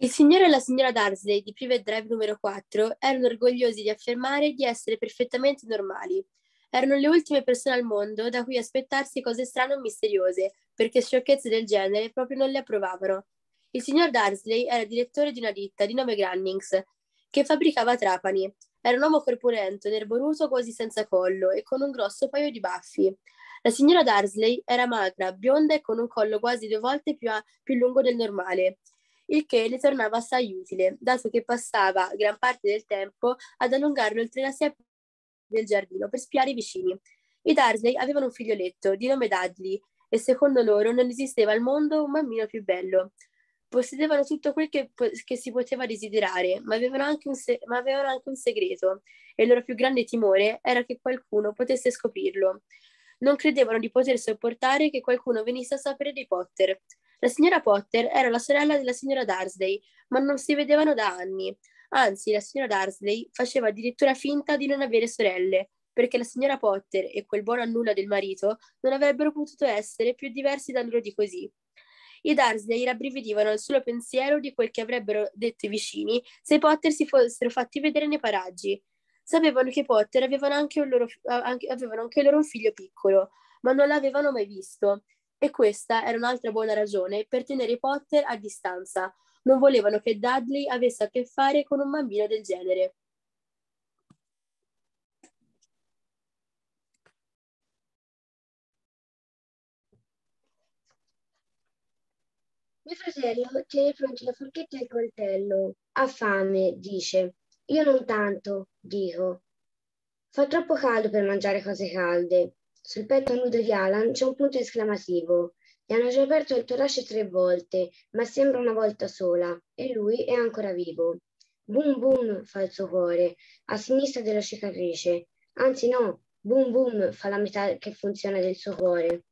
Il signore e la signora Darsley di Private Drive numero 4 erano orgogliosi di affermare di essere perfettamente normali. Erano le ultime persone al mondo da cui aspettarsi cose strane o misteriose, perché sciocchezze del genere proprio non le approvavano. Il signor Darsley era direttore di una ditta di nome Grannings, che fabbricava trapani. Era un uomo corpulento, nerboruto quasi senza collo e con un grosso paio di baffi. La signora Darsley era magra, bionda e con un collo quasi due volte più, a- più lungo del normale il che le tornava assai utile, dato che passava gran parte del tempo ad allungarlo oltre la siepe del giardino per spiare i vicini. I Darsley avevano un figlioletto di nome Dudley e secondo loro non esisteva al mondo un bambino più bello. Possedevano tutto quel che, che si poteva desiderare, ma avevano, anche un se- ma avevano anche un segreto e il loro più grande timore era che qualcuno potesse scoprirlo. Non credevano di poter sopportare che qualcuno venisse a sapere dei Potter la signora Potter era la sorella della signora Darsley, ma non si vedevano da anni. Anzi, la signora Darsley faceva addirittura finta di non avere sorelle, perché la signora Potter e quel buono annulla del marito non avrebbero potuto essere più diversi da loro di così. I Darsley rabbrividivano al solo pensiero di quel che avrebbero detto i vicini se i Potter si fossero fatti vedere nei paraggi. Sapevano che i Potter avevano anche, loro, anche, avevano anche loro un figlio piccolo, ma non l'avevano mai visto e questa era un'altra buona ragione per tenere i Potter a distanza. Non volevano che Dudley avesse a che fare con un bambino del genere. Mio fratello tiene pronti la forchetta e il coltello. Ha fame, dice. Io non tanto, dico. Fa troppo caldo per mangiare cose calde. Sul petto nudo di Alan c'è un punto esclamativo. Gli hanno già aperto il torace tre volte, ma sembra una volta sola, e lui è ancora vivo. Boom boom fa il suo cuore, a sinistra della cicatrice. Anzi no, boom boom fa la metà che funziona del suo cuore.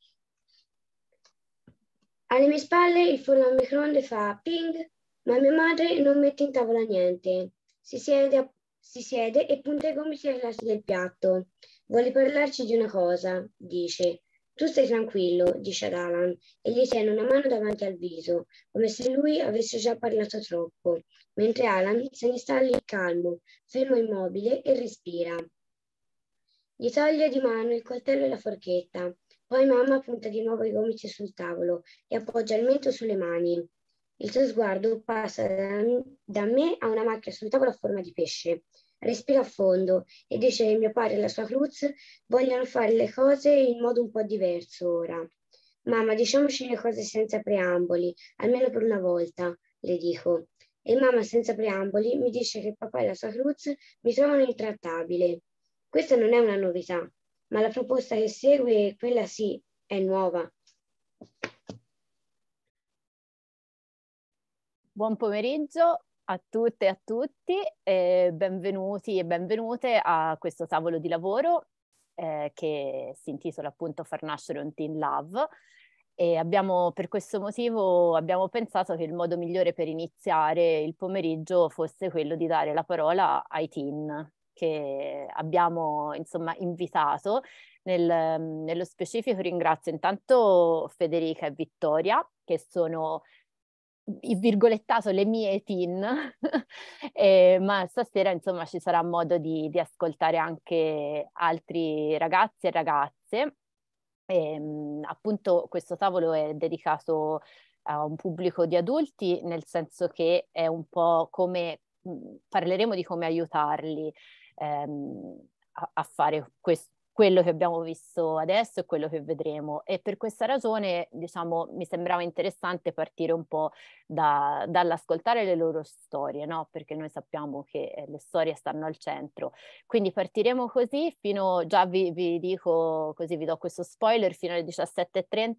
Alle mie spalle il forno a microonde fa ping, ma mia madre non mette in tavola niente. Si siede, si siede e punta i gomiti ai lati del piatto. Vuole parlarci di una cosa, dice. Tu stai tranquillo, dice ad Alan, e gli tiene una mano davanti al viso, come se lui avesse già parlato troppo, mentre Alan se ne sta lì calmo, fermo immobile e respira. Gli toglie di mano il coltello e la forchetta, poi mamma punta di nuovo i gomiti sul tavolo e appoggia il mento sulle mani. Il suo sguardo passa da, da me a una macchia sul tavolo a forma di pesce, respira a fondo e dice che mio padre e la sua Cruz vogliono fare le cose in modo un po' diverso ora. Mamma, diciamoci le cose senza preamboli, almeno per una volta, le dico. E mamma, senza preamboli, mi dice che papà e la sua Cruz mi trovano intrattabile. Questa non è una novità, ma la proposta che segue, quella sì, è nuova. Buon pomeriggio, a tutte e a tutti e benvenuti e benvenute a questo tavolo di lavoro eh, che si intitola appunto Far nascere un Teen Love e abbiamo per questo motivo abbiamo pensato che il modo migliore per iniziare il pomeriggio fosse quello di dare la parola ai team che abbiamo insomma invitato. Nel, nello specifico ringrazio intanto Federica e Vittoria che sono virgolettato le mie teen, eh, ma stasera insomma ci sarà modo di, di ascoltare anche altri ragazzi e ragazze. E, ehm, appunto questo tavolo è dedicato a un pubblico di adulti, nel senso che è un po' come mm, parleremo di come aiutarli ehm, a, a, fare questo quello che abbiamo visto adesso e quello che vedremo e per questa ragione diciamo mi sembrava interessante partire un po' da, dall'ascoltare le loro storie no? perché noi sappiamo che eh, le storie stanno al centro quindi partiremo così fino già vi, vi dico così vi do questo spoiler fino alle 17.30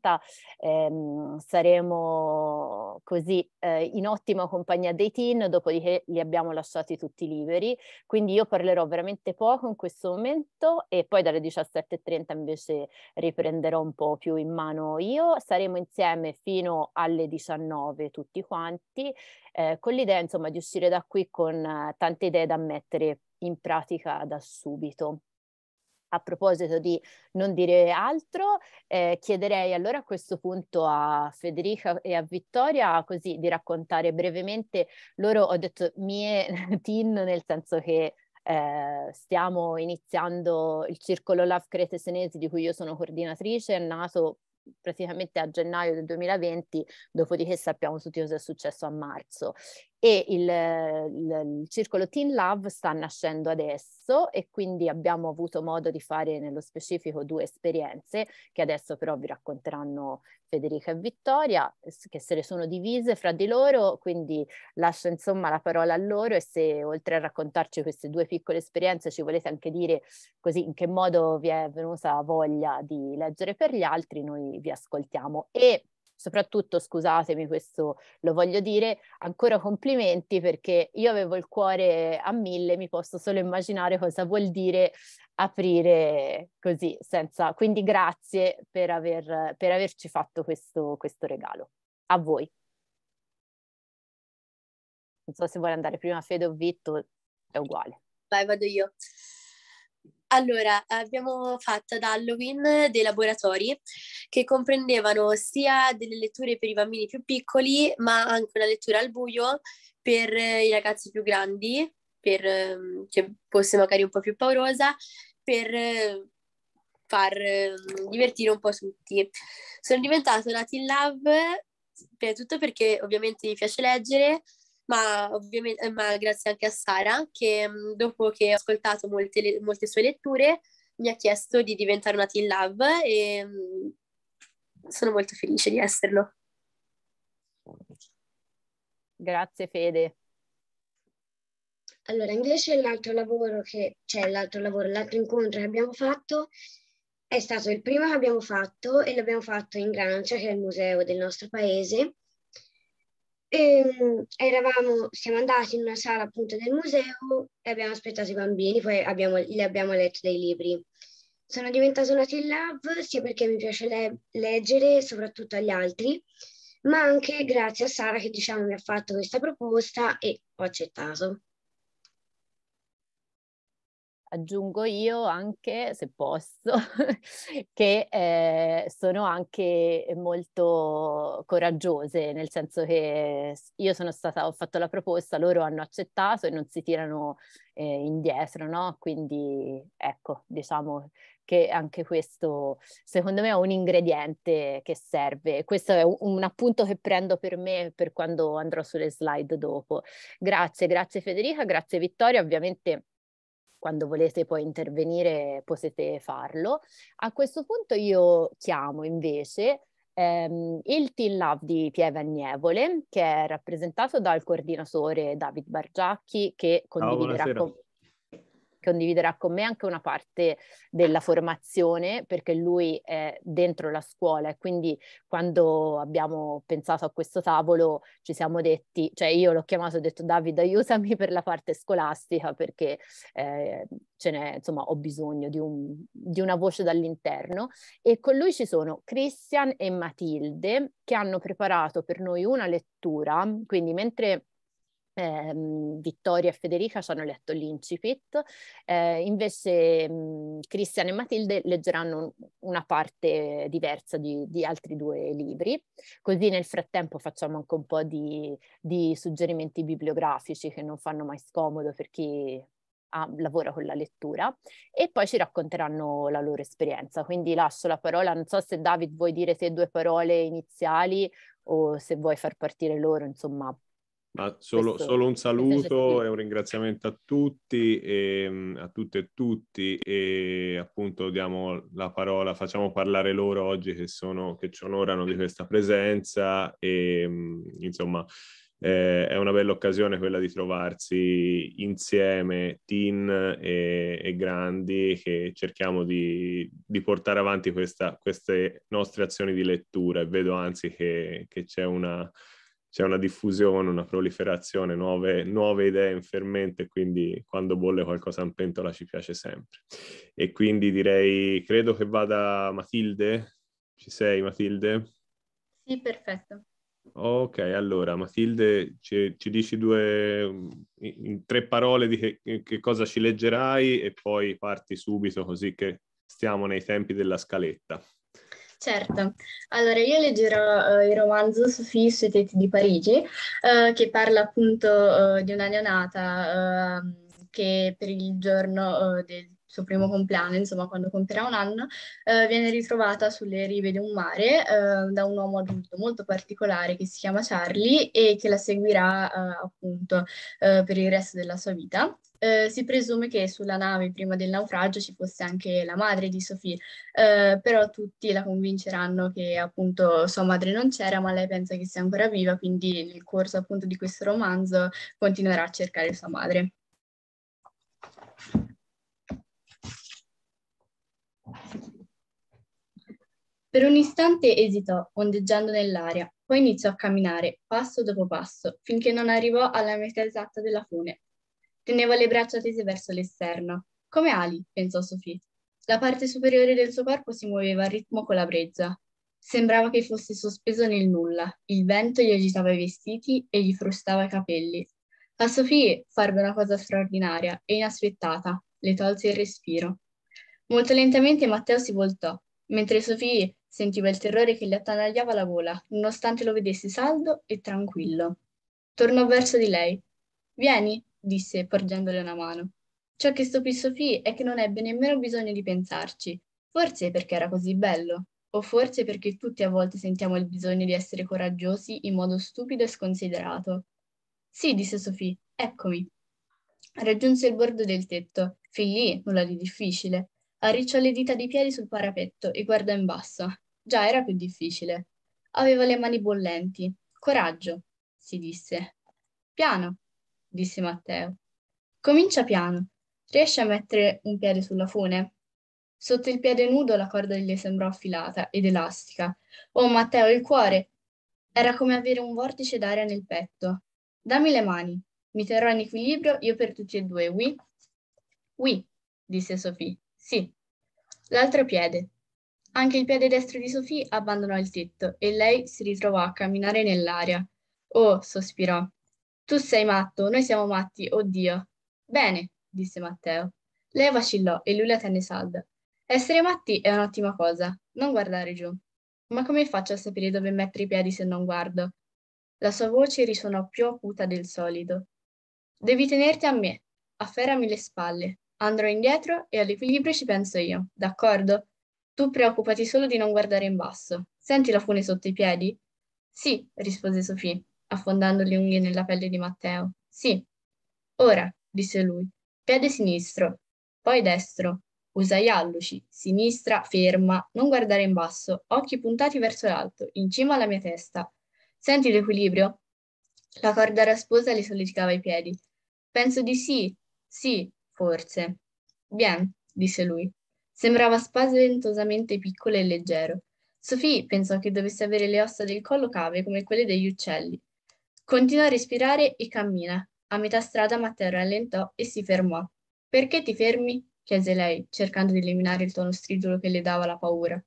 ehm, saremo così eh, in ottima compagnia dei teen dopodiché li abbiamo lasciati tutti liberi quindi io parlerò veramente poco in questo momento e poi dalle 17.30 invece riprenderò un po' più in mano io. Saremo insieme fino alle 19 tutti quanti, eh, con l'idea insomma di uscire da qui con eh, tante idee da mettere in pratica da subito. A proposito di non dire altro, eh, chiederei allora a questo punto a Federica e a Vittoria così di raccontare brevemente loro, ho detto mie tin, nel senso che eh, stiamo iniziando il circolo Lovecrate Senesi di cui io sono coordinatrice, è nato praticamente a gennaio del 2020, dopodiché sappiamo tutti cosa è successo a marzo e il, il, il, circolo Teen Love sta nascendo adesso e quindi abbiamo avuto modo di fare nello specifico due esperienze che adesso però vi racconteranno Federica e Vittoria che se le sono divise fra di loro quindi lascio insomma la parola a loro e se oltre a raccontarci queste due piccole esperienze ci volete anche dire così in che modo vi è venuta voglia di leggere per gli altri noi vi ascoltiamo e soprattutto, scusatemi, questo lo voglio dire, ancora complimenti perché io avevo il cuore a mille, mi posso solo immaginare cosa vuol dire aprire così, senza... Quindi grazie per, aver, per averci fatto questo, questo regalo. A voi. Non so se vuole andare prima Fede o Vitto, è uguale. Vai, vado io. Allora, abbiamo fatto ad Halloween dei laboratori che comprendevano sia delle letture per i bambini più piccoli, ma anche una lettura al buio per eh, i ragazzi più grandi, per, ehm, che fosse magari un po' più paurosa, per eh, far ehm, divertire un po' tutti. Sono diventata una teen love per tutto perché ovviamente mi piace leggere, ma, ovviamente, eh, ma grazie anche a Sara che mm, dopo che ho ascoltato molte, le, molte sue letture mi ha chiesto di diventare una teen love e mm, sono molto felice di esserlo. Grazie Fede. Allora, invece l'altro lavoro che cioè l'altro lavoro, l'altro incontro che abbiamo fatto è stato il primo che abbiamo fatto e l'abbiamo fatto in Grancia, che è il museo del nostro paese, e, ehm, eravamo, siamo andati in una sala appunto del museo e abbiamo aspettato i bambini, poi abbiamo, li abbiamo letto dei libri. Sono diventata una team lab sia perché mi piace le- leggere, soprattutto agli altri, ma anche grazie a Sara che diciamo mi ha fatto questa proposta e ho accettato aggiungo io anche, se posso, che eh, sono anche molto coraggiose, nel senso che io sono stata, ho fatto la proposta, loro hanno accettato e non si tirano eh, indietro, no? Quindi ecco, diciamo che anche questo secondo me è un ingrediente che serve. Questo è un, un appunto che prendo per me per quando andrò sulle slide dopo. Grazie, grazie Federica, grazie Vittoria, ovviamente quando volete poi intervenire potete farlo. A questo punto io chiamo invece ehm, il team lab di Pieve Agnevole, che è rappresentato dal coordinatore David Bargiacchi, che condividerà, oh, con, condividerà con me anche una parte della formazione perché lui è dentro la scuola e quindi quando abbiamo pensato a questo tavolo ci siamo detti, cioè io l'ho chiamato e ho detto Davide aiutami per la parte scolastica perché eh, ce n'è, insomma ho bisogno di, un, di una voce dall'interno e con lui ci sono Christian e Matilde che hanno preparato per noi una lettura, quindi mentre eh, Vittoria e Federica ci hanno letto l'incipit, eh, invece mh, mm, Cristian e Matilde leggeranno una parte diversa di, di, altri due libri, così nel frattempo facciamo anche un po' di, di suggerimenti bibliografici che non fanno mai scomodo per chi ha, ah, lavora con la lettura e poi ci racconteranno la loro esperienza, quindi lascio la parola, non so se David vuoi dire te due parole iniziali o se vuoi far partire loro, insomma ma solo, questo, solo un saluto e un ringraziamento a tutti, e, ehm, a tutte e tutti e appunto diamo la parola, facciamo parlare loro oggi che, sono, che ci onorano di questa presenza e ehm, insomma eh, è una bella occasione quella di trovarsi insieme, teen e, e grandi, che cerchiamo di, di portare avanti questa, queste nostre azioni di lettura e vedo anzi che, che c'è una c'è una diffusione, una proliferazione, nuove, nuove, idee in fermento quindi quando bolle qualcosa in pentola ci piace sempre. E quindi direi, credo che vada Matilde, ci sei Matilde? Sì, perfetto. Ok, allora Matilde ci, ci dici due, in tre parole di che, che cosa ci leggerai e poi parti subito così che stiamo nei tempi della scaletta. Certo, allora io leggerò eh, il romanzo Sophie sui tetti di Parigi, eh, che parla appunto eh, di una neonata ehm, che per il giorno eh, del suo primo compleanno, insomma quando compirà un anno, eh, viene ritrovata sulle rive di un mare eh, da un uomo adulto molto particolare che si chiama Charlie e che la seguirà appunto per il resto della sua vita eh, si presume che sulla nave prima del naufragio ci fosse anche la madre di Sophie, eh, però tutti la convinceranno che appunto sua madre non c'era, ma lei pensa che sia ancora viva, quindi nel corso appunto di questo romanzo continuerà a cercare sua madre. Per un istante esitò, ondeggiando nell'aria, poi iniziò a camminare, passo dopo passo, finché non arrivò alla metà esatta della fune. Teneva le braccia tese verso l'esterno. Come ali, pensò Sophie. La parte superiore del suo corpo si muoveva a ritmo con la brezza. Sembrava che fosse sospeso nel nulla. Il vento gli agitava i vestiti e gli frustava i capelli. A Sophie farbe una cosa straordinaria e inaspettata. Le tolse il respiro. Molto lentamente Matteo si voltò, mentre Sophie sentiva il terrore che gli attanagliava la gola, nonostante lo vedesse saldo e tranquillo. Tornò verso di lei. Vieni, disse porgendole una mano. Ciò che stupì Sophie è che non ebbe nemmeno bisogno di pensarci, forse perché era così bello, o forse perché tutti a volte sentiamo il bisogno di essere coraggiosi in modo stupido e sconsiderato. Sì, disse Sophie, eccomi. Raggiunse il bordo del tetto, fin lì nulla di difficile. Arricciò le dita di piedi sul parapetto e guardò in basso. Già era più difficile. Aveva le mani bollenti. Coraggio, si disse. Piano, disse Matteo. Comincia piano. Riesci a mettere un piede sulla fune? Sotto il piede nudo la corda gli sembrò affilata ed elastica. Oh, Matteo, il cuore! Era come avere un vortice d'aria nel petto. Dammi le mani. Mi terrò in equilibrio io per tutti e due, oui? Oui, disse Sofì. Sì. L'altro piede. Anche il piede destro di Sofì abbandonò il tetto e lei si ritrovò a camminare nell'aria. Oh, sospirò. Tu sei matto, noi siamo matti, oddio. Bene, disse Matteo. Lei vacillò e lui la tenne salda. Essere matti è un'ottima cosa, non guardare giù. Ma come faccio a sapere dove mettere i piedi se non guardo? La sua voce risuonò più acuta del solito. Devi tenerti a me, afferrami le spalle, andrò indietro e all'equilibrio ci penso io, d'accordo? Tu preoccupati solo di non guardare in basso. Senti la fune sotto i piedi? Sì, rispose Sofì affondando le unghie nella pelle di Matteo. Sì. Ora, disse lui, piede sinistro, poi destro, usai alluci, sinistra, ferma, non guardare in basso, occhi puntati verso l'alto, in cima alla mia testa. Senti l'equilibrio? La corda rasposa gli sollecitava i piedi. Penso di sì, sì, forse. Bien, disse lui. Sembrava spaventosamente piccolo e leggero. Sophie pensò che dovesse avere le ossa del collo cave come quelle degli uccelli. Continua a respirare e cammina. A metà strada Matteo rallentò e si fermò. Perché ti fermi? chiese lei, cercando di eliminare il tono stridulo che le dava la paura.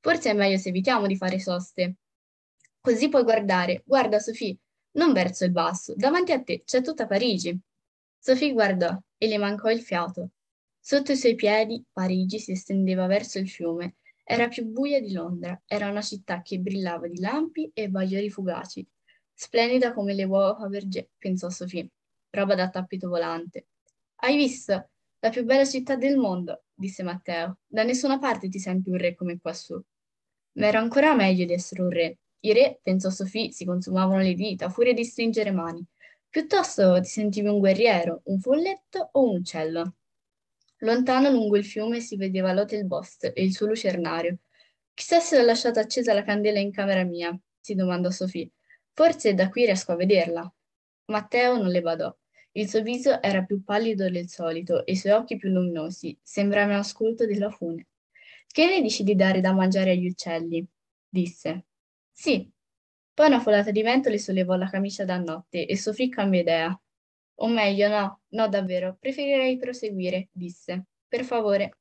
Forse è meglio se evitiamo di fare soste. Così puoi guardare. Guarda, Sofì, non verso il basso. Davanti a te c'è tutta Parigi. Sofì guardò e le mancò il fiato. Sotto i suoi piedi Parigi si estendeva verso il fiume. Era più buia di Londra, era una città che brillava di lampi e bagliori fugaci, Splendida come le uova verge, pensò Sofì. roba da tappeto volante. Hai visto? La più bella città del mondo, disse Matteo. Da nessuna parte ti senti un re come quassù. Ma era ancora meglio di essere un re. I re, pensò Sofì, si consumavano le dita, furia di stringere mani. Piuttosto ti sentivi un guerriero, un folletto o un uccello. Lontano lungo il fiume si vedeva l'Hotelbost e il suo lucernario. Chissà se ho lasciato accesa la candela in camera mia, si domandò Sofì. Forse da qui riesco a vederla. Matteo non le badò. Il suo viso era più pallido del solito e i suoi occhi più luminosi. Sembrava ascolto della fune. Che ne dici di dare da mangiare agli uccelli? disse. Sì. Poi una folata di vento le sollevò la camicia da notte e soffrì cambia idea. O meglio, no, no davvero, preferirei proseguire, disse. Per favore,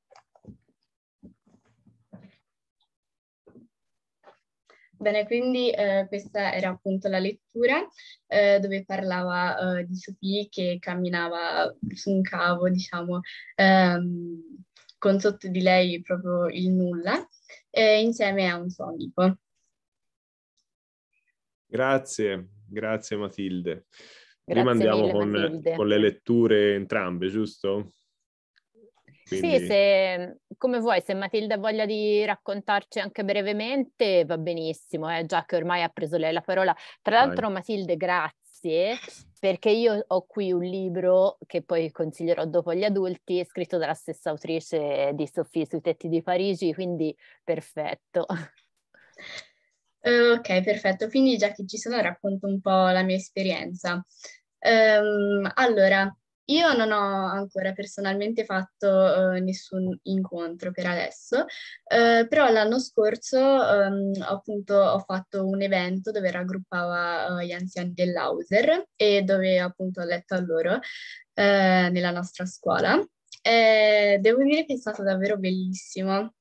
Bene, quindi eh, questa era appunto la lettura eh, dove parlava eh, di Sophie che camminava su un cavo, diciamo, ehm, con sotto di lei proprio il nulla, insieme a un suo amico. Grazie, grazie Matilde. Grazie Rimandiamo mille, con, Matilde. con le letture entrambe, giusto? Quindi... Sì, se, come vuoi, se Matilda ha voglia di raccontarci anche brevemente va benissimo, eh, già che ormai ha preso lei la parola. Tra l'altro Vai. Matilde, grazie, perché io ho qui un libro che poi consiglierò dopo agli adulti, scritto dalla stessa autrice di Sofì sui tetti di Parigi, quindi perfetto. Eh, ok, perfetto. Quindi già che ci sono racconto un po' la mia esperienza. Um, allora, io non ho ancora personalmente fatto eh, nessun incontro per adesso, eh, però l'anno scorso ehm, appunto ho fatto un evento dove raggruppava eh, gli anziani dell'Auser e dove appunto ho letto a loro eh, nella nostra scuola. devo dire che è stato davvero bellissimo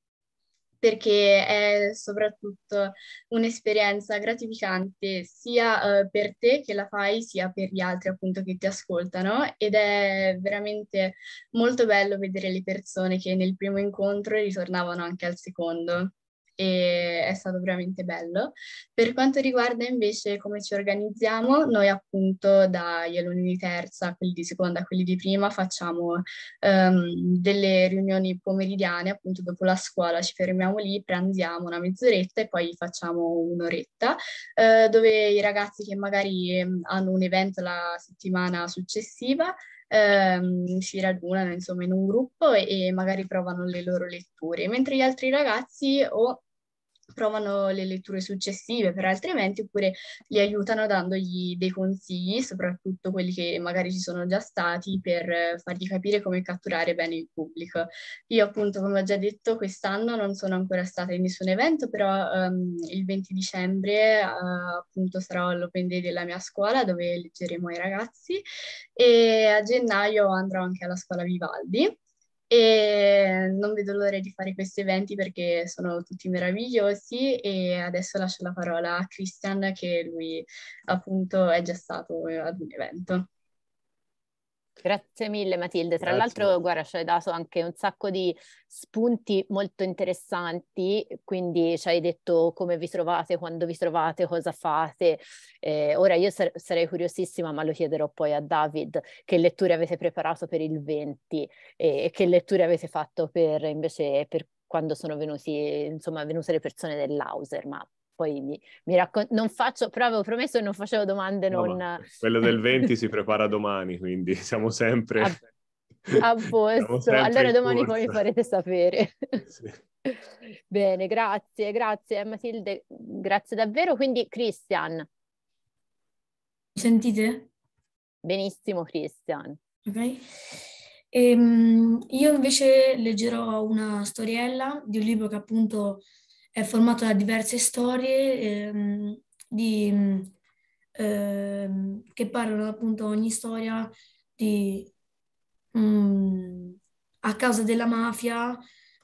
perché è soprattutto un'esperienza gratificante sia eh, per te che la fai, sia per gli altri appunto che ti ascoltano ed è veramente molto bello vedere le persone che nel primo incontro ritornavano anche al secondo e è stato veramente bello. Per quanto riguarda invece come ci organizziamo, noi appunto dagli alunni di terza, quelli di seconda, quelli di prima facciamo um, delle riunioni pomeridiane, appunto dopo la scuola ci fermiamo lì, pranziamo una mezz'oretta e poi facciamo un'oretta, uh, dove i ragazzi che magari ehm, hanno un evento la settimana successiva ehm, si radunano insomma in un gruppo e, e magari provano le loro letture, mentre gli altri ragazzi o provano le letture successive per altrimenti oppure li aiutano dandogli dei consigli, soprattutto quelli che magari ci sono già stati per fargli capire come catturare bene il pubblico. Io appunto, come ho già detto, quest'anno non sono ancora stata in nessun evento, però um, il 20 dicembre uh, appunto sarò all'Open Day della mia scuola dove leggeremo i ragazzi e a gennaio andrò anche alla scuola Vivaldi e non vedo l'ora di fare questi eventi perché sono tutti meravigliosi e adesso lascio la parola a Christian che lui appunto è già stato ad un evento. Grazie mille Matilde, tra Grazie. l'altro guarda ci hai dato anche un sacco di spunti molto interessanti, quindi ci hai detto come vi trovate, quando vi trovate, cosa fate. Eh, ora io sar- sarei curiosissima, ma lo chiederò poi a David, che letture avete preparato per il 20 e eh, che letture avete fatto per invece per quando sono venuti, insomma, venute le persone dell'Auser, ma poi mi, mi racconto, non faccio, però avevo promesso che non facevo domande no, non... Quello del 20 si prepara domani, quindi siamo sempre... A, a posto, allora domani poi mi farete sapere. Sì. Bene, grazie, grazie Matilde, grazie davvero. Quindi Christian. Mi sentite? Benissimo Christian. Ok. Ehm, io invece leggerò una storiella di un libro che appunto è formato da diverse storie ehm, di, ehm, che parlano appunto ogni storia di, mh, mm, a causa della mafia,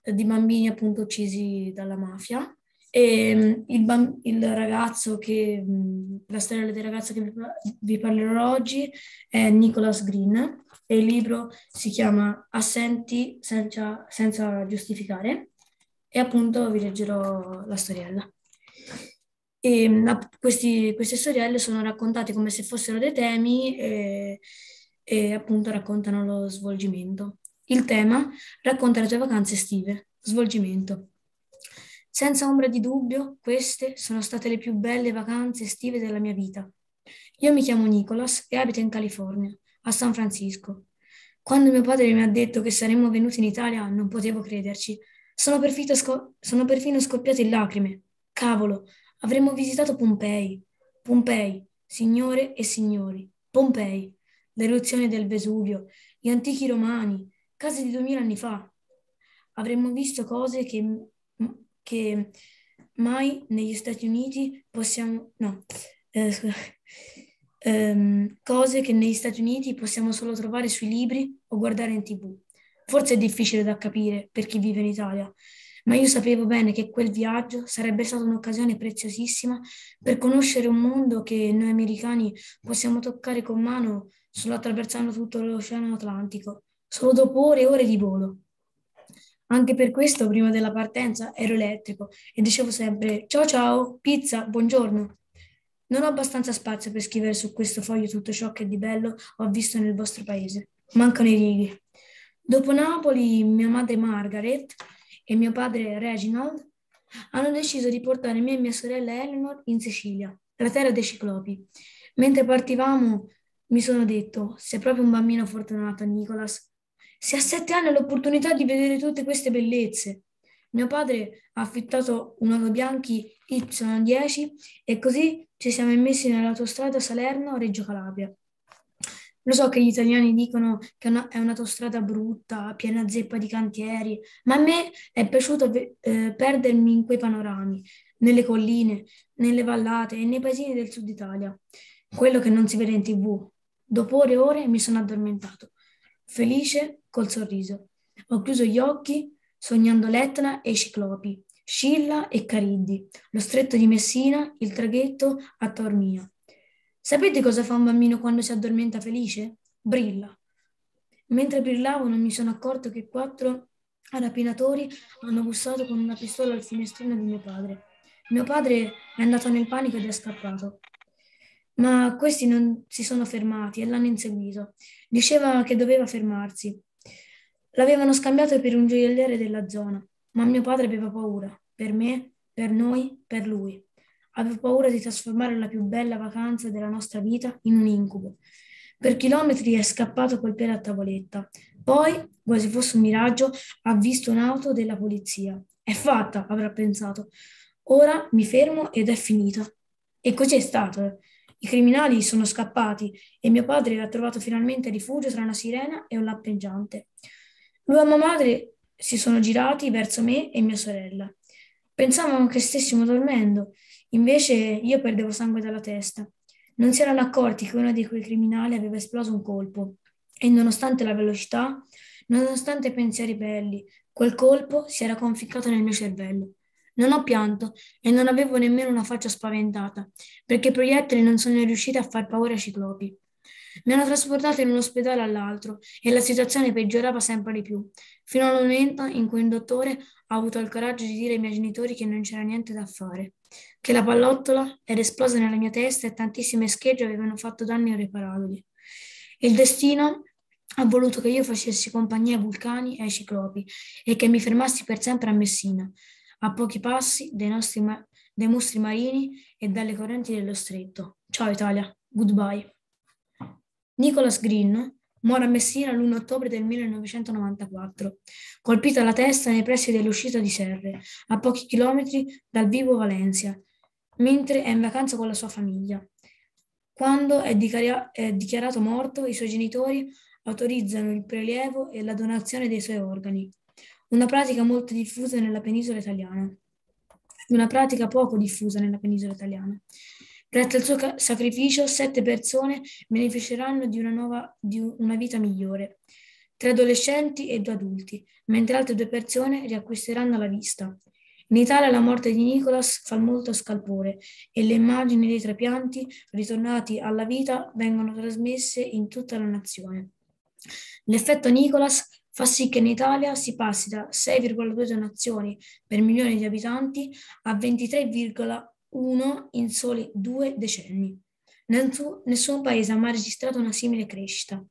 eh, di bambini appunto uccisi dalla mafia. E mm, il, bamb- il ragazzo che, mm, la storia del ragazzo che vi parlerò oggi è Nicholas Green e il libro si chiama Assenti senza, senza giustificare e appunto vi leggerò la storiella. E, ehm, questi, queste storielle sono raccontate come se fossero dei temi e, eh, e appunto raccontano lo svolgimento. Il tema racconta le tue vacanze estive, svolgimento. Senza ombra di dubbio, queste sono state le più belle vacanze estive della mia vita. Io mi chiamo Nicolas e abito in California, a San Francisco. Quando mio padre mi ha detto che saremmo venuti in Italia non potevo crederci, sono, sco- sono perfino scoppiate in lacrime. Cavolo, avremmo visitato Pompei. Pompei, signore e signori, Pompei, l'eruzione del Vesuvio, gli antichi romani, case di duemila anni fa. Avremmo visto cose che, che mai negli Stati Uniti possiamo... No, eh, ehm, cose che negli Stati Uniti possiamo solo trovare sui libri o guardare in tv. Forse è difficile da capire per chi vive in Italia, ma io sapevo bene che quel viaggio sarebbe stata un'occasione preziosissima per conoscere un mondo che noi americani possiamo toccare con mano solo attraversando tutto l'Oceano Atlantico, solo dopo ore e ore di volo. Anche per questo, prima della partenza, ero elettrico e dicevo sempre ciao ciao, pizza, buongiorno. Non ho abbastanza spazio per scrivere su questo foglio tutto ciò che di bello ho visto nel vostro paese. Mancano i righi. Dopo Napoli, mia madre Margaret e mio padre Reginald hanno deciso di portare me e mia sorella Eleanor in Sicilia, la terra dei ciclopi. Mentre partivamo mi sono detto, sei proprio un bambino fortunato, Nicholas. Se a sette anni ho l'opportunità di vedere tutte queste bellezze. Mio padre ha affittato un Oro Bianchi Y10 e così ci siamo immessi nell'autostrada Salerno-Reggio Calabria. Lo so che gli italiani dicono che è una, è un'autostrada brutta, piena zeppa di cantieri, ma a me è piaciuto eh, perdermi in quei panorami, nelle colline, nelle vallate e nei paesini del sud Italia. Quello che non si vede in tv. Dopo ore e ore mi sono addormentato, felice col sorriso. Ho chiuso gli occhi sognando l'Etna e i ciclopi, Scilla e Cariddi, lo stretto di Messina, il traghetto a Taormina. Sapete cosa fa un bambino quando si addormenta felice? Brilla. Mentre brillavo non mi sono accorto che quattro rapinatori hanno bussato con una pistola al finestrino di mio padre. Mio padre è andato nel panico ed è scappato. Ma questi non si sono fermati e l'hanno inseguito. Diceva che doveva fermarsi. L'avevano scambiato per un gioielliere della zona, ma mio padre aveva paura, per me, per noi, per lui. Avevo paura di trasformare la più bella vacanza della nostra vita in un incubo. Per chilometri è scappato col piede a tavoletta. Poi, quasi fosse un miraggio, ha visto un'auto della polizia. È fatta, avrà pensato. Ora mi fermo ed è finita. E così è stato. I criminali sono scappati e mio padre ha trovato finalmente rifugio tra una sirena e un Lui e mia madre si sono girati verso me e mia sorella. Pensavano che stessimo dormendo Invece io perdevo sangue dalla testa. Non si erano accorti che uno di quei criminali aveva esploso un colpo e nonostante la velocità, nonostante i pensieri belli, quel colpo si era conficcato nel mio cervello. Non ho pianto e non avevo nemmeno una faccia spaventata, perché i proiettili non sono riusciti a far paura ai ciclopi. Mi hanno trasportato in un ospedale all'altro e la situazione peggiorava sempre di più, fino al momento in cui il dottore ha avuto il coraggio di dire ai miei genitori che non c'era niente da fare che la pallottola era esplosa nella mia testa e tantissime schegge avevano fatto danni irreparabili. Il destino ha voluto che io facessi compagnia ai vulcani e ai ciclopi e che mi fermassi per sempre a Messina, a pochi passi dai, nostri ma- dai mostri marini e dalle correnti dello stretto. Ciao Italia, goodbye. Nicholas Green muore a Messina l'1 ottobre del 1994, colpito alla testa nei pressi dell'uscita di Serre, a pochi chilometri dal vivo Valencia, mentre è in vacanza con la sua famiglia. Quando è, dicaria- è dichiarato morto, i suoi genitori autorizzano il prelievo e la donazione dei suoi organi, una pratica molto diffusa nella penisola italiana. Una pratica poco diffusa nella penisola italiana. Grazie al suo ca- sacrificio, sette persone beneficeranno di una, nuova, di una vita migliore, tre adolescenti e due adulti, mentre altre due persone riacquisteranno la vista. In Italia la morte di Nicolas fa molto scalpore e le immagini dei trapianti ritornati alla vita vengono trasmesse in tutta la nazione. L'effetto Nicolas fa sì che in Italia si passi da 6,2 donazioni per milione di abitanti a 23,1 in soli due decenni. Nessun paese ha mai registrato una simile crescita.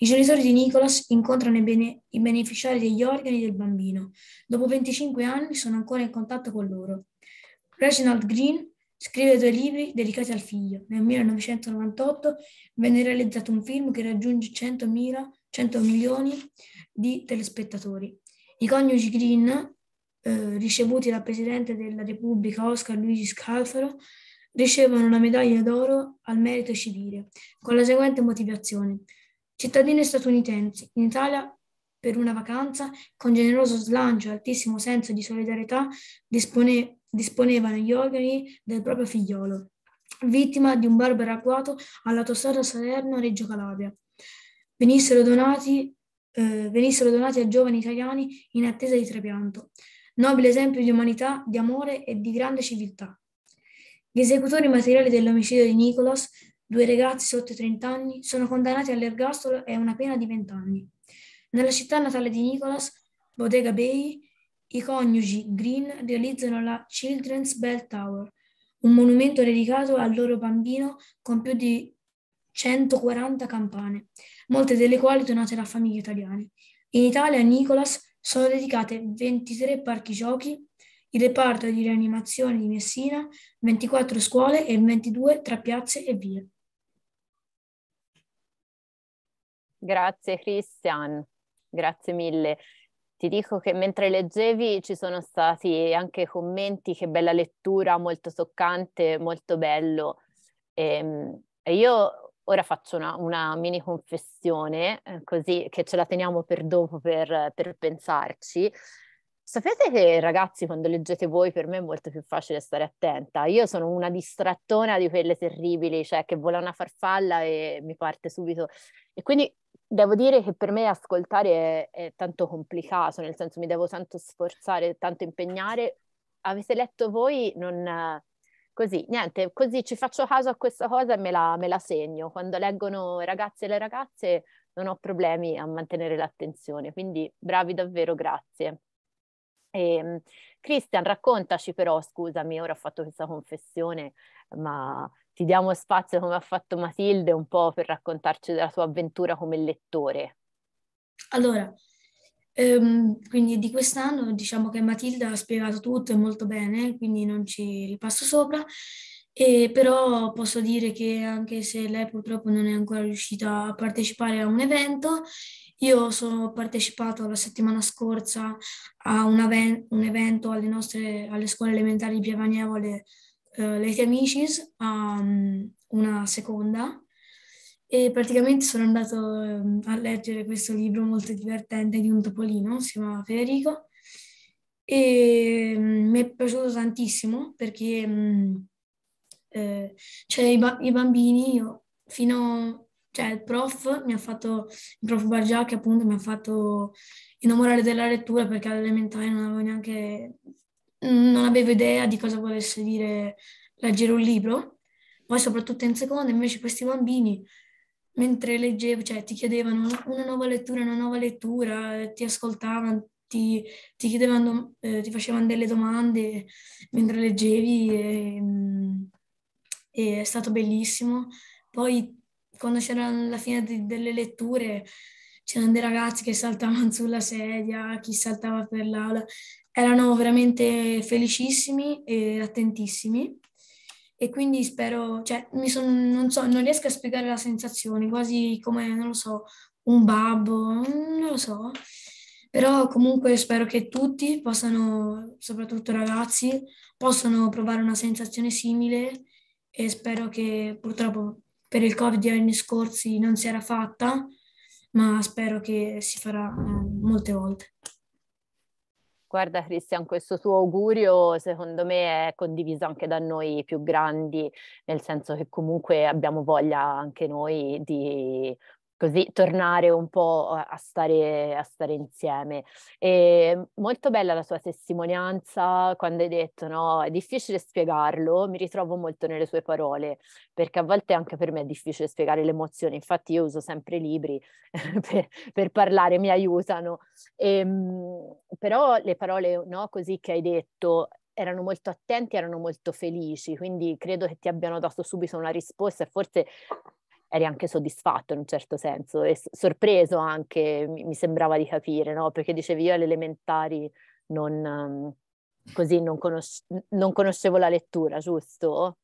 I genitori di Nicholas incontrano i, bene- i beneficiari degli organi del bambino. Dopo 25 anni sono ancora in contatto con loro. Reginald Green scrive due libri dedicati al figlio. Nel 1998 venne realizzato un film che raggiunge 100.000, 100 milioni di telespettatori. I coniugi Green, eh, ricevuti dal Presidente della Repubblica Oscar Luigi Scalfaro, ricevono la medaglia d'oro al merito civile, con la seguente motivazione. Cittadini statunitensi, in Italia per una vacanza, con generoso slancio e altissimo senso di solidarietà, dispone, disponeva negli organi del proprio figliolo, vittima di un barbaro agguato all'autostrada Salerno-Reggio Calabria. Venissero donati, eh, venissero donati a giovani italiani in attesa di trapianto. Nobile esempio di umanità, di amore e di grande civiltà. Gli esecutori materiali dell'omicidio di Nicolas Due ragazzi sotto i 30 anni sono condannati all'ergastolo e a una pena di 20 anni. Nella città natale di Nicholas, Bodega Bay, i coniugi Green realizzano la Children's Bell Tower, un monumento dedicato al loro bambino con più di 140 campane, molte delle quali donate da famiglie italiane. In Italia a Nicholas sono dedicate 23 parchi giochi, il reparto di rianimazione di Messina, 24 scuole e 22 tra piazze e vie. Grazie Christian, grazie mille. Ti dico che mentre leggevi ci sono stati anche commenti, che bella lettura, molto toccante, molto bello. E, ehm, e io ora faccio una, una mini confessione, eh, così che ce la teniamo per dopo per, per pensarci. Sapete che ragazzi, quando leggete voi, per me è molto più facile stare attenta. Io sono una distrattona di quelle terribili, cioè che vola una farfalla e mi parte subito. E quindi Devo dire che per me ascoltare è, è, tanto complicato, nel senso mi devo tanto sforzare, tanto impegnare. Avete letto voi? Non, così, niente, così ci faccio caso a questa cosa e me la, me la segno. Quando leggono ragazze e le ragazze non ho problemi a mantenere l'attenzione, quindi bravi davvero, grazie. E, ehm, Christian, raccontaci però, scusami, ora ho fatto questa confessione, ma ti diamo spazio, come ha fatto Matilde, un po' per raccontarci della tua avventura come lettore. Allora, ehm, quindi di quest'anno diciamo che Matilde ha spiegato tutto e molto bene, quindi non ci ripasso sopra, e però posso dire che anche se lei purtroppo non è ancora riuscita a partecipare a un evento, io sono partecipato la settimana scorsa a un, aven- un evento alle, nostre, alle scuole elementari di Piavagnevole uh, eh, Lady Amicis a um, una seconda e praticamente sono andato ehm, a leggere questo libro molto divertente di un topolino, si chiama Federico, e mm, mi è piaciuto tantissimo perché mm, eh, cioè, i, ba- i, bambini, io, fino cioè il prof mi ha fatto, il prof Bargiac appunto mi ha fatto innamorare della lettura perché all'elementare non avevo neanche non avevo idea di cosa volesse dire leggere un libro. Poi soprattutto in seconda invece questi bambini, mentre leggevo, cioè ti chiedevano una nuova lettura, una nuova lettura, ti ascoltavano, ti, ti chiedevano, eh, ti facevano delle domande mentre leggevi e, mm, e è stato bellissimo. Poi quando c'era la fine di, delle letture c'erano dei ragazzi che saltavano sulla sedia, chi saltava per l'aula, erano veramente felicissimi e attentissimi e quindi spero, cioè sono, non, so, non riesco a spiegare la sensazione, quasi come, non lo so, un babbo, non lo so, però comunque spero che tutti possano, soprattutto ragazzi, possano provare una sensazione simile e spero che purtroppo per il Covid gli anni scorsi non si era fatta, ma spero che si farà eh, molte volte. Guarda Cristian, questo tuo augurio secondo me è condiviso anche da noi più grandi, nel senso che comunque abbiamo voglia anche noi di così tornare un po' a stare, a stare insieme. E ehm, molto bella la sua testimonianza quando hai detto, no, è difficile spiegarlo, mi ritrovo molto nelle sue parole, perché a volte anche per me è difficile spiegare le emozioni, infatti io uso sempre libri per, per, parlare, mi aiutano. E, ehm, però le parole no, così che hai detto erano molto attenti, erano molto felici, quindi credo che ti abbiano dato subito una risposta e forse eri anche soddisfatto in un certo senso e sorpreso anche, mi, sembrava di capire, no? Perché dicevi io alle elementari non, ehm, così non, conosce- non conoscevo la lettura, giusto?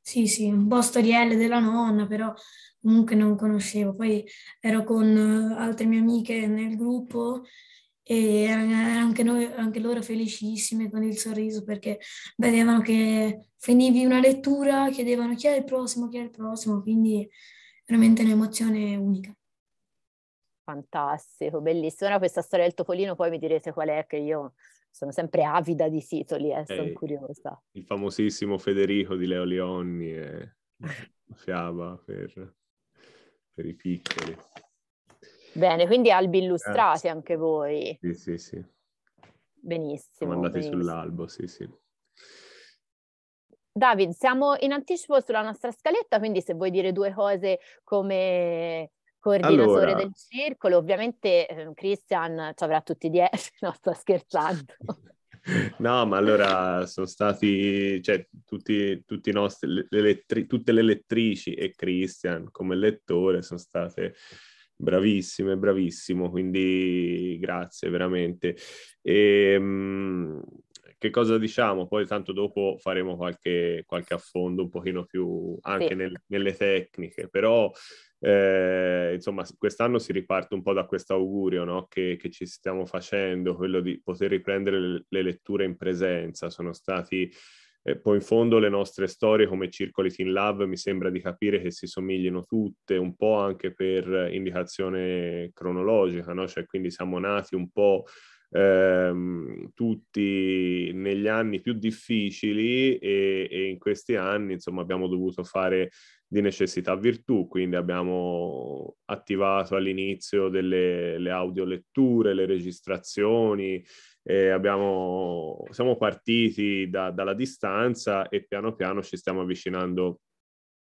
Sì, sì, un po' storielle della nonna, però comunque non conoscevo. Poi ero con eh, altre mie amiche nel gruppo e anche, noi, anche loro felicissime con il sorriso perché vedevano che finivi una lettura, chiedevano chi è il prossimo, chi è il prossimo, quindi veramente un'emozione unica. Fantastico, bellissimo. Ora questa storia del topolino, poi mi direte qual è che io sono sempre avida di titoli, eh, sono eh, curiosa. Il famosissimo Federico di Leo Leonni e Fiaba per, per i piccoli. Bene, quindi albi illustrati Grazie. anche voi. Sì, sì, sì. Benissimo. Siamo andati benissimo. sull'albo, sì, sì. David, siamo in anticipo sulla nostra scaletta, quindi se vuoi dire due cose come coordinatore allora, del circolo, ovviamente eh, Christian ci avrà tutti dieci, no sto scherzando. No, ma allora sono stati, cioè, tutti, tutti nostri, le lettri, tutte le lettrici e Christian come lettore sono state bravissime, bravissimo, quindi grazie veramente. E, ehm, che cosa diciamo? Poi tanto dopo faremo qualche, qualche affondo un pochino più anche sì. nel, nelle tecniche, però eh, insomma quest'anno si riparte un po' da questo augurio no? che, che, ci stiamo facendo, quello di poter riprendere le, le letture in presenza. Sono stati eh, poi in fondo le nostre storie come Circoli Teen Lab mi sembra di capire che si somiglino tutte, un po' anche per indicazione cronologica, no? cioè quindi siamo nati un po' ehm, tutti negli anni più difficili e, e in questi anni insomma, abbiamo dovuto fare di necessità virtù, quindi abbiamo attivato all'inizio delle le audioletture, le registrazioni, eh, abbiamo, siamo partiti da, dalla distanza e piano piano ci stiamo avvicinando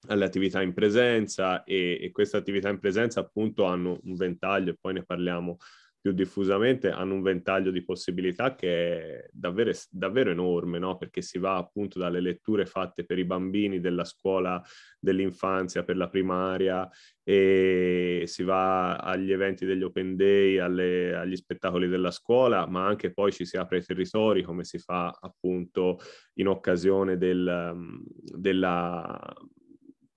alle attività in presenza e, e queste attività in presenza appunto hanno un ventaglio e poi ne parliamo più diffusamente hanno un ventaglio di possibilità che è davvero, davvero enorme, no? perché si va appunto dalle letture fatte per i bambini della scuola dell'infanzia, per la primaria, e si va agli eventi degli open day, alle, agli spettacoli della scuola, ma anche poi ci si apre ai territori come si fa appunto in occasione del, mm, della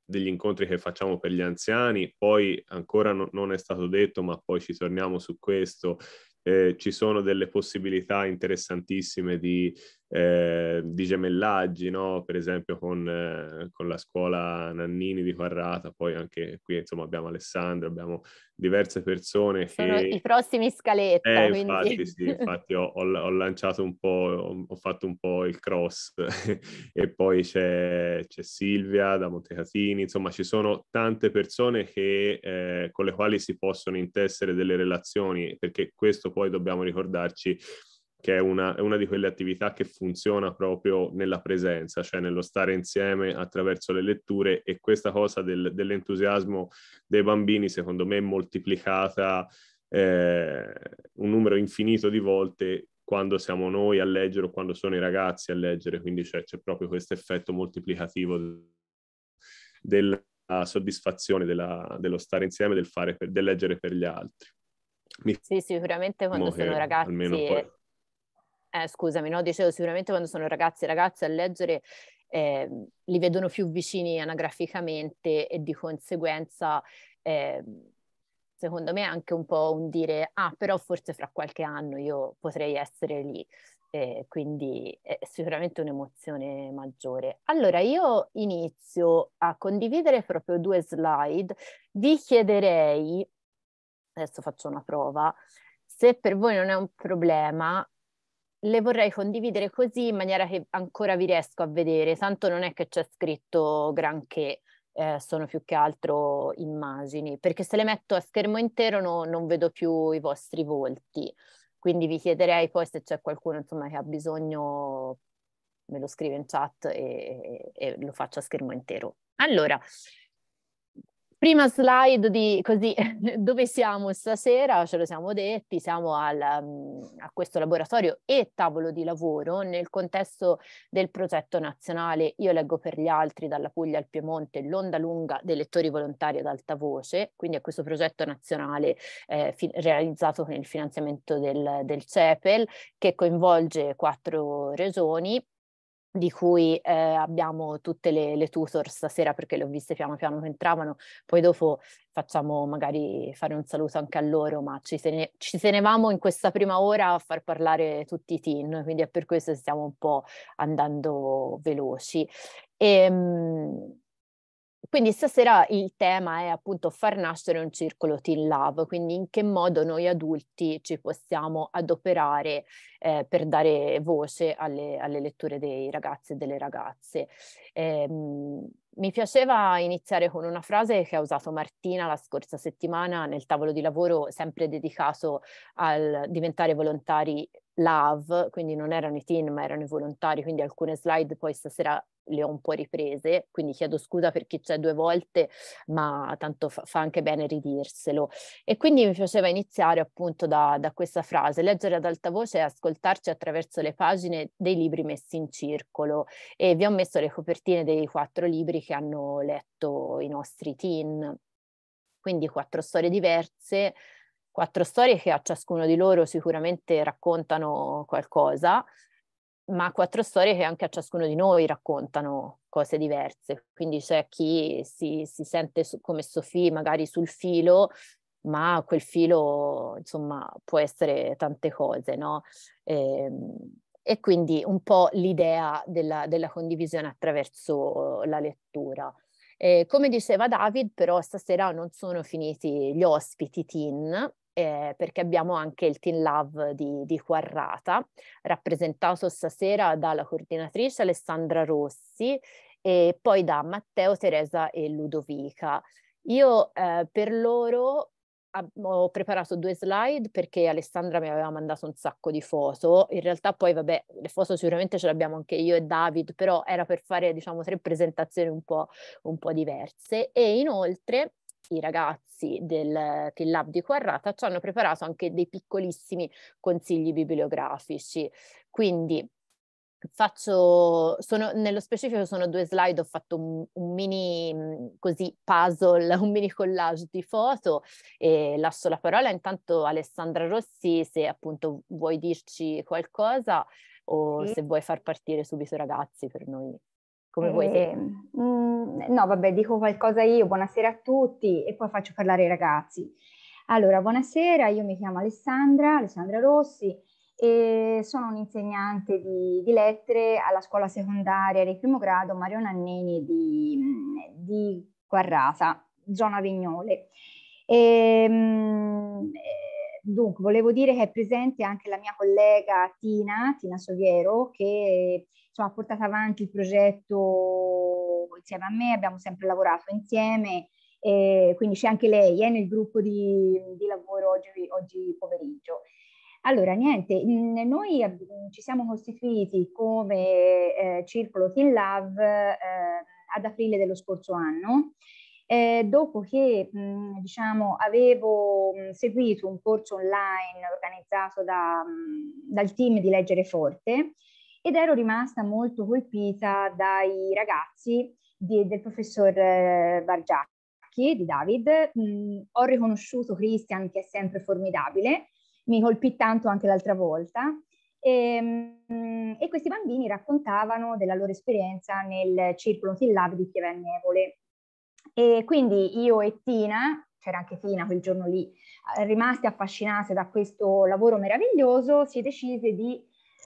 degli incontri che facciamo per gli anziani, poi ancora no, non è stato detto, ma poi ci torniamo su questo. Eh, ci sono delle possibilità interessantissime di eh, di gemellaggi, no? per esempio con, eh, con, la scuola Nannini di Quarrata, poi anche qui insomma abbiamo Alessandro, abbiamo diverse persone. Sono che... i prossimi scaletti. Eh, infatti sì, infatti ho, ho, ho, lanciato un po', ho, ho, fatto un po' il cross e poi c'è, c'è, Silvia da Montecatini, insomma ci sono tante persone che, eh, con le quali si possono intessere delle relazioni, perché questo poi dobbiamo ricordarci che è una, è una, di quelle attività che funziona proprio nella presenza, cioè nello stare insieme attraverso le letture e questa cosa del, dell'entusiasmo dei bambini secondo me è moltiplicata eh, un numero infinito di volte quando siamo noi a leggere o quando sono i ragazzi a leggere, quindi c'è, c'è proprio questo effetto moltiplicativo della soddisfazione della, dello stare insieme, del, per, del, leggere per gli altri. Mi sì, sicuramente quando diciamo sono che, ragazzi... Almeno poi eh, scusami, no? dicevo sicuramente quando sono ragazzi e ragazze a leggere eh, li vedono più vicini anagraficamente e di conseguenza eh, secondo me è anche un po' un dire ah però forse fra qualche anno io potrei essere lì. Eh, quindi è sicuramente un'emozione maggiore. Allora io inizio a condividere proprio due slide. Vi chiederei, adesso faccio una prova, se per voi non è un problema, le vorrei condividere così in maniera che ancora vi riesco a vedere, tanto non è che c'è scritto granché, eh, sono più che altro immagini, perché se le metto a schermo intero no, non vedo più i vostri volti, quindi vi chiederei poi se c'è qualcuno insomma, che ha bisogno, me lo scrive in chat e, e, e lo faccio a schermo intero. Allora, Prima slide di così, dove siamo stasera, ce lo siamo detti, siamo al, mm, a questo laboratorio e tavolo di lavoro nel contesto del progetto nazionale Io leggo per gli altri dalla Puglia al Piemonte, l'onda lunga dei lettori volontari ad alta voce, quindi è questo progetto nazionale eh, fi- realizzato con il finanziamento del, del CEPEL che coinvolge quattro regioni di cui eh, abbiamo tutte le, le, tutor stasera perché le ho viste piano piano che entravano, poi dopo facciamo magari fare un saluto anche a loro, ma ci, tene, ci tenevamo in questa prima ora a far parlare tutti i team, quindi è per questo che stiamo un po' andando veloci. E, ehm, quindi stasera il tema è appunto far nascere un circolo Teen Love, quindi in che modo noi adulti ci possiamo adoperare eh, per dare voce alle, alle, letture dei ragazzi e delle ragazze. Eh, mi piaceva iniziare con una frase che ha usato Martina la scorsa settimana nel tavolo di lavoro, sempre dedicato al diventare volontari love, quindi non erano i teen ma erano i volontari, quindi alcune slide poi stasera le ho un po' riprese, quindi chiedo scusa per chi c'è due volte, ma tanto fa, fa anche bene ridirselo. E quindi mi piaceva iniziare appunto da, da questa frase, leggere ad alta voce e ascoltarci attraverso le pagine dei libri messi in circolo. E vi ho messo le copertine dei quattro libri che hanno letto i nostri teen. Quindi quattro storie diverse, quattro storie che a ciascuno di loro sicuramente raccontano qualcosa, ma quattro storie che anche a ciascuno di noi raccontano cose diverse. Quindi c'è chi si, si sente su, come Sofì magari sul filo, ma quel filo insomma può essere tante cose, no? E, ehm, e quindi un po' l'idea della, della condivisione attraverso la lettura. E come diceva David, però stasera non sono finiti gli ospiti TIN, eh, perché abbiamo anche il Teen Love di, di Quarrata, rappresentato stasera dalla coordinatrice Alessandra Rossi e poi da Matteo, Teresa e Ludovica. Io eh, per loro ho preparato due slide perché Alessandra mi aveva mandato un sacco di foto. In realtà poi, vabbè, le foto sicuramente ce le abbiamo anche io e David, però era per fare, diciamo, tre presentazioni un po', un po diverse. E inoltre i ragazzi del Pill Lab di Quarrata ci hanno preparato anche dei piccolissimi consigli bibliografici. Quindi faccio, sono, nello specifico sono due slide, ho fatto un, un, mini mm, così puzzle, un mini collage di foto e lascio la parola intanto a Alessandra Rossi se appunto vuoi dirci qualcosa o sì. se vuoi far partire subito i ragazzi per noi come vuoi. Eh, no, vabbè, dico qualcosa io, buonasera a tutti e poi faccio parlare i ragazzi. Allora, buonasera, io mi chiamo Alessandra, Alessandra Rossi e sono un'insegnante di, di lettere alla scuola secondaria di primo grado Mario Nannini di, di Quarrasa, zona Vignole. E, ehm, mh, Dunque, volevo dire che è presente anche la mia collega Tina, Tina Soghiero, che insomma, ha portato avanti il progetto insieme a me, abbiamo sempre lavorato insieme, eh, quindi c'è anche lei, è eh, nel gruppo di, di lavoro oggi, oggi pomeriggio. Allora, niente, noi ci siamo costituiti come eh, Circolo Team Love eh, ad aprile dello scorso anno eh, dopo che mh, mhmm, diciamo, avevo mh, mhmm, seguito un corso online organizzato da, mh, mhmm, dal team di Leggere Forte ed ero rimasta molto colpita dai ragazzi di, del professor eh, Bargiacchi, di David, ho riconosciuto Christian che è sempre formidabile, mi colpì tanto anche l'altra volta. E, ehm, e questi bambini raccontavano della loro esperienza nel circolo Tillab di Pieve Nevole e quindi io e Tina, c'era anche Tina quel giorno lì, eh, rimaste affascinate da questo lavoro meraviglioso, si decise di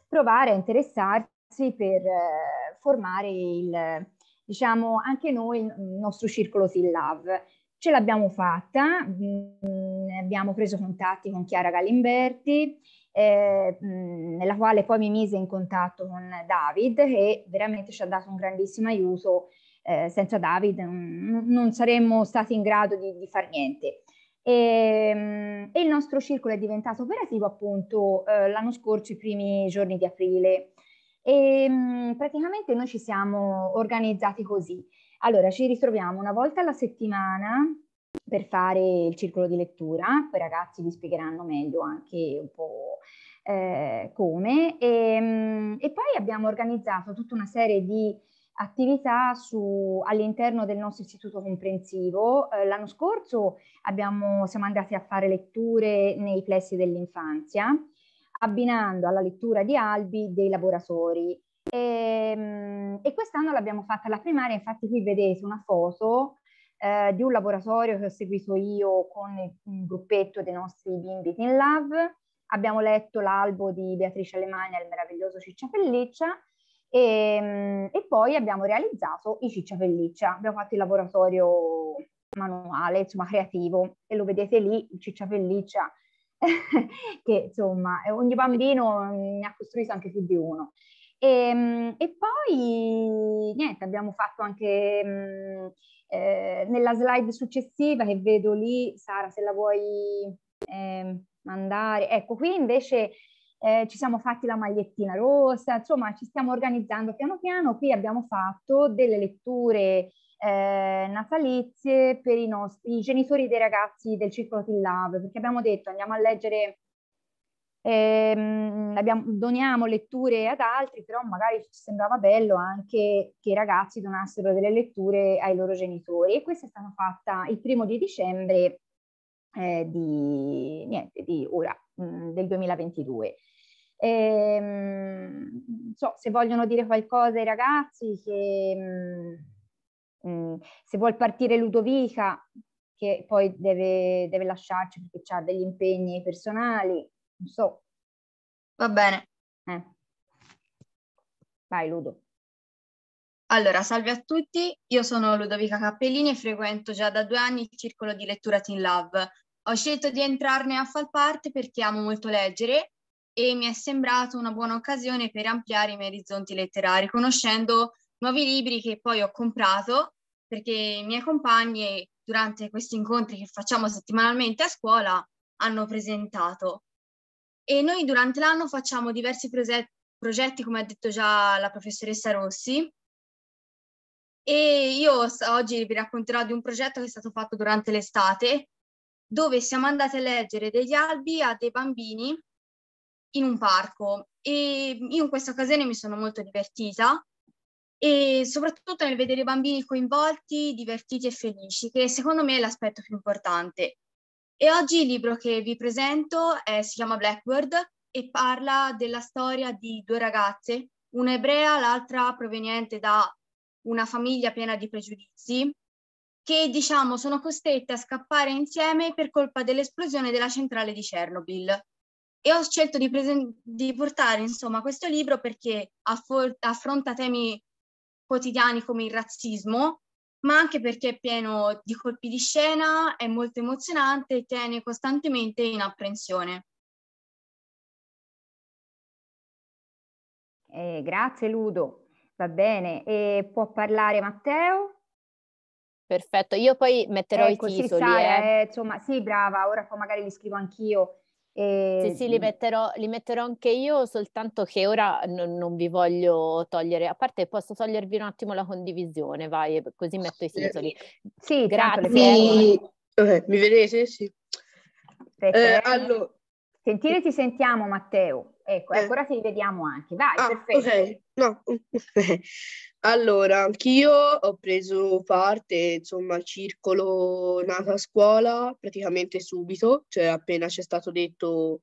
provare a interessarsi per eh, formare il, diciamo, anche noi il nostro circolo Till Love. Ce l'abbiamo fatta, mh, mm, abbiamo preso contatti con Chiara Galimberti, eh, mh, mm, nella quale poi mi mise in contatto con David che veramente ci ha dato un grandissimo aiuto eh, senza David non, non, saremmo stati in grado di, di far niente. E, ehm, e, il nostro circolo è diventato operativo appunto eh, l'anno scorso, i primi giorni di aprile. E ehm, praticamente noi ci siamo organizzati così. Allora, ci ritroviamo una volta alla settimana per fare il circolo di lettura, poi i ragazzi vi spiegheranno meglio anche un po' eh, come, e, ehm, e, poi abbiamo organizzato tutta una serie di attività su, all'interno del nostro istituto comprensivo. Eh, l'anno scorso abbiamo, siamo andati a fare letture nei plessi dell'infanzia, abbinando alla lettura di albi dei laboratori. E, ehm, e quest'anno l'abbiamo fatta alla primaria, infatti qui vedete una foto eh, di un laboratorio che ho seguito io con un gruppetto dei nostri bimbi in Love. Abbiamo letto l'albo di Beatrice Alemagna, il meraviglioso Ciccia Pelliccia, e, ehm, e poi abbiamo realizzato i ciccia pelliccia, abbiamo fatto il laboratorio manuale, insomma creativo, e lo vedete lì, il ciccia pelliccia, che insomma eh, ogni bambino mm, ne ha costruito anche più di uno. E, ehm, e, poi niente, abbiamo fatto anche mm, eh, nella slide successiva che vedo lì, Sara, se la vuoi eh, mandare. Ecco, qui invece eh, ci siamo fatti la magliettina rossa, insomma ci stiamo organizzando piano piano, qui abbiamo fatto delle letture eh, natalizie per i nostri i genitori dei ragazzi del circolo Till Love, perché abbiamo detto andiamo a leggere Ehm, abbiamo, doniamo letture ad altri, però magari ci sembrava bello anche che i ragazzi donassero delle letture ai loro genitori e questa è stata fatta il primo di dicembre eh, di, niente, di ora, mh, mm, del 2022. E, ehm, non so, se vogliono dire qualcosa ai ragazzi, che, mh, mm, mm, se vuol partire Ludovica, che poi deve, deve lasciarci perché ha degli impegni personali, non so. Va bene. Eh. Vai Ludo. Allora, salve a tutti, io sono Ludovica Cappellini e frequento già da due anni il circolo di lettura Teen Love. Ho scelto di entrarne a far parte perché amo molto leggere e mi è sembrato una buona occasione per ampliare i miei orizzonti letterari, conoscendo nuovi libri che poi ho comprato perché i miei compagni durante questi incontri che facciamo settimanalmente a scuola hanno presentato. E noi durante l'anno facciamo diversi progetti, come ha detto già la professoressa Rossi. E io oggi vi racconterò di un progetto che è stato fatto durante l'estate, dove siamo andati a leggere degli albi a dei bambini in un parco e io in questa occasione mi sono molto divertita e soprattutto nel vedere i bambini coinvolti, divertiti e felici, che secondo me è l'aspetto più importante. E oggi il libro che vi presento è, si chiama Blackbird e parla della storia di due ragazze, una ebrea, l'altra proveniente da una famiglia piena di pregiudizi, che diciamo sono costrette a scappare insieme per colpa dell'esplosione della centrale di Chernobyl e ho scelto di, presen- di portare insomma, questo libro perché affo- affronta temi quotidiani come il razzismo, ma anche perché è pieno di colpi di scena, è molto emozionante e tiene costantemente in apprensione. Eh, grazie Ludo, va bene. E può parlare Matteo? Perfetto, io poi metterò ecco, i titoli. Sì, Sara, eh. Eh, insomma, sì, brava, ora poi magari li scrivo anch'io. E... Sì, ehm, sì, li metterò, li metterò, anche io, soltanto che ora non, non, vi voglio togliere, a parte posso togliervi un attimo la condivisione, vai, così metto i titoli. Sì, grazie. Certo, mi... Okay, eh, mi vedete? Sì. Eh, allora... Sentire ti sentiamo Matteo, ecco, eh. ancora ecco, ti vediamo anche, vai, ah, perfetto. Okay. No, allora, anch'io ho preso parte, insomma, al circolo nata a scuola praticamente subito, cioè appena c'è stato detto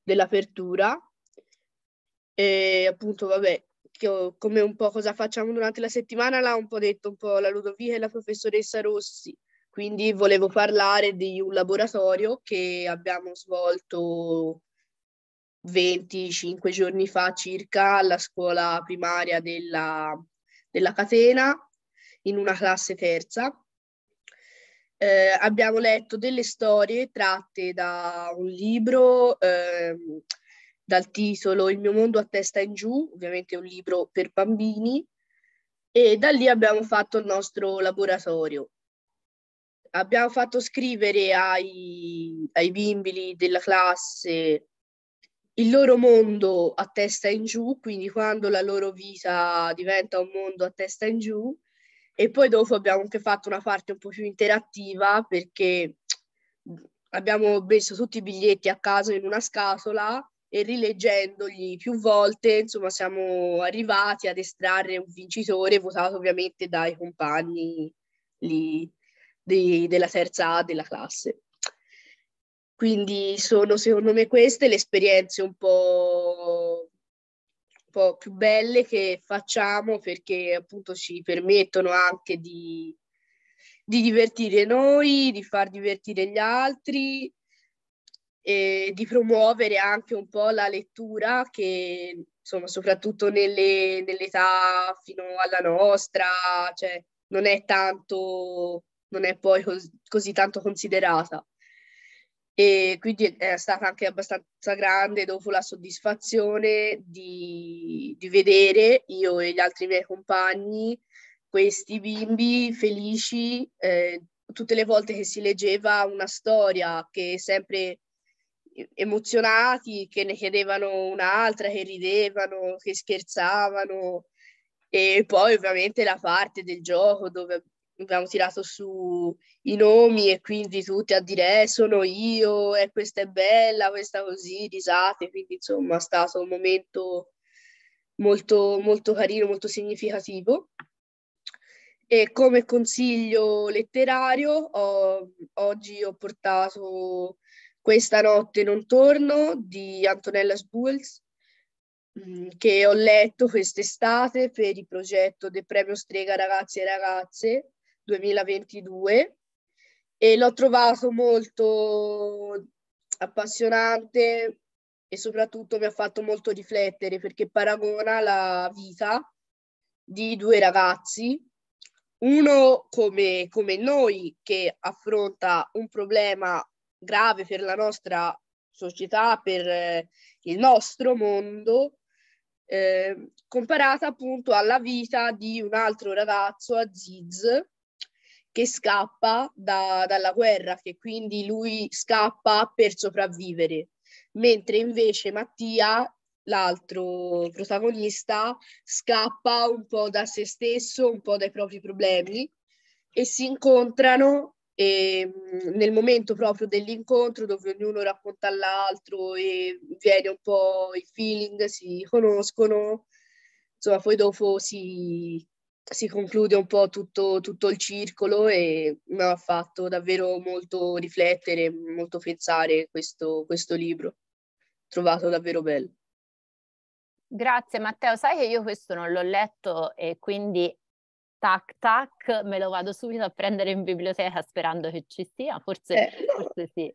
dell'apertura. E appunto, vabbè, che, come un po' cosa facciamo durante la settimana, l'ha un po' detto un po' la Ludovica e la professoressa Rossi. Quindi volevo parlare di un laboratorio che abbiamo svolto 25 giorni fa circa alla scuola primaria della, della catena in una classe terza. Eh, abbiamo letto delle storie tratte da un libro eh, dal titolo Il mio mondo a testa in giù, ovviamente un libro per bambini, e da lì abbiamo fatto il nostro laboratorio. Abbiamo fatto scrivere ai, ai bimbi della classe il loro mondo a testa in giù, quindi quando la loro vita diventa un mondo a testa in giù. E poi dopo abbiamo anche fatto una parte un po' più interattiva perché abbiamo messo tutti i biglietti a caso in una scatola e rileggendogli più volte, insomma, siamo arrivati ad estrarre un vincitore votato ovviamente dai compagni lì di, della terza A della classe. Quindi sono secondo me queste le esperienze un po', un po più belle che facciamo perché appunto ci permettono anche di, di divertire noi, di far divertire gli altri e di promuovere anche un po' la lettura che insomma soprattutto nelle, nell'età fino alla nostra cioè, non è tanto non è poi cos- così tanto considerata e quindi è stata anche abbastanza grande dopo la soddisfazione di, di vedere io e gli altri miei compagni questi bimbi felici eh, tutte le volte che si leggeva una storia che sempre emozionati, che ne chiedevano un'altra, che ridevano, che scherzavano e poi ovviamente la parte del gioco dove abbiamo tirato su i nomi e quindi tutti a dire eh, sono io e eh, questa è bella, questa così, risate, quindi insomma è stato un momento molto, molto carino, molto significativo. E come consiglio letterario ho, oggi ho portato Questa notte non torno di Antonella Sbulz mm, che ho letto quest'estate per il progetto del premio Strega Ragazzi e Ragazze 2022 e l'ho trovato molto appassionante e soprattutto mi ha fatto molto riflettere perché paragona la vita di due ragazzi, uno come, come noi che affronta un problema grave per la nostra società, per eh, il nostro mondo, eh, comparata appunto alla vita di un altro ragazzo, Aziz, che scappa da, dalla guerra, che quindi lui scappa per sopravvivere, mentre invece Mattia, l'altro protagonista, scappa un po' da se stesso, un po' dai propri problemi e si incontrano e ehm, nel momento proprio dell'incontro dove ognuno racconta all'altro e viene un po' il feeling, si conoscono, insomma poi dopo si si conclude un po' tutto, tutto il circolo e mi ha fatto davvero molto riflettere, molto pensare questo, questo libro. Trovato davvero bello. Grazie Matteo, sai che io questo non l'ho letto e quindi tac tac me lo vado subito a prendere in biblioteca sperando che ci sia, forse, eh, no. forse sì.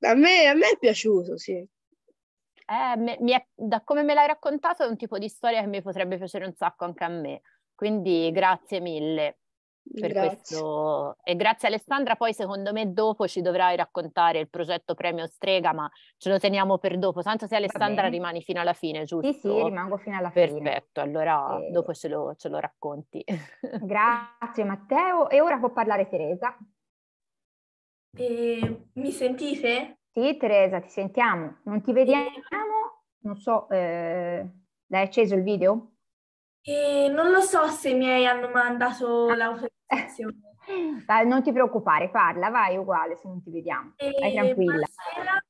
A me, a me, è piaciuto, sì. Eh, me, è, da come me l'hai raccontato è un tipo di storia che mi potrebbe piacere un sacco anche a me. Quindi grazie mille per grazie. questo. E grazie Alessandra, poi secondo me dopo ci dovrai raccontare il progetto Premio Strega, ma ce lo teniamo per dopo, tanto se Alessandra rimani fino alla fine, giusto? Sì, sì, rimango fino alla Perfetto. fine. Perfetto, allora e... Eh. dopo ce lo, ce lo racconti. grazie Matteo, e ora può parlare Teresa. Eh, mi sentite? Sì, Teresa, ti sentiamo. Non ti vediamo, non so, eh, l'hai acceso il video? E non lo so se i miei hanno mandato l'autorizzazione. Dai, non ti preoccupare, parla, vai uguale se non ti vediamo. E vai ehm, tranquilla. Sera,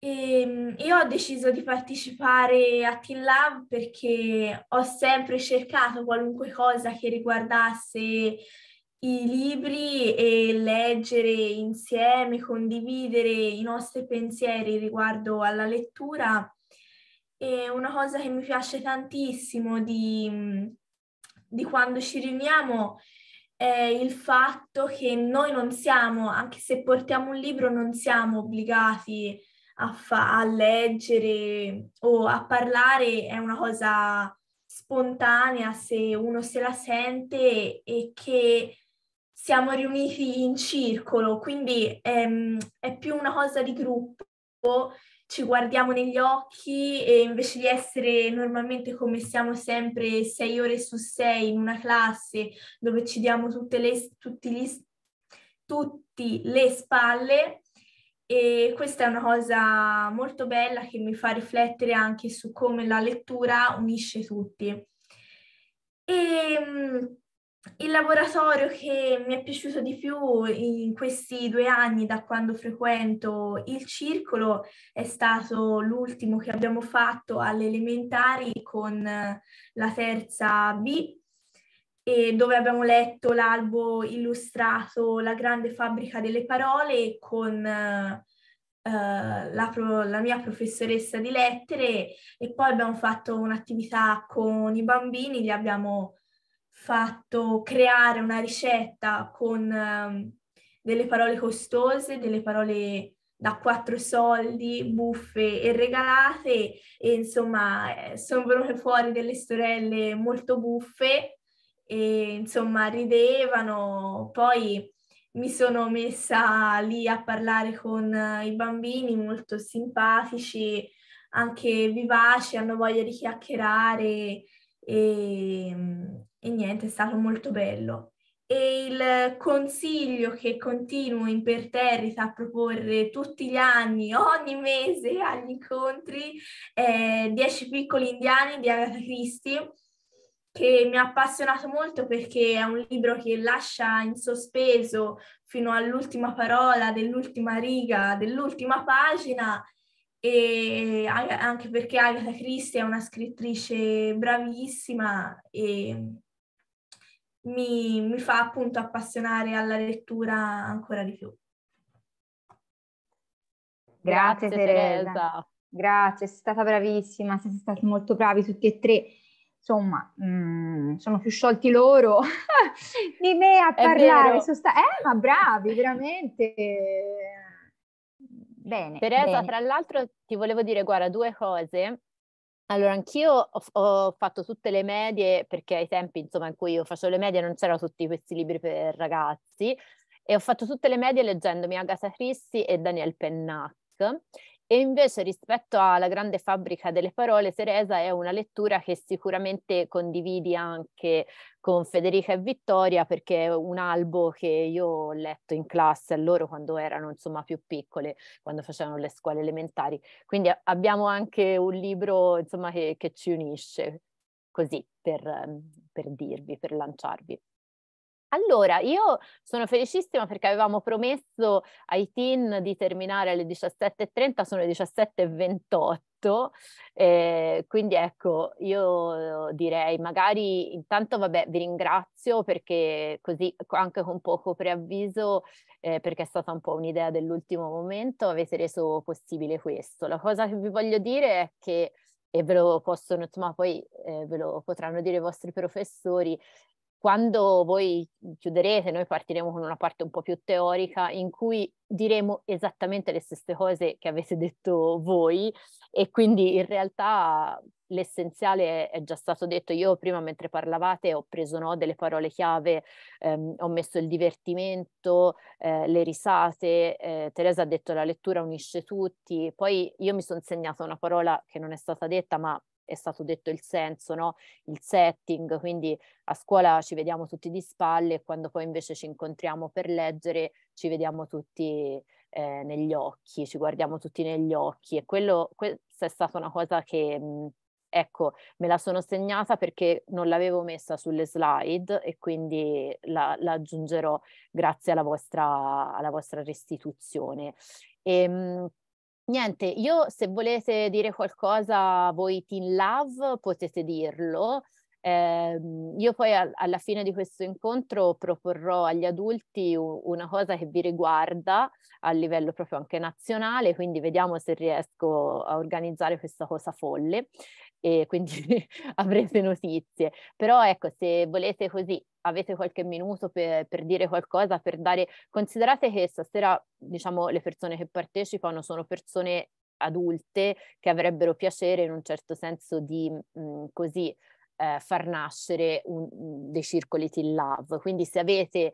e, ehm, io ho deciso di partecipare a Team Lab perché ho sempre cercato qualunque cosa che riguardasse i libri e leggere insieme, condividere i nostri pensieri riguardo alla lettura e una cosa che mi piace tantissimo di, di quando ci riuniamo è il fatto che noi non siamo, anche se portiamo un libro, non siamo obbligati a, fa- a leggere o a parlare, è una cosa spontanea se uno se la sente e che siamo riuniti in circolo, quindi ehm, è più una cosa di gruppo ci guardiamo negli occhi e invece di essere normalmente come siamo sempre sei ore su sei in una classe dove ci diamo tutte le, tutti gli, tutti le spalle e questa è una cosa molto bella che mi fa riflettere anche su come la lettura unisce tutti. E, ehm, il laboratorio che mi è piaciuto di più in questi due anni da quando frequento il circolo è stato l'ultimo che abbiamo fatto alle elementari con eh, la terza B, dove abbiamo letto l'albo illustrato La grande fabbrica delle parole con eh, eh, la, pro, la mia professoressa di lettere e poi abbiamo fatto un'attività con i bambini, li abbiamo fatto creare una ricetta con um, delle parole costose, delle parole da quattro soldi, buffe e regalate e insomma eh, sono venute fuori delle sorelle molto buffe e insomma ridevano, poi mi sono messa lì a parlare con eh, i bambini molto simpatici, anche vivaci, hanno voglia di chiacchierare e, mm, e niente, è stato molto bello. E il consiglio che continuo imperterrita a proporre tutti gli anni, ogni mese agli incontri, è Dieci piccoli indiani di Agatha Christie, che mi ha appassionato molto perché è un libro che lascia in sospeso fino all'ultima parola, dell'ultima riga, dell'ultima pagina e anche perché Agatha Christie è una scrittrice bravissima e mi, mi fa appunto appassionare alla lettura ancora di più. Grazie, Grazie Teresa. Teresa. Grazie, sei stata bravissima, siete stati molto bravi tutti e tre. Insomma, mh, mm, sono più sciolti loro di me a È parlare. Sta- eh, ma bravi, veramente. Bene. Teresa, bene. fra l'altro ti volevo dire, guarda, due cose. Allora, anch'io ho, ho, fatto tutte le medie perché ai tempi, insomma, in cui io facevo le medie non c'erano tutti questi libri per ragazzi e ho fatto tutte le medie leggendomi Agatha Christie e Daniel Pennac e invece rispetto alla grande fabbrica delle parole, Teresa è una lettura che sicuramente condividi anche con Federica e Vittoria perché è un albo che io ho letto in classe a loro quando erano insomma più piccole, quando facevano le scuole elementari. Quindi abbiamo anche un libro insomma che, che ci unisce così per, per dirvi, per lanciarvi. Allora, io sono felicissima perché avevamo promesso ai teen di terminare alle 17.30, sono le 17.28, eh, quindi ecco, io direi magari intanto vabbè vi ringrazio perché così anche con poco preavviso, eh, perché è stata un po' un'idea dell'ultimo momento, avete reso possibile questo. La cosa che vi voglio dire è che e ve lo possono, insomma, poi eh, ve lo potranno dire i vostri professori, quando voi chiuderete, noi partiremo con una parte un po' più teorica in cui diremo esattamente le stesse cose che avete detto voi e quindi in realtà l'essenziale è già stato detto. Io prima mentre parlavate ho preso no, delle parole chiave, ehm, ho messo il divertimento, eh, le risate, eh, Teresa ha detto la lettura unisce tutti, poi io mi sono segnata una parola che non è stata detta ma è stato detto il senso, no? il setting, quindi a scuola ci vediamo tutti di spalle e quando poi invece ci incontriamo per leggere ci vediamo tutti eh, negli occhi, ci guardiamo tutti negli occhi e quello, questa è stata una cosa che... Mm, ecco, me la sono segnata perché non l'avevo messa sulle slide e quindi la, la aggiungerò grazie alla vostra, alla vostra restituzione. E, ehm, Niente, io se volete dire qualcosa voi Team Love potete dirlo. Eh, io poi a- alla fine di questo incontro proporrò agli adulti u- una cosa che vi riguarda a livello proprio anche nazionale, quindi vediamo se riesco a organizzare questa cosa folle e quindi avrete notizie. Però ecco, se volete così, avete qualche minuto per, per, dire qualcosa, per dare... Considerate che stasera, diciamo, le persone che partecipano sono persone adulte che avrebbero piacere in un certo senso di mh, mm, così eh, far nascere un, dei circoli till love. Quindi se avete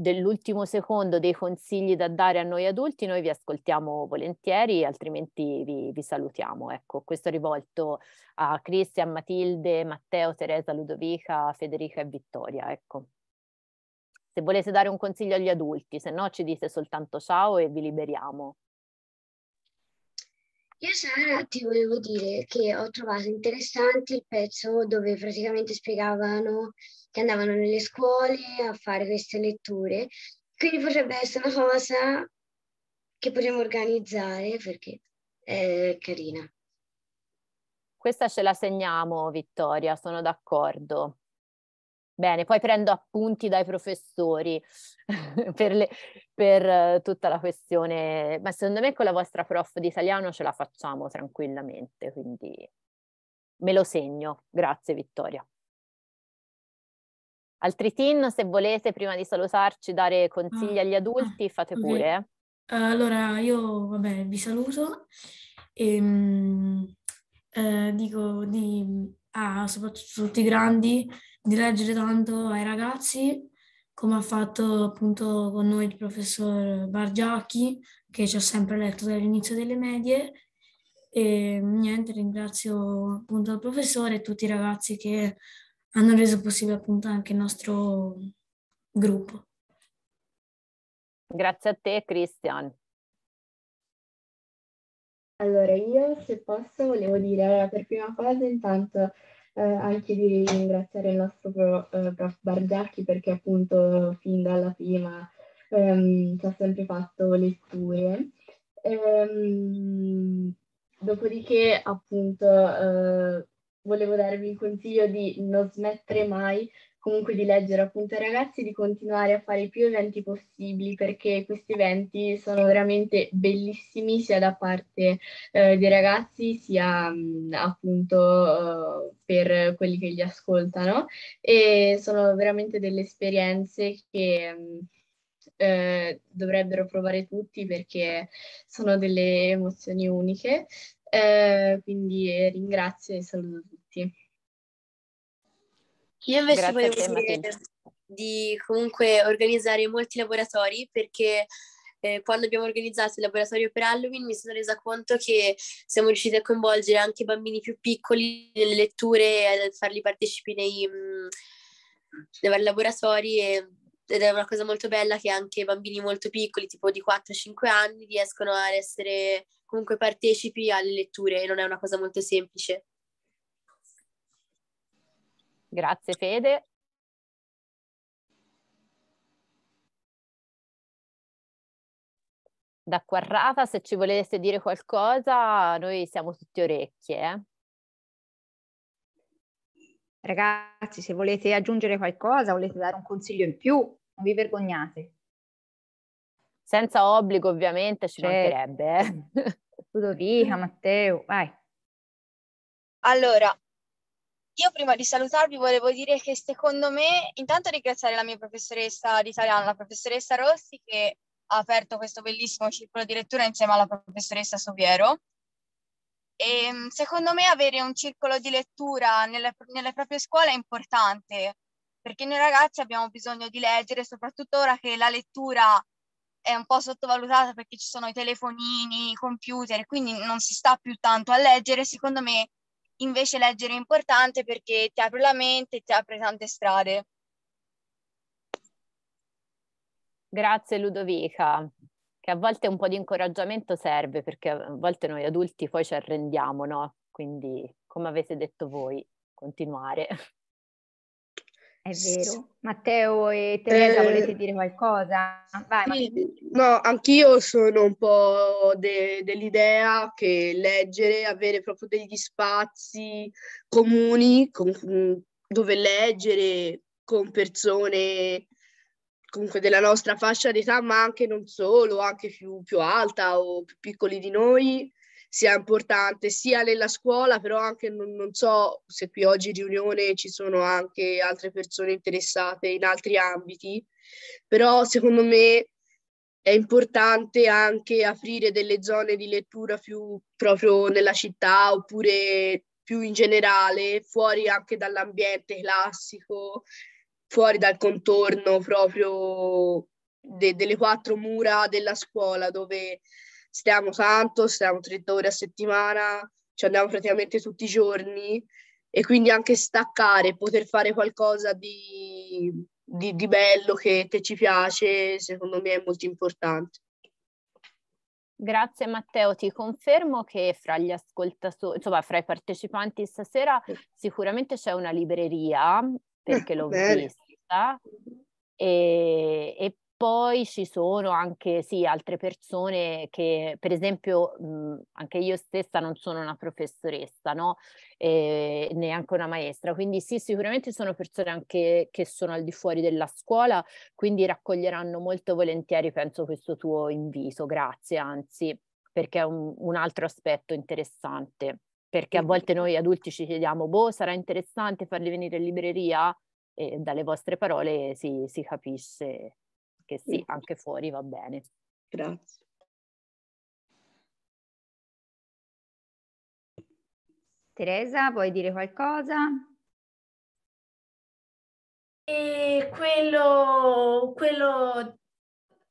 dell'ultimo secondo dei consigli da dare a noi adulti, noi vi ascoltiamo volentieri, altrimenti vi, vi salutiamo. Ecco, questo è rivolto a Cristian, Matilde, Matteo, Teresa, Ludovica, Federica e Vittoria. Ecco. Se volete dare un consiglio agli adulti, se no ci dite soltanto ciao e vi liberiamo. Io Sara ti volevo dire che ho trovato interessante il pezzo dove praticamente spiegavano che andavano nelle scuole a fare queste letture, quindi potrebbe essere una cosa che potremmo organizzare perché è carina. Questa ce la segniamo, Vittoria, sono d'accordo. Bene, poi prendo appunti dai professori per, le, per, eh, tutta la questione, ma secondo me con la vostra prof di italiano ce la facciamo tranquillamente, quindi me lo segno. Grazie Vittoria. Altri team, se volete, prima di salutarci, dare consigli ah, agli ah, adulti, fate pure. Okay. Eh. Allora, io vabbè, vi saluto e ehm, eh, dico di, ah, soprattutto tutti i grandi, di leggere tanto ai ragazzi, come ha fatto appunto con noi il professor Bargiacchi, che ci ha sempre letto dall'inizio delle medie. E niente, ringrazio appunto il professore e tutti i ragazzi che hanno reso possibile appunto anche il nostro gruppo. Grazie a te Christian. Allora, io se posso volevo dire, allora, per prima cosa intanto eh, anche di ringraziare il nostro pro, eh, prof Bargiacchi perché appunto fin dalla prima ehm, ci ha sempre fatto letture. Ehm, dopodiché appunto eh, volevo darvi il consiglio di non smettere mai comunque di leggere appunto ai ragazzi di continuare a fare più eventi possibili perché questi eventi sono veramente bellissimi sia da parte eh, dei ragazzi sia mh, mm, appunto eh, per quelli che li ascoltano e sono veramente delle esperienze che mh, mm, eh, dovrebbero provare tutti perché sono delle emozioni uniche. Eh, quindi eh, ringrazio e saluto tutti. Io invece Grazie volevo dire di comunque organizzare molti laboratori perché eh, quando abbiamo organizzato il laboratorio per Halloween mi sono resa conto che siamo riusciti a coinvolgere anche i bambini più piccoli nelle letture e a farli partecipi nei, mm, nei vari laboratori e, ed è una cosa molto bella che anche bambini molto piccoli, tipo di 4-5 anni, riescono ad essere comunque partecipi alle letture e non è una cosa molto semplice. Grazie Fede. Da Quarrata, se ci voleste dire qualcosa, noi siamo tutti orecchie. Eh. Ragazzi, se volete aggiungere qualcosa, volete dare un consiglio in più, non vi vergognate. Senza obbligo, ovviamente, ci certo. mancherebbe. Ludovica, eh. Matteo, vai. Allora, io prima di salutarvi volevo dire che secondo me, intanto ringraziare la mia professoressa di italiano, la professoressa Rossi, che ha aperto questo bellissimo circolo di lettura insieme alla professoressa Soviero. E ehm, secondo me avere un circolo di lettura nelle, nelle proprie scuole è importante, perché noi ragazzi abbiamo bisogno di leggere, soprattutto ora che la lettura è un po' sottovalutata perché ci sono i telefonini, i computer, quindi non si sta più tanto a leggere. Secondo me invece leggere è importante perché ti apre la mente, e ti apre tante strade. Grazie Ludovica, che a volte un po' di incoraggiamento serve perché a volte noi adulti poi ci arrendiamo, no? Quindi, come avete detto voi, continuare. È vero. Matteo e Teresa, eh, volete dire qualcosa? Vai, sì, no, anch'io sono un po' de- dell'idea che leggere, avere proprio degli spazi comuni com- dove leggere con persone comunque della nostra fascia d'età, ma anche non solo, anche più, più alta o più piccoli di noi, sia importante sia nella scuola, però anche non, non so se qui oggi in riunione ci sono anche altre persone interessate in altri ambiti, però secondo me è importante anche aprire delle zone di lettura più proprio nella città oppure più in generale, fuori anche dall'ambiente classico, fuori dal contorno proprio de- delle quattro mura della scuola dove stiamo tanto, stiamo 30 ore a settimana, ci andiamo praticamente tutti i giorni e quindi anche staccare, poter fare qualcosa di, di, di bello che, che ci piace, secondo me è molto importante. Grazie Matteo, ti confermo che fra gli ascoltatori, insomma fra i partecipanti stasera sicuramente c'è una libreria, perché l'ho Bene. vista, e, e, poi ci sono anche sì, altre persone che, per esempio, mh, mhmm, anche io stessa non sono una professoressa, no? E ehm, neanche una maestra, quindi sì, sicuramente sono persone anche che sono al di fuori della scuola, quindi raccoglieranno molto volentieri, penso, questo tuo invito, grazie, anzi, perché è un, un altro aspetto interessante, perché a volte noi adulti ci chiediamo, boh, sarà interessante farli venire in libreria? E dalle vostre parole si, si capisce perché sì, anche fuori va bene. Grazie. Teresa, vuoi dire qualcosa? E quello, quello,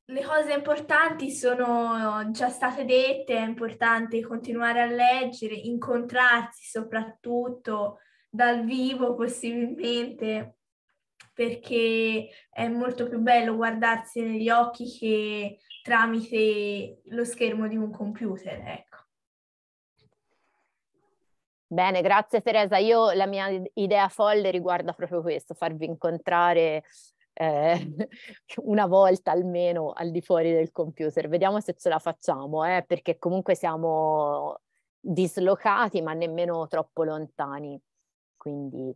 le cose importanti sono già state dette, è importante continuare a leggere, incontrarsi soprattutto dal vivo possibilmente perché è molto più bello guardarsi negli occhi che tramite lo schermo di un computer, ecco. Bene, grazie Teresa. Io la mia idea folle riguarda proprio questo, farvi incontrare eh, una volta almeno al di fuori del computer. Vediamo se ce la facciamo, eh, perché comunque siamo dislocati ma nemmeno troppo lontani. Quindi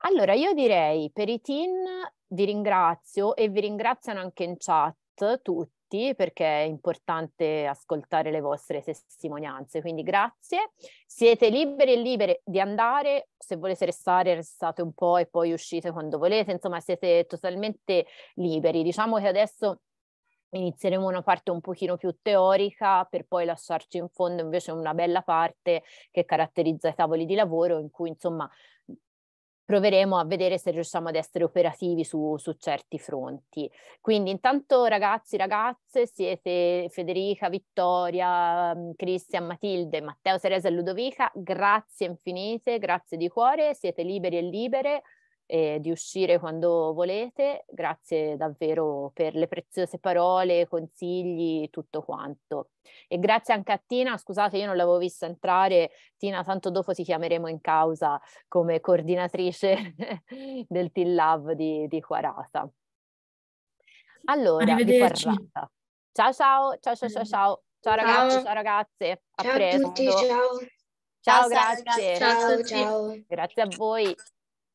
allora, io direi per i teen vi ringrazio e vi ringraziano anche in chat tutti perché è importante ascoltare le vostre testimonianze, quindi grazie. Siete liberi e libere di andare, se volete restare restate un po' e poi uscite quando volete, insomma siete totalmente liberi. Diciamo che adesso inizieremo una parte un pochino più teorica per poi lasciarci in fondo invece una bella parte che caratterizza i tavoli di lavoro in cui insomma proveremo a vedere se riusciamo ad essere operativi su, su certi fronti. Quindi intanto ragazzi, ragazze, siete Federica, Vittoria, mm, Cristian, Matilde, Matteo, Teresa e Ludovica, grazie infinite, grazie di cuore, siete liberi e libere e di uscire quando volete. Grazie davvero per le preziose parole, consigli, tutto quanto. E grazie anche a Tina, scusate io non l'avevo vista entrare, Tina tanto dopo ti chiameremo in causa come coordinatrice del Team Lab di, di Quarata. Allora, di Quarata. Ciao ciao, ciao ciao ciao ciao. Ciao ragazzi, ciao, ciao ragazze, a ciao presto. A tutti, ciao. Ciao, ciao grazie. Ciao, ciao. Grazie a voi.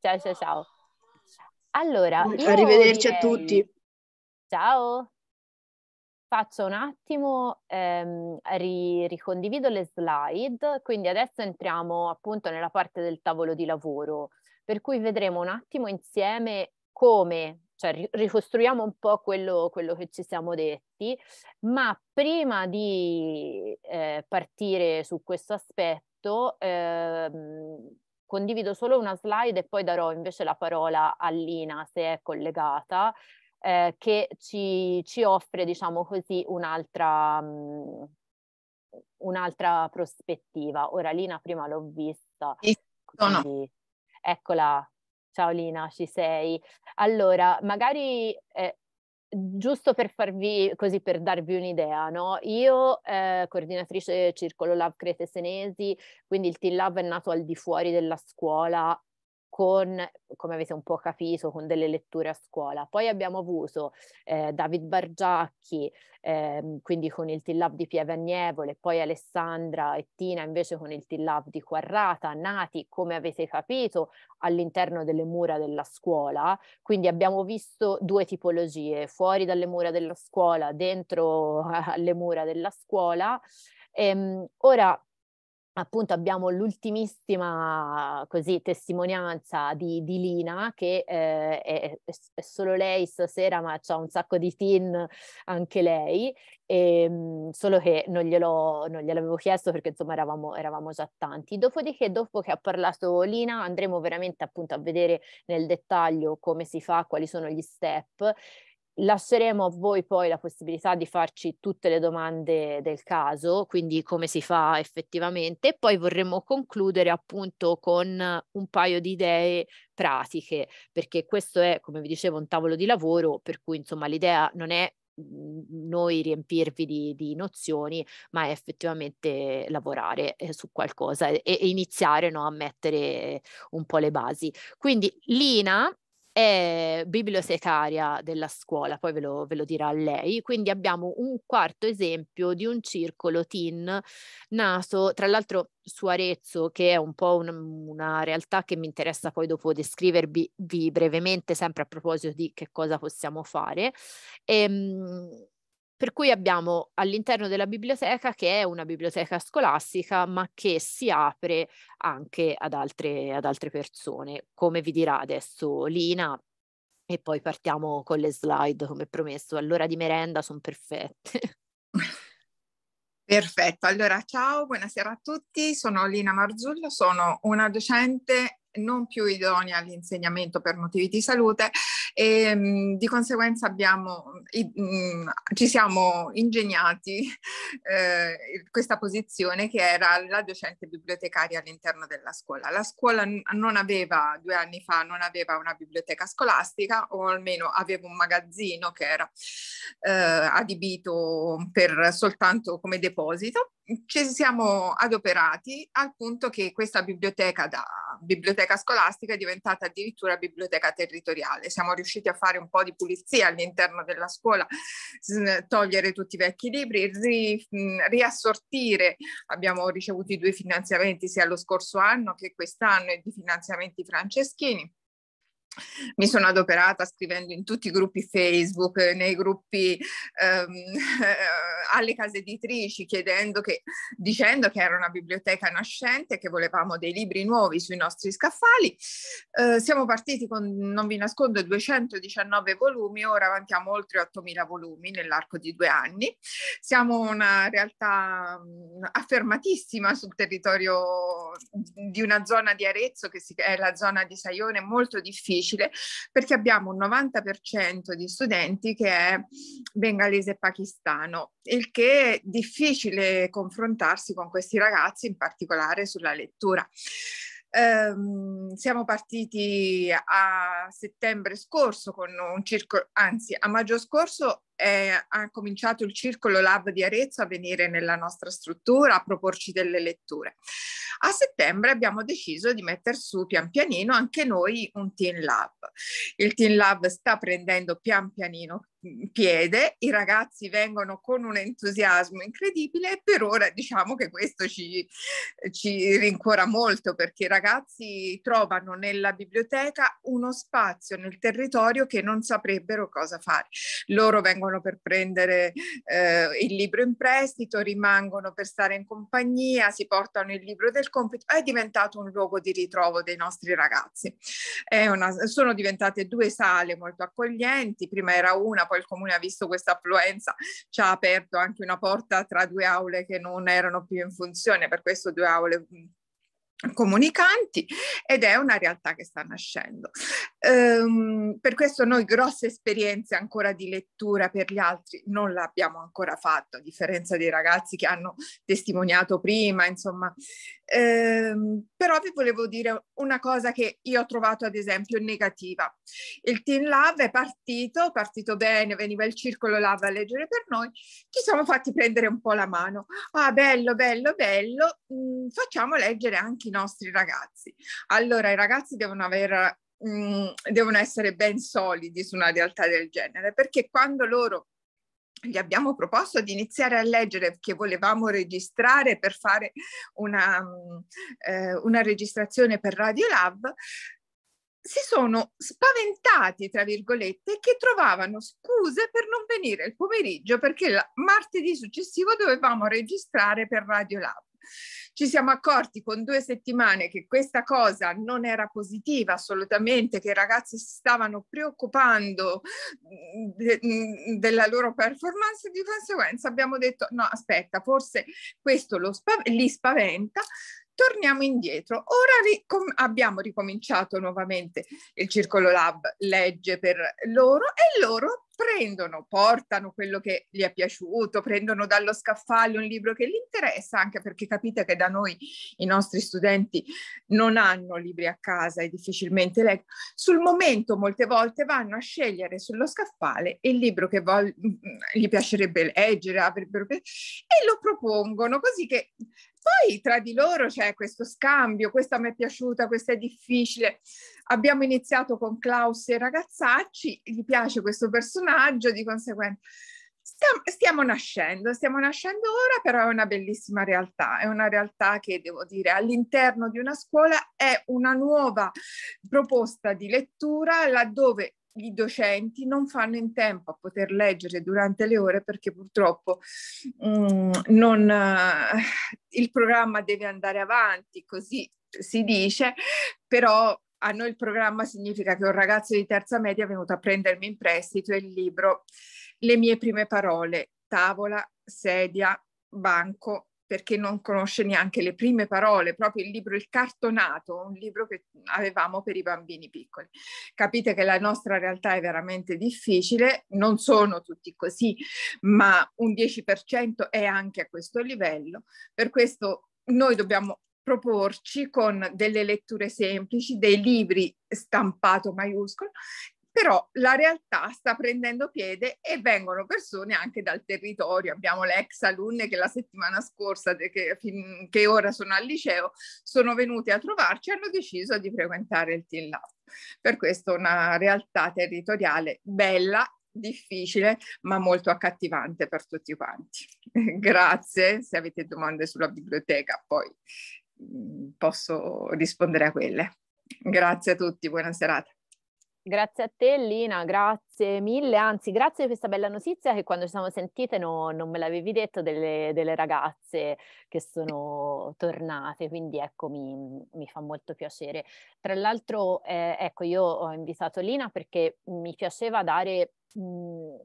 Ciao, ciao, ciao. Allora, arrivederci direi... a tutti. Ciao. Faccio un attimo, ehm, ri- ricondivido le slide, quindi adesso entriamo appunto nella parte del tavolo di lavoro, per cui vedremo un attimo insieme come cioè ricostruiamo un po' quello, quello, che ci siamo detti, ma prima di eh, partire su questo aspetto ehm, condivido solo una slide e poi darò invece la parola a Lina se è collegata, eh, che ci, ci, offre, diciamo così, un'altra, un'altra prospettiva. Ora Lina prima l'ho vista. Sì, Eccola. Ciao Lina, ci sei. Allora, magari eh, giusto per farvi, così per darvi un'idea, no? Io, eh, coordinatrice Circolo Lab Crete Senesi, quindi il Team Lab è nato al di fuori della scuola con, come avete un po' capito, con delle letture a scuola. Poi abbiamo avuto eh, David Bargiacchi, eh, quindi con il Tillab di Pieve Piavagnevole, poi Alessandra e Tina invece con il Tillab di Quarrata, nati, come avete capito, all'interno delle mura della scuola. Quindi abbiamo visto due tipologie, fuori dalle mura della scuola, dentro alle mura della scuola. Ehm, ora, appunto abbiamo l'ultimissima così, testimonianza di, di, Lina che eh, è, è, solo lei stasera ma c'ha un sacco di tin anche lei e, ehm, solo che non, glielo, non gliel'avevo chiesto perché insomma eravamo, eravamo, già tanti dopodiché dopo che ha parlato Lina andremo veramente appunto a vedere nel dettaglio come si fa quali sono gli step Lasceremo a voi poi la possibilità di farci tutte le domande del caso, quindi come si fa effettivamente, e poi vorremmo concludere appunto con un paio di idee pratiche, perché questo è, come vi dicevo, un tavolo di lavoro, per cui insomma l'idea non è mm, noi riempirvi di, di, nozioni, ma è effettivamente lavorare eh, su qualcosa e, e iniziare no, a mettere un po' le basi. Quindi Lina è bibliotecaria della scuola, poi ve lo, ve lo, dirà lei, quindi abbiamo un quarto esempio di un circolo teen nato, tra l'altro su Arezzo, che è un po' un, una realtà che mi interessa poi dopo descrivervi brevemente, sempre a proposito di che cosa possiamo fare. E, ehm, per cui abbiamo all'interno della biblioteca che è una biblioteca scolastica ma che si apre anche ad altre, ad altre persone, come vi dirà adesso Lina. E poi partiamo con le slide come promesso. All'ora di merenda sono perfette. Perfetto, allora ciao, buonasera a tutti, sono Lina Marzullo, sono una docente non più idonea all'insegnamento per motivi di salute e mh, mhmm, di conseguenza abbiamo, i, mh, mhmm, ci siamo ingegnati eh, questa posizione che era la docente bibliotecaria all'interno della scuola. La scuola non aveva, due anni fa, non aveva una biblioteca scolastica o almeno aveva un magazzino che era eh, adibito per, soltanto come deposito ci siamo adoperati al punto che questa biblioteca da biblioteca scolastica è diventata addirittura biblioteca territoriale. Siamo riusciti a fare un po' di pulizia all'interno della scuola, togliere tutti i vecchi libri, ri, riassortire. Abbiamo ricevuto i due finanziamenti sia lo scorso anno che quest'anno e di finanziamenti franceschini mi sono adoperata scrivendo in tutti i gruppi Facebook, nei gruppi ehm, alle case editrici, che, dicendo che era una biblioteca nascente, che volevamo dei libri nuovi sui nostri scaffali. Eh, siamo partiti con, non vi nascondo, 219 volumi, ora avantiamo oltre 8.000 volumi nell'arco di due anni. Siamo una realtà mh, mm, affermatissima sul territorio di una zona di Arezzo, che si, è la zona di Saione, molto difficile difficile perché abbiamo un 90% di studenti che è bengalese e pakistano, il che è difficile confrontarsi con questi ragazzi, in particolare sulla lettura. Um, siamo partiti a settembre scorso con un circolo, anzi a maggio scorso eh, ha cominciato il Circolo Lab di Arezzo a venire nella nostra struttura a proporci delle letture. A settembre abbiamo deciso di mettere su pian pianino anche noi un Teen Lab. Il Teen Lab sta prendendo pian pianino piede, i ragazzi vengono con un entusiasmo incredibile e per ora diciamo che questo ci, ci rincuora molto perché i ragazzi trovano nella biblioteca uno spazio nel territorio che non saprebbero cosa fare. Loro vengono rimangono per prendere eh, il libro in prestito, rimangono per stare in compagnia, si portano il libro del compito, è diventato un luogo di ritrovo dei nostri ragazzi. Una, sono diventate due sale molto accoglienti, prima era una, poi il comune ha visto questa affluenza, ci ha aperto anche una porta tra due aule che non erano più in funzione, per questo due aule comunicanti ed è una realtà che sta nascendo. Ehm, per questo noi grosse esperienze ancora di lettura per gli altri non l'abbiamo ancora fatto, a differenza dei ragazzi che hanno testimoniato prima, insomma. Ehm, però vi volevo dire una cosa che io ho trovato ad esempio negativa. Il Team Lab è partito, partito bene, veniva il circolo Lab a leggere per noi, ci siamo fatti prendere un po' la mano. Ah, bello, bello, bello, mm, facciamo leggere anche nostri ragazzi. Allora i ragazzi devono avere mm, devono essere ben solidi su una realtà del genere, perché quando loro gli abbiamo proposto di iniziare a leggere che volevamo registrare per fare una, mm, eh, una registrazione per Radio Lab, si sono spaventati, tra virgolette, che trovavano scuse per non venire il pomeriggio perché il martedì successivo dovevamo registrare per Radio Lab. Ci siamo accorti con due settimane che questa cosa non era positiva assolutamente, che i ragazzi si stavano preoccupando mm, de- mm, della loro performance, di conseguenza abbiamo detto no, aspetta, forse questo spav- li spaventa, torniamo indietro. Ora ricom- abbiamo ricominciato nuovamente il Circolo Lab legge per loro e loro prendono, portano quello che gli è piaciuto, prendono dallo scaffale un libro che gli interessa, anche perché capite che da noi i nostri studenti non hanno libri a casa e difficilmente leggono. Sul momento molte volte vanno a scegliere sullo scaffale il libro che vol- mm, mm, gli piacerebbe leggere avrebbero... e lo propongono così che poi tra di loro c'è questo scambio, questa mi è piaciuta, questa è difficile. Abbiamo iniziato con Klaus e Ragazzacci, gli piace questo personaggio personaggio, di conseguenza. Stiamo, stiamo nascendo, stiamo nascendo ora, però è una bellissima realtà, è una realtà che devo dire all'interno di una scuola è una nuova proposta di lettura laddove i docenti non fanno in tempo a poter leggere durante le ore perché purtroppo um, non, uh, il programma deve andare avanti, così si dice, però a noi il programma significa che un ragazzo di terza media è venuto a prendermi in prestito il libro Le mie prime parole, tavola, sedia, banco, perché non conosce neanche le prime parole, proprio il libro, il cartonato, un libro che avevamo per i bambini piccoli. Capite che la nostra realtà è veramente difficile, non sono tutti così, ma un 10% è anche a questo livello, per questo noi dobbiamo proporci con delle letture semplici, dei libri stampato maiuscolo, però la realtà sta prendendo piede e vengono persone anche dal territorio. Abbiamo le ex alunne che la settimana scorsa, che, che ora sono al liceo, sono venute a trovarci e hanno deciso di frequentare il Team Lab. Per questo una realtà territoriale bella difficile ma molto accattivante per tutti quanti. Grazie, se avete domande sulla biblioteca poi Mm, posso rispondere a quelle. Grazie a tutti, buona serata. Grazie a te Lina, grazie mille, anzi grazie per questa bella notizia che quando ci siamo sentite no, non me l'avevi detto delle, delle, ragazze che sono tornate, quindi ecco mi, mi fa molto piacere. Tra l'altro eh, ecco io ho invitato Lina perché mi piaceva dare mh, mm,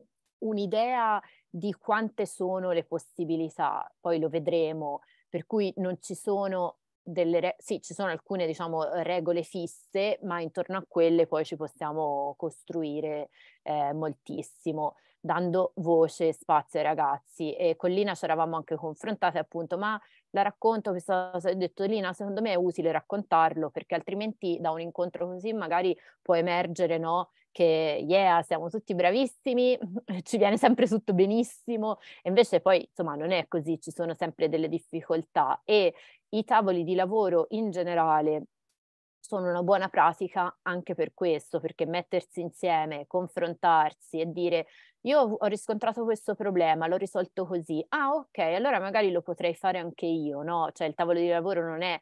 un'idea di quante sono le possibilità, poi lo vedremo, per cui non ci sono delle re- sì, ci sono alcune diciamo, eh, regole fisse, ma intorno a quelle poi ci possiamo costruire eh, moltissimo, dando voce e spazio ai ragazzi. E con Lina ci eravamo anche confrontate appunto, ma la racconto questa cosa? Ho detto Lina, secondo me è utile raccontarlo, perché altrimenti da un incontro così magari può emergere no, che yeah, siamo tutti bravissimi, ci viene sempre tutto benissimo, e invece poi insomma non è così, ci sono sempre delle difficoltà e i tavoli di lavoro in generale sono una buona pratica anche per questo, perché mettersi insieme, confrontarsi e dire io ho riscontrato questo problema, l'ho risolto così, ah ok, allora magari lo potrei fare anche io, no? Cioè il tavolo di lavoro non è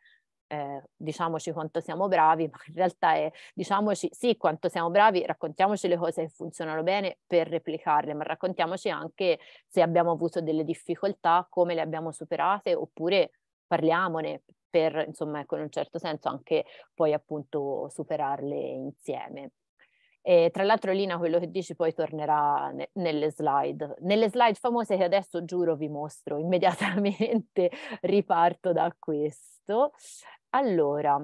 eh, diciamoci quanto siamo bravi, ma in realtà è diciamoci sì quanto siamo bravi, raccontiamoci le cose che funzionano bene per replicarle, ma raccontiamoci anche se abbiamo avuto delle difficoltà, come le abbiamo superate oppure parliamone per, insomma, ecco, in un certo senso anche poi appunto superarle insieme. E tra l'altro Lina quello che dici poi tornerà ne- nelle slide, nelle slide famose che adesso giuro vi mostro immediatamente, riparto da questo. Allora,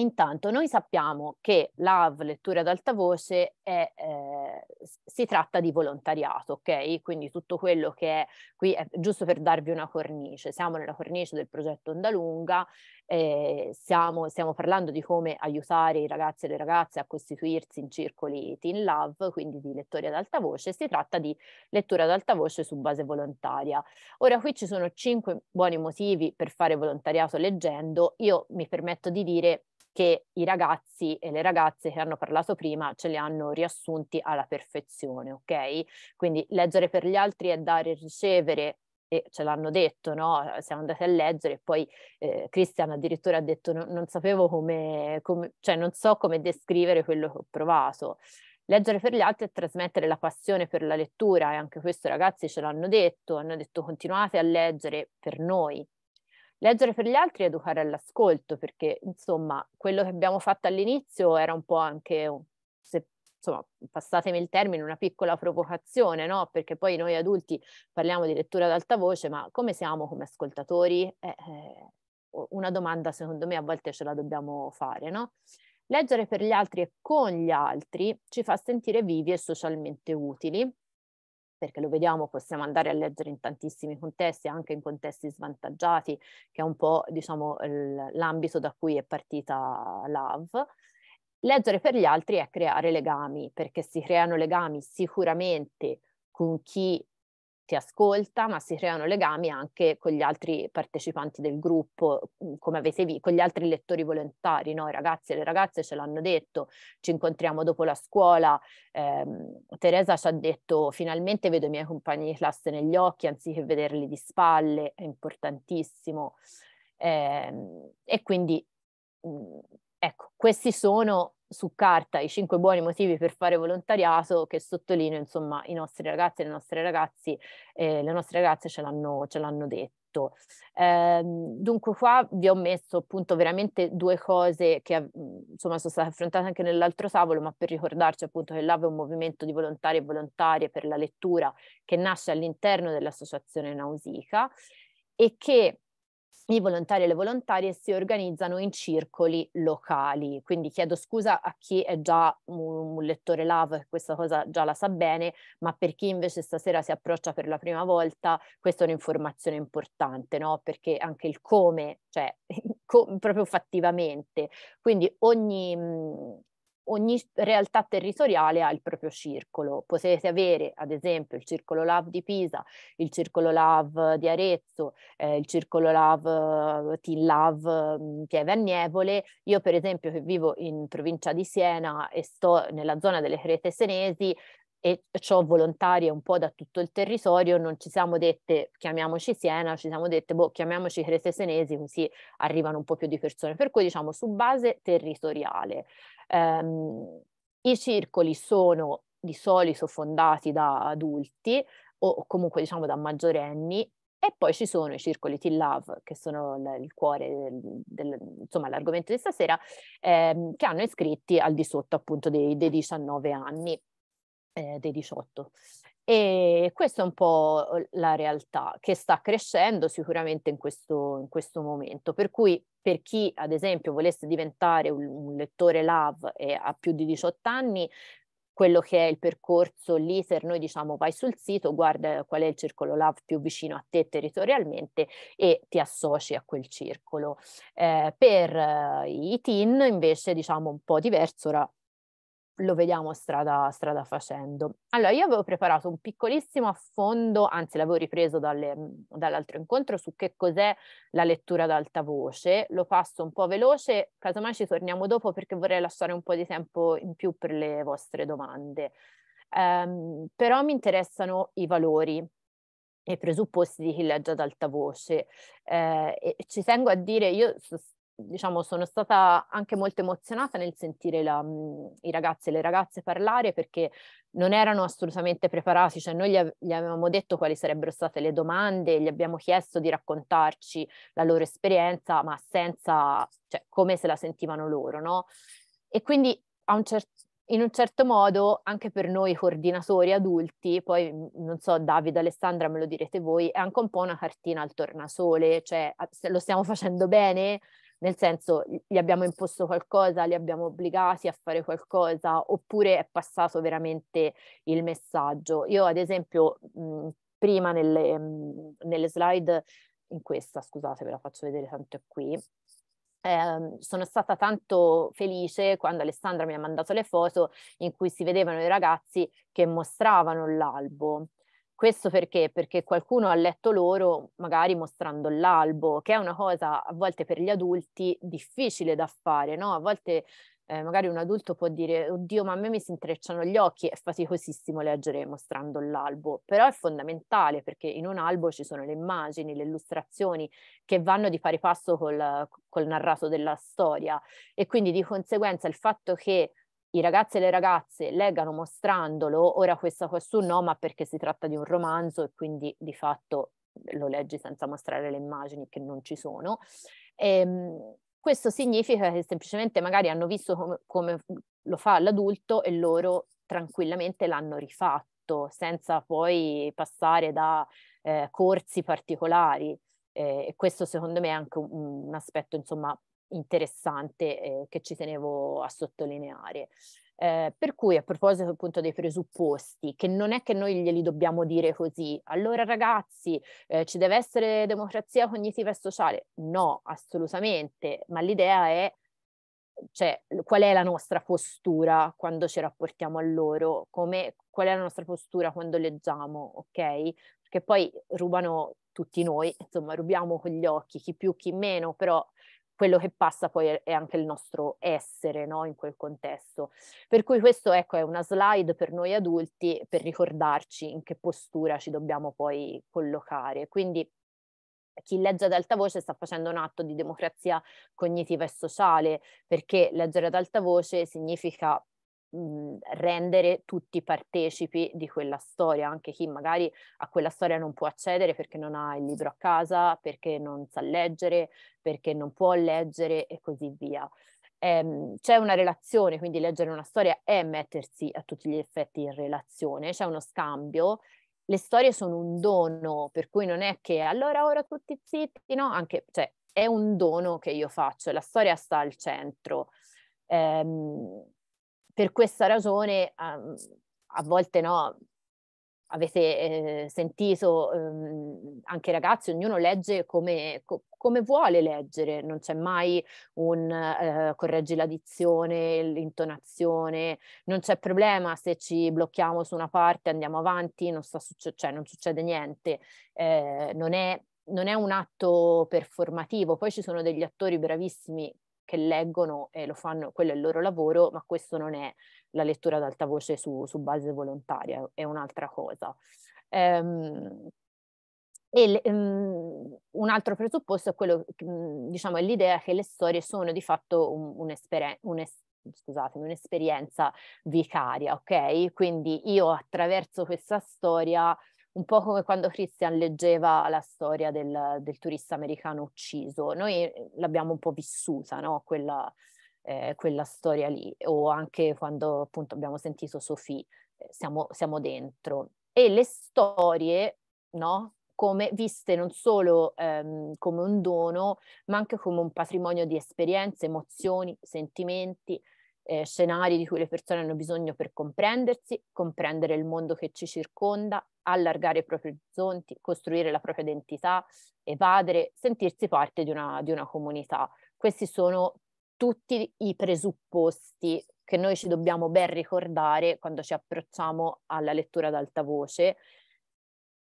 Intanto noi sappiamo che l'AV, lettura ad alta voce, è, eh, si tratta di volontariato, ok? Quindi tutto quello che è qui è giusto per darvi una cornice. Siamo nella cornice del progetto Onda Lunga eh, stiamo, stiamo, parlando di come aiutare i ragazzi e le ragazze a costituirsi in circoli teen love, quindi di lettori ad alta voce, si tratta di lettura ad alta voce su base volontaria. Ora qui ci sono cinque buoni motivi per fare volontariato leggendo, io mi permetto di dire che i ragazzi e le ragazze che hanno parlato prima ce li hanno riassunti alla perfezione, ok? Quindi leggere per gli altri è dare e ricevere e ce l'hanno detto, no? Eh, siamo andati a leggere e poi eh, Christian addirittura ha detto no, non sapevo come, come, cioè non so come descrivere quello che ho provato. Leggere per gli altri e trasmettere la passione per la lettura e anche questo ragazzi ce l'hanno detto, hanno detto continuate a leggere per noi. Leggere per gli altri e educare all'ascolto perché insomma quello che abbiamo fatto all'inizio era un po' anche, se insomma, passatemi il termine, una piccola provocazione, no? Perché poi noi adulti parliamo di lettura ad alta voce, ma come siamo come ascoltatori? Eh, eh una domanda secondo me a volte ce la dobbiamo fare, no? Leggere per gli altri e con gli altri ci fa sentire vivi e socialmente utili, perché lo vediamo, possiamo andare a leggere in tantissimi contesti, anche in contesti svantaggiati, che è un po' diciamo, l'ambito da cui è partita LAV. Leggere per gli altri è creare legami, perché si creano legami sicuramente con chi ti ascolta, ma si creano legami anche con gli altri partecipanti del gruppo, mm, come avete visto, con gli altri lettori volontari, no? i ragazzi e le ragazze ce l'hanno detto, ci incontriamo dopo la scuola, eh, Teresa ci ha detto finalmente vedo i miei compagni di classe negli occhi anziché vederli di spalle, è importantissimo. Eh, e quindi mm, Ecco, questi sono su carta i cinque buoni motivi per fare volontariato che sottolineo, insomma, i nostri ragazzi e le nostre ragazze, eh, le nostre ragazze ce l'hanno, ce l'hanno detto. Eh, dunque qua vi ho messo appunto veramente due cose che mm, insomma sono state affrontate anche nell'altro tavolo, ma per ricordarci appunto che l'AVE è un movimento di volontari e volontarie per la lettura che nasce all'interno dell'associazione Nausica e che i volontari e le volontarie si organizzano in circoli locali, quindi chiedo scusa a chi è già un, un lettore LAV, che questa cosa già la sa bene, ma per chi invece stasera si approccia per la prima volta, questa è un'informazione importante, no? perché anche il come, cioè co- proprio fattivamente, quindi ogni, ogni realtà territoriale ha il proprio circolo. Potete avere, ad esempio, il circolo LAV di Pisa, il circolo LAV di Arezzo, eh, il circolo LAV TIN LAV mm, Pieve Annevole. Io, per esempio, che vivo in provincia di Siena e sto nella zona delle Crete Senesi, e ho volontari un po' da tutto il territorio, non ci siamo dette chiamiamoci Siena, ci siamo dette boh, chiamiamoci Crete Senesi, così arrivano un po' più di persone. Per cui diciamo su base territoriale. Um, I circoli sono di solito fondati da adulti o comunque diciamo da maggiorenni e poi ci sono i circoli Till Love, che sono il cuore del, del, insomma, l'argomento di stasera, ehm, che hanno iscritti al di sotto appunto dei, dei 19 anni, eh, dei 18. E questa è un po' la realtà che sta crescendo sicuramente in questo, in questo momento, per cui per chi ad esempio volesse diventare un, un lettore LAV e ha più di 18 anni, quello che è il percorso l'iter, noi diciamo vai sul sito, guarda qual è il circolo LAV più vicino a te territorialmente e ti associ a quel circolo. Eh, per eh, i teen invece diciamo un po' diverso, ora lo vediamo strada, strada, facendo. Allora, io avevo preparato un piccolissimo affondo, anzi l'avevo ripreso dalle, dall'altro incontro, su che cos'è la lettura ad alta voce. Lo passo un po' veloce, casomai ci torniamo dopo perché vorrei lasciare un po' di tempo in più per le vostre domande. Um, però mi interessano i valori, e i presupposti di chi legge ad alta voce. Eh, ci tengo a dire, io so, diciamo, sono stata anche molto emozionata nel sentire la, mhmm, i ragazzi e le ragazze parlare perché non erano assolutamente preparati, cioè noi gli, av- gli, avevamo detto quali sarebbero state le domande, gli abbiamo chiesto di raccontarci la loro esperienza, ma senza, cioè, come se la sentivano loro, no? E quindi un cer- in un certo modo, anche per noi coordinatori adulti, poi mhmm, non so, Davide, Alessandra, me lo direte voi, è anche un po' una cartina al tornasole, cioè lo stiamo facendo bene, nel senso gli abbiamo imposto qualcosa, li abbiamo obbligati a fare qualcosa oppure è passato veramente il messaggio. Io ad esempio mh, prima nelle, mh, nelle slide, in questa scusate ve la faccio vedere tanto è qui, eh, sono stata tanto felice quando Alessandra mi ha mandato le foto in cui si vedevano i ragazzi che mostravano l'albo questo perché? Perché qualcuno ha letto loro, magari mostrando l'albo, che è una cosa a volte per gli adulti difficile da fare, no? A volte eh, magari un adulto può dire, oddio, ma a me mi si intrecciano gli occhi, è faticosissimo leggere mostrando l'albo, però è fondamentale perché in un albo ci sono le immagini, le illustrazioni che vanno di pari passo col, col narrato della storia e quindi di conseguenza il fatto che i ragazzi e le ragazze leggano mostrandolo, ora questa quassù no, ma perché si tratta di un romanzo e quindi di fatto lo leggi senza mostrare le immagini che non ci sono. Ehm, questo significa che semplicemente magari hanno visto com- come lo fa l'adulto e loro tranquillamente l'hanno rifatto senza poi passare da eh, corsi particolari. Eh, questo secondo me è anche un, un aspetto insomma interessante eh, che ci tenevo a sottolineare. Eh, per cui a proposito appunto dei presupposti, che non è che noi glieli dobbiamo dire così, allora ragazzi eh, ci deve essere democrazia cognitiva e sociale? No, assolutamente, ma l'idea è cioè, qual è la nostra postura quando ci rapportiamo a loro, Come, qual è la nostra postura quando leggiamo, ok? Perché poi rubano tutti noi, insomma rubiamo con gli occhi, chi più, chi meno, però quello che passa poi è anche il nostro essere no? in quel contesto. Per cui questo ecco, è una slide per noi adulti per ricordarci in che postura ci dobbiamo poi collocare. Quindi chi legge ad alta voce sta facendo un atto di democrazia cognitiva e sociale, perché leggere ad alta voce significa Mhmm, rendere tutti partecipi di quella storia, anche chi magari a quella storia non può accedere perché non ha il libro a casa, perché non sa leggere, perché non può leggere e così via. Ehm, c'è una relazione, quindi leggere una storia è mettersi a tutti gli effetti in relazione, c'è uno scambio le storie sono un dono, per cui non è che allora ora tutti zitti, no? Anche, cioè, è un dono che io faccio, la storia sta al centro. Ehm, per questa ragione um, a volte no, avete eh, sentito ehm, anche ragazzi, ognuno legge come, co- come, vuole leggere, non c'è mai un eh, correggi la l'intonazione, non c'è problema se ci blocchiamo su una parte, andiamo avanti, non, succe- cioè, non succede niente, eh, non, è, non è un atto performativo. Poi ci sono degli attori bravissimi che leggono e lo fanno, quello è il loro lavoro, ma questo non è la lettura ad alta voce su, su base volontaria, è un'altra cosa. Ehm, e, um, un altro presupposto è quello, diciamo, è l'idea che le storie sono di fatto un, un'esperienza, un es- scusatemi, un'esperienza vicaria, ok? Quindi io attraverso questa storia un po' come quando Christian leggeva la storia del, del turista americano ucciso. Noi eh, l'abbiamo un po' vissuta, no? quella, eh, quella, storia lì, o anche quando appunto abbiamo sentito Sofì, eh, siamo, siamo, dentro. E le storie, no? Come, viste non solo ehm, come un dono, ma anche come un patrimonio di esperienze, emozioni, sentimenti, eh, scenari di cui le persone hanno bisogno per comprendersi, comprendere il mondo che ci circonda, allargare i propri orizzonti, costruire la propria identità, evadere, sentirsi parte di una, di una comunità. Questi sono tutti i presupposti che noi ci dobbiamo ben ricordare quando ci approcciamo alla lettura ad alta voce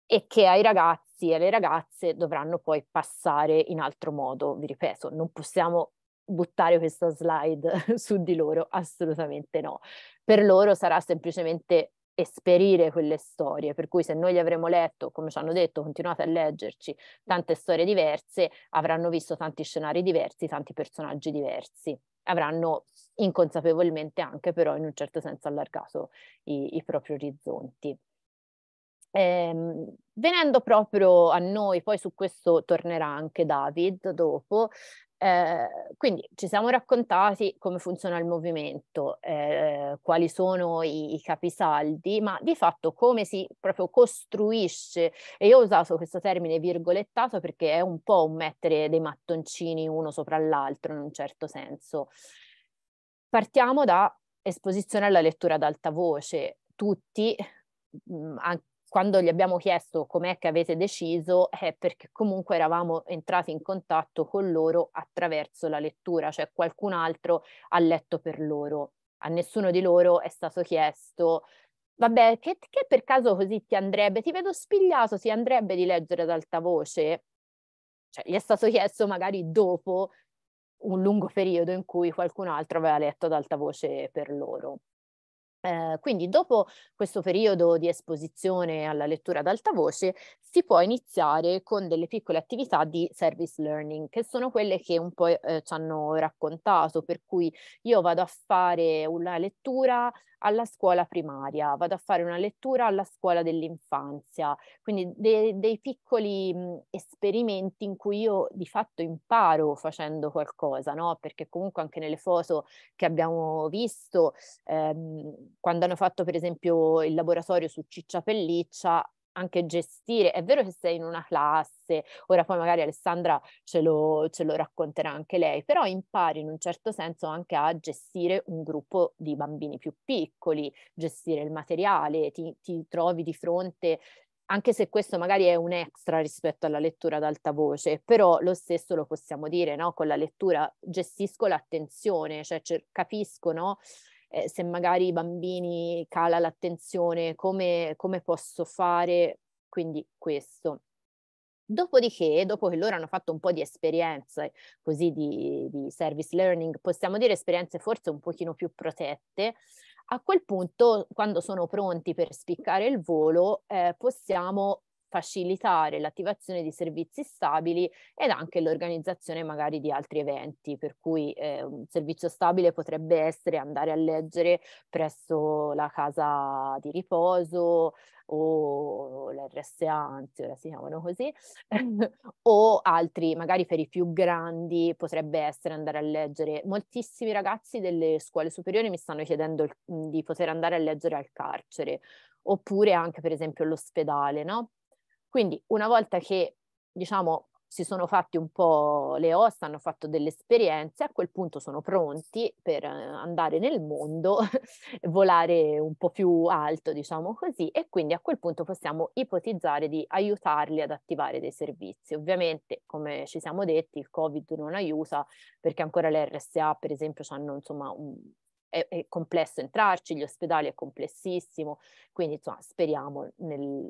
e che ai ragazzi e alle ragazze dovranno poi passare in altro modo. Vi ripeto, non possiamo buttare questa slide su di loro, assolutamente no. Per loro sarà semplicemente esperire quelle storie, per cui se noi li avremo letto, come ci hanno detto, continuate a leggerci tante storie diverse, avranno visto tanti scenari diversi, tanti personaggi diversi, avranno inconsapevolmente anche però in un certo senso allargato i, i propri orizzonti. Eh, venendo proprio a noi, poi su questo tornerà anche David dopo, eh, quindi ci siamo raccontati come funziona il movimento, eh, quali sono i, i, capisaldi, ma di fatto come si proprio costruisce, e io ho usato questo termine virgolettato perché è un po' un mettere dei mattoncini uno sopra l'altro in un certo senso. Partiamo da esposizione alla lettura ad alta voce, tutti, mh, mm, anche quando gli abbiamo chiesto com'è che avete deciso è perché comunque eravamo entrati in contatto con loro attraverso la lettura, cioè qualcun altro ha letto per loro. A nessuno di loro è stato chiesto, vabbè, che, che per caso così ti andrebbe, ti vedo spigliato, ti andrebbe di leggere ad alta voce? Cioè, gli è stato chiesto magari dopo un lungo periodo in cui qualcun altro aveva letto ad alta voce per loro. Eh, quindi dopo questo periodo di esposizione alla lettura ad alta voce si può iniziare con delle piccole attività di service learning, che sono quelle che un po' eh, ci hanno raccontato, per cui io vado a fare una lettura alla scuola primaria, vado a fare una lettura alla scuola dell'infanzia, quindi de- dei piccoli mh, esperimenti in cui io di fatto imparo facendo qualcosa, no? perché comunque anche nelle foto che abbiamo visto, ehm, quando hanno fatto per esempio il laboratorio su Ciccia Pelliccia, anche gestire. È vero che sei in una classe, ora poi magari Alessandra ce lo, ce lo, racconterà anche lei, però impari in un certo senso anche a gestire un gruppo di bambini più piccoli, gestire il materiale, ti, ti trovi di fronte, anche se questo magari è un extra rispetto alla lettura ad alta voce, però lo stesso lo possiamo dire, no? Con la lettura gestisco l'attenzione, cioè cer- capisco, no? eh, se magari i bambini cala l'attenzione, come, come posso fare, quindi questo. Dopodiché, dopo che loro hanno fatto un po' di esperienze così di, di, service learning, possiamo dire esperienze forse un pochino più protette, a quel punto, quando sono pronti per spiccare il volo, eh, possiamo facilitare l'attivazione di servizi stabili ed anche l'organizzazione magari di altri eventi, per cui eh, un servizio stabile potrebbe essere andare a leggere presso la casa di riposo o l'RSA, anzi ora si chiamano così, o altri, magari per i più grandi potrebbe essere andare a leggere. Moltissimi ragazzi delle scuole superiori mi stanno chiedendo di poter andare a leggere al carcere, oppure anche per esempio all'ospedale, no? Quindi una volta che, diciamo, si sono fatti un po' le ossa, hanno fatto delle esperienze, a quel punto sono pronti per eh, andare nel mondo, volare un po' più alto, diciamo così, e quindi a quel punto possiamo ipotizzare di aiutarli ad attivare dei servizi. Ovviamente, come ci siamo detti, il Covid non aiuta perché ancora le RSA, per esempio, hanno insomma un, è, è complesso entrarci, gli ospedali è complessissimo, quindi insomma speriamo nel,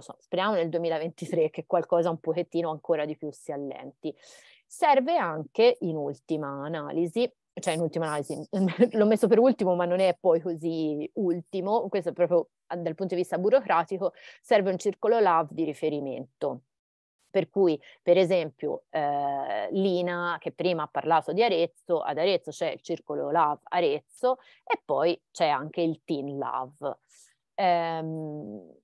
so, speriamo nel 2023 che qualcosa un pochettino ancora di più si allenti. Serve anche in ultima analisi cioè in ultima analisi, l'ho messo per ultimo, ma non è poi così ultimo, questo è proprio dal punto di vista burocratico, serve un circolo LAV di riferimento. Per cui, per esempio, eh, Lina, che prima ha parlato di Arezzo, ad Arezzo c'è il circolo Love Arezzo e poi c'è anche il Team Love. Ehm,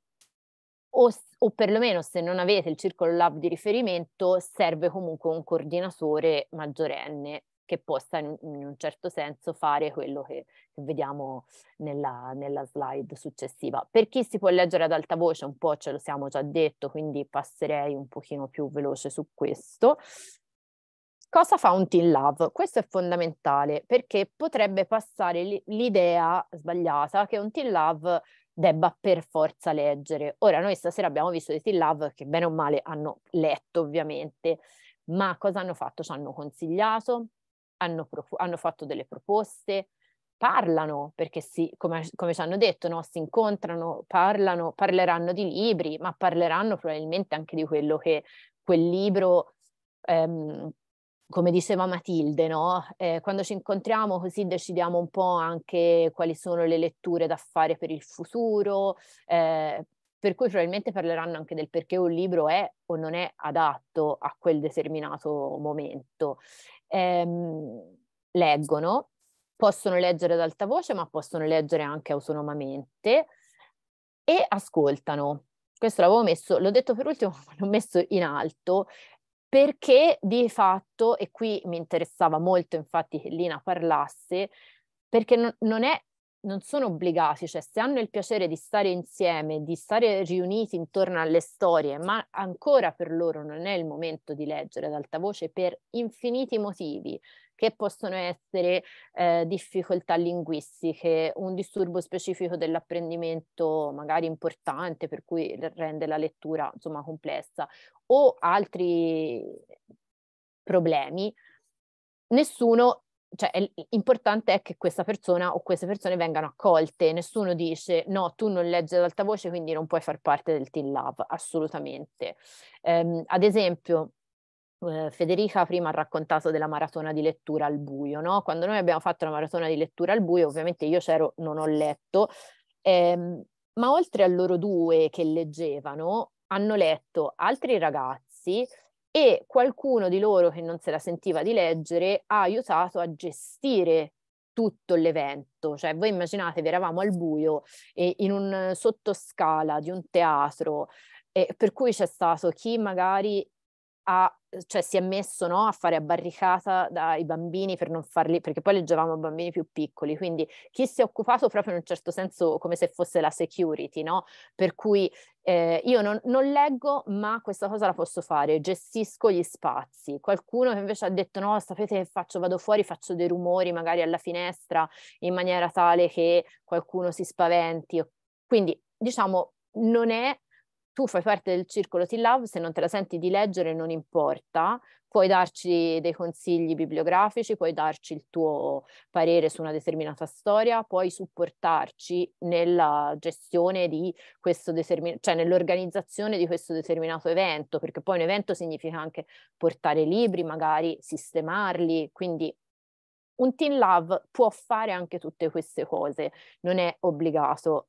o, o, perlomeno se non avete il circolo lab di riferimento serve comunque un coordinatore maggiorenne che possa in, in un certo senso fare quello che, che vediamo nella, nella, slide successiva. Per chi si può leggere ad alta voce, un po' ce lo siamo già detto, quindi passerei un pochino più veloce su questo. Cosa fa un team love? Questo è fondamentale perché potrebbe passare l'idea sbagliata che un team love debba per forza leggere. Ora, noi stasera abbiamo visto dei team love che bene o male hanno letto ovviamente, ma cosa hanno fatto? Ci hanno consigliato, hanno, prof- hanno fatto delle proposte, parlano, perché si, come, come, ci hanno detto, no? si incontrano, parlano, parleranno di libri, ma parleranno probabilmente anche di quello che quel libro, ehm, come diceva Matilde, no? eh, quando ci incontriamo così decidiamo un po' anche quali sono le letture da fare per il futuro, eh, per cui probabilmente parleranno anche del perché un libro è o non è adatto a quel determinato momento ehm, leggono, possono leggere ad alta voce, ma possono leggere anche autonomamente e ascoltano. Questo l'avevo messo, l'ho detto per ultimo, ma l'ho messo in alto perché di fatto, e qui mi interessava molto infatti che Lina parlasse, perché non, non è non sono obbligati, cioè se hanno il piacere di stare insieme, di stare riuniti intorno alle storie, ma ancora per loro non è il momento di leggere ad alta voce per infiniti motivi, che possono essere eh, difficoltà linguistiche, un disturbo specifico dell'apprendimento magari importante per cui rende la lettura insomma complessa o altri problemi, nessuno cioè, l'importante è che questa persona o queste persone vengano accolte, nessuno dice no, tu non leggi ad alta voce, quindi non puoi far parte del Team Lab, assolutamente. Um, ad esempio, eh, Federica prima ha raccontato della maratona di lettura al buio, no? Quando noi abbiamo fatto la maratona di lettura al buio, ovviamente io c'ero, non ho letto, ehm, ma oltre a loro due che leggevano, hanno letto altri ragazzi, e qualcuno di loro che non se la sentiva di leggere ha aiutato a gestire tutto l'evento, cioè voi immaginatevi eravamo al buio e in un eh, sottoscala di un teatro eh, per cui c'è stato chi magari a, cioè si è messo no, a fare a barricata dai bambini per non farli, perché poi leggevamo bambini più piccoli, quindi chi si è occupato proprio in un certo senso come se fosse la security, no? Per cui eh, io non, non, leggo, ma questa cosa la posso fare, gestisco gli spazi. Qualcuno che invece ha detto no, sapete che faccio, vado fuori, faccio dei rumori magari alla finestra in maniera tale che qualcuno si spaventi. Quindi diciamo non è tu fai parte del circolo T-Love, se non te la senti di leggere non importa, puoi darci dei consigli bibliografici, puoi darci il tuo parere su una determinata storia, puoi supportarci nella gestione di questo determinato, cioè nell'organizzazione di questo determinato evento, perché poi un evento significa anche portare libri, magari sistemarli, quindi un team love può fare anche tutte queste cose, non è obbligato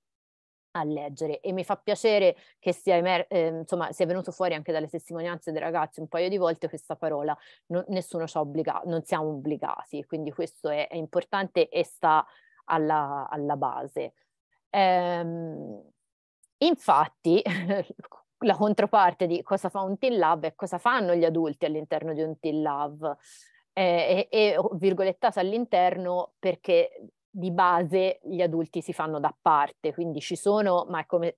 a leggere e mi fa piacere che sia, emer- eh, insomma, sia venuto fuori anche dalle testimonianze dei ragazzi un paio di volte questa parola, non, nessuno ci obbliga, non siamo obbligati, quindi questo è, è importante e sta alla, alla base. Ehm, infatti, la controparte di cosa fa un Teen Lab e cosa fanno gli adulti all'interno di un Teen Lab. Eh, e, e virgolettata all'interno perché di base gli adulti si fanno da parte, quindi ci sono, ma è come,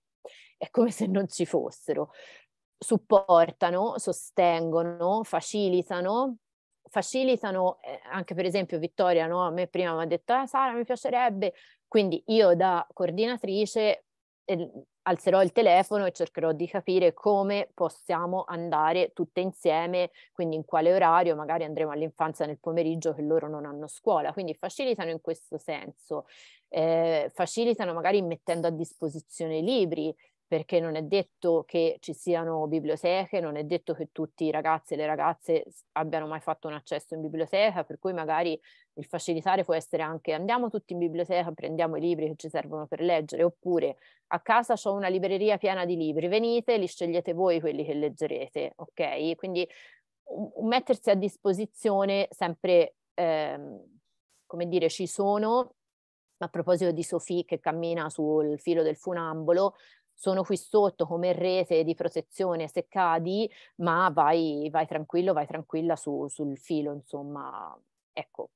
è come se non ci fossero. Supportano, sostengono, facilitano, facilitano eh, anche per esempio Vittoria no? a me prima mi ha detto ah, Sara mi piacerebbe quindi io da coordinatrice eh, alzerò il telefono e cercherò di capire come possiamo andare tutte insieme, quindi in quale orario, magari andremo all'infanzia nel pomeriggio che loro non hanno scuola, quindi facilitano in questo senso, eh, facilitano magari mettendo a disposizione libri, perché non è detto che ci siano biblioteche, non è detto che tutti i ragazzi e le ragazze abbiano mai fatto un accesso in biblioteca, per cui magari il facilitare può essere anche andiamo tutti in biblioteca, prendiamo i libri che ci servono per leggere, oppure a casa ho una libreria piena di libri, venite, li scegliete voi quelli che leggerete, ok? Quindi um, mettersi a disposizione sempre, ehm, come dire, ci sono, a proposito di Sofì che cammina sul filo del funambolo, sono qui sotto come rete di protezione se cadi, ma vai, vai tranquillo, vai tranquilla su, sul filo, insomma, ecco,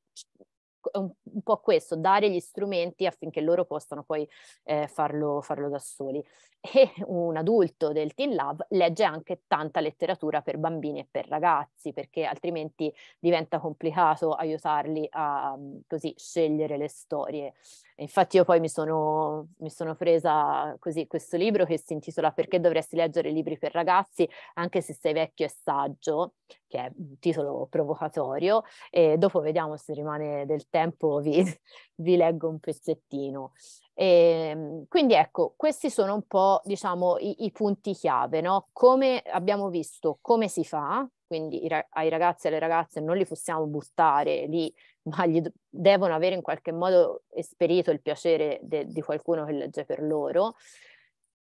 un po' questo, dare gli strumenti affinché loro possano poi eh, farlo, farlo, da soli. E un adulto del Teen Love legge anche tanta letteratura per bambini e per ragazzi, perché altrimenti diventa complicato aiutarli a mm, così scegliere le storie. Infatti io poi mi sono, mi sono presa così questo libro che si intitola Perché dovresti leggere libri per ragazzi anche se sei vecchio e saggio, che è un titolo provocatorio, e dopo vediamo se rimane del tempo, vi, vi leggo un pezzettino. E, ehm, quindi ecco, questi sono un po' diciamo i, i punti chiave, no? Come abbiamo visto, come si fa, quindi ai ragazzi e alle ragazze non li possiamo buttare lì ma gli do- devono avere in qualche modo esperito il piacere de- di qualcuno che legge per loro.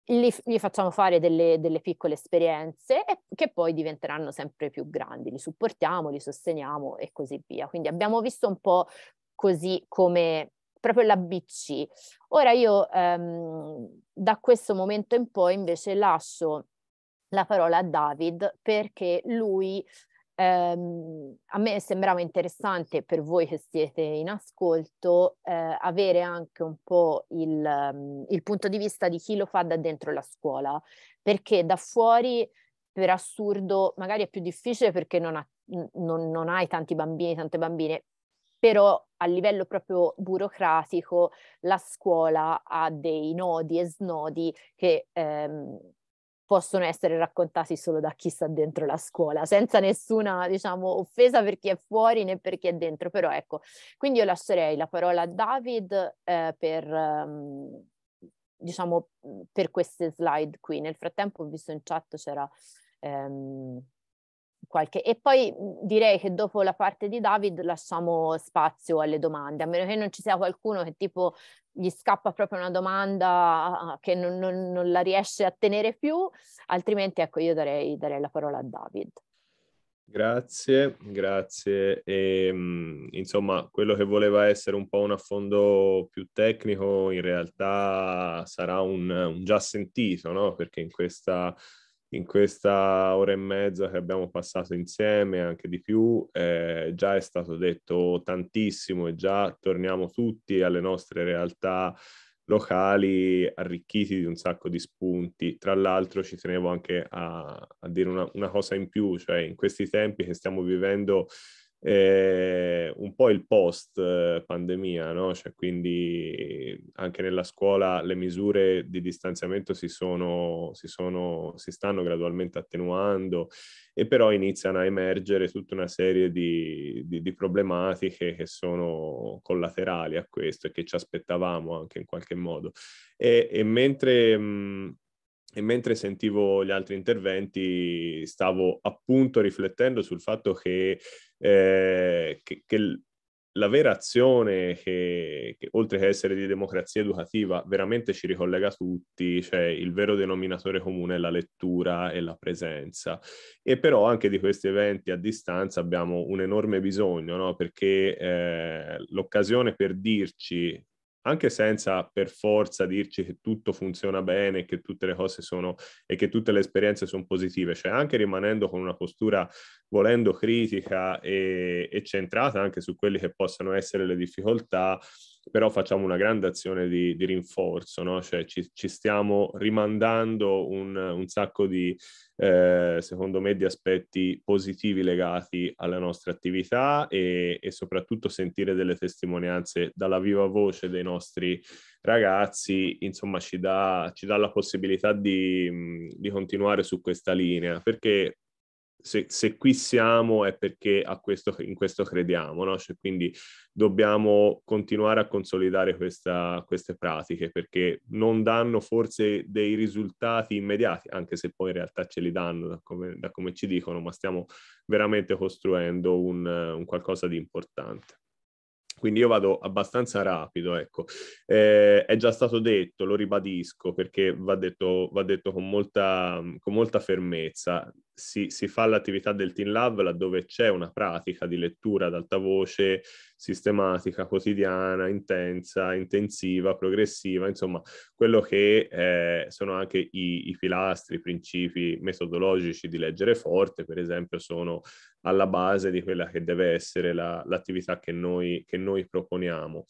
Li, gli facciamo fare delle, delle piccole esperienze e, che poi diventeranno sempre più grandi, li supportiamo, li sosteniamo e così via. Quindi abbiamo visto un po' così come proprio l'ABC. Ora io ehm, da questo momento in poi invece lascio la parola a David perché lui eh, a me sembrava interessante per voi che siete in ascolto eh, avere anche un po' il, ehm, il, punto di vista di chi lo fa da dentro la scuola, perché da fuori per assurdo magari è più difficile perché non, ha, non, non hai tanti bambini, tante bambine, però a livello proprio burocratico la scuola ha dei nodi e snodi che ehm, possono essere raccontati solo da chi sta dentro la scuola, senza nessuna, diciamo, offesa per chi è fuori né per chi è dentro, però ecco, quindi io lascerei la parola a David eh, per, um, diciamo, per queste slide qui. Nel frattempo ho visto in chat c'era... Um, qualche... E poi mhmm, direi che dopo la parte di David lasciamo spazio alle domande, a meno che non ci sia qualcuno che tipo gli scappa proprio una domanda ah, ah, che non, non, non la riesce a tenere più, altrimenti ecco io darei, darei la parola a David. Grazie, grazie. E, ehm, insomma, quello che voleva essere un po' un affondo più tecnico in realtà sarà un, un già sentito, no? Perché in questa in questa ora e mezza che abbiamo passato insieme, anche di più, eh, già è stato detto tantissimo e già torniamo tutti alle nostre realtà locali arricchiti di un sacco di spunti. Tra l'altro ci tenevo anche a, a dire una, una cosa in più, cioè in questi tempi che stiamo vivendo eh, un po' il post eh, pandemia, no? cioè, quindi anche nella scuola le misure di distanziamento si, sono, si, sono, si stanno gradualmente attenuando e però iniziano a emergere tutta una serie di, di, di problematiche che sono collaterali a questo e che ci aspettavamo anche in qualche modo. E, e mentre... Mh, e mentre sentivo gli altri interventi stavo appunto riflettendo sul fatto che eh, che, che, la vera azione che, che, oltre che essere di democrazia educativa, veramente ci ricollega tutti, cioè il vero denominatore comune è la lettura e la presenza. E però anche di questi eventi a distanza abbiamo un enorme bisogno, no? perché eh, l'occasione per dirci anche senza per forza dirci che tutto funziona bene, che tutte le cose sono e che tutte le esperienze sono positive, cioè anche rimanendo con una postura volendo critica e, e centrata anche su quelle che possono essere le difficoltà, però facciamo una grande azione di, di rinforzo, no? cioè ci, ci, stiamo rimandando un, un sacco di, eh, secondo me, di aspetti positivi legati alla nostra attività e, e, soprattutto sentire delle testimonianze dalla viva voce dei nostri ragazzi, insomma, ci dà, ci dà la possibilità di, di continuare su questa linea, perché se, se qui siamo è perché questo, in questo crediamo, no? cioè, quindi dobbiamo continuare a consolidare questa, queste pratiche perché non danno forse dei risultati immediati, anche se poi in realtà ce li danno da come, da come ci dicono, ma stiamo veramente costruendo un, un qualcosa di importante. Quindi io vado abbastanza rapido, ecco. Eh, è già stato detto, lo ribadisco, perché va detto, va detto con, molta, con, molta, fermezza. Si, si, fa l'attività del Team Lab laddove c'è una pratica di lettura ad alta voce sistematica, quotidiana, intensa, intensiva, progressiva, insomma, quello che eh, sono anche i, i pilastri, i principi metodologici di leggere forte, per esempio, sono alla base di quella che deve essere la, l'attività che noi, che noi proponiamo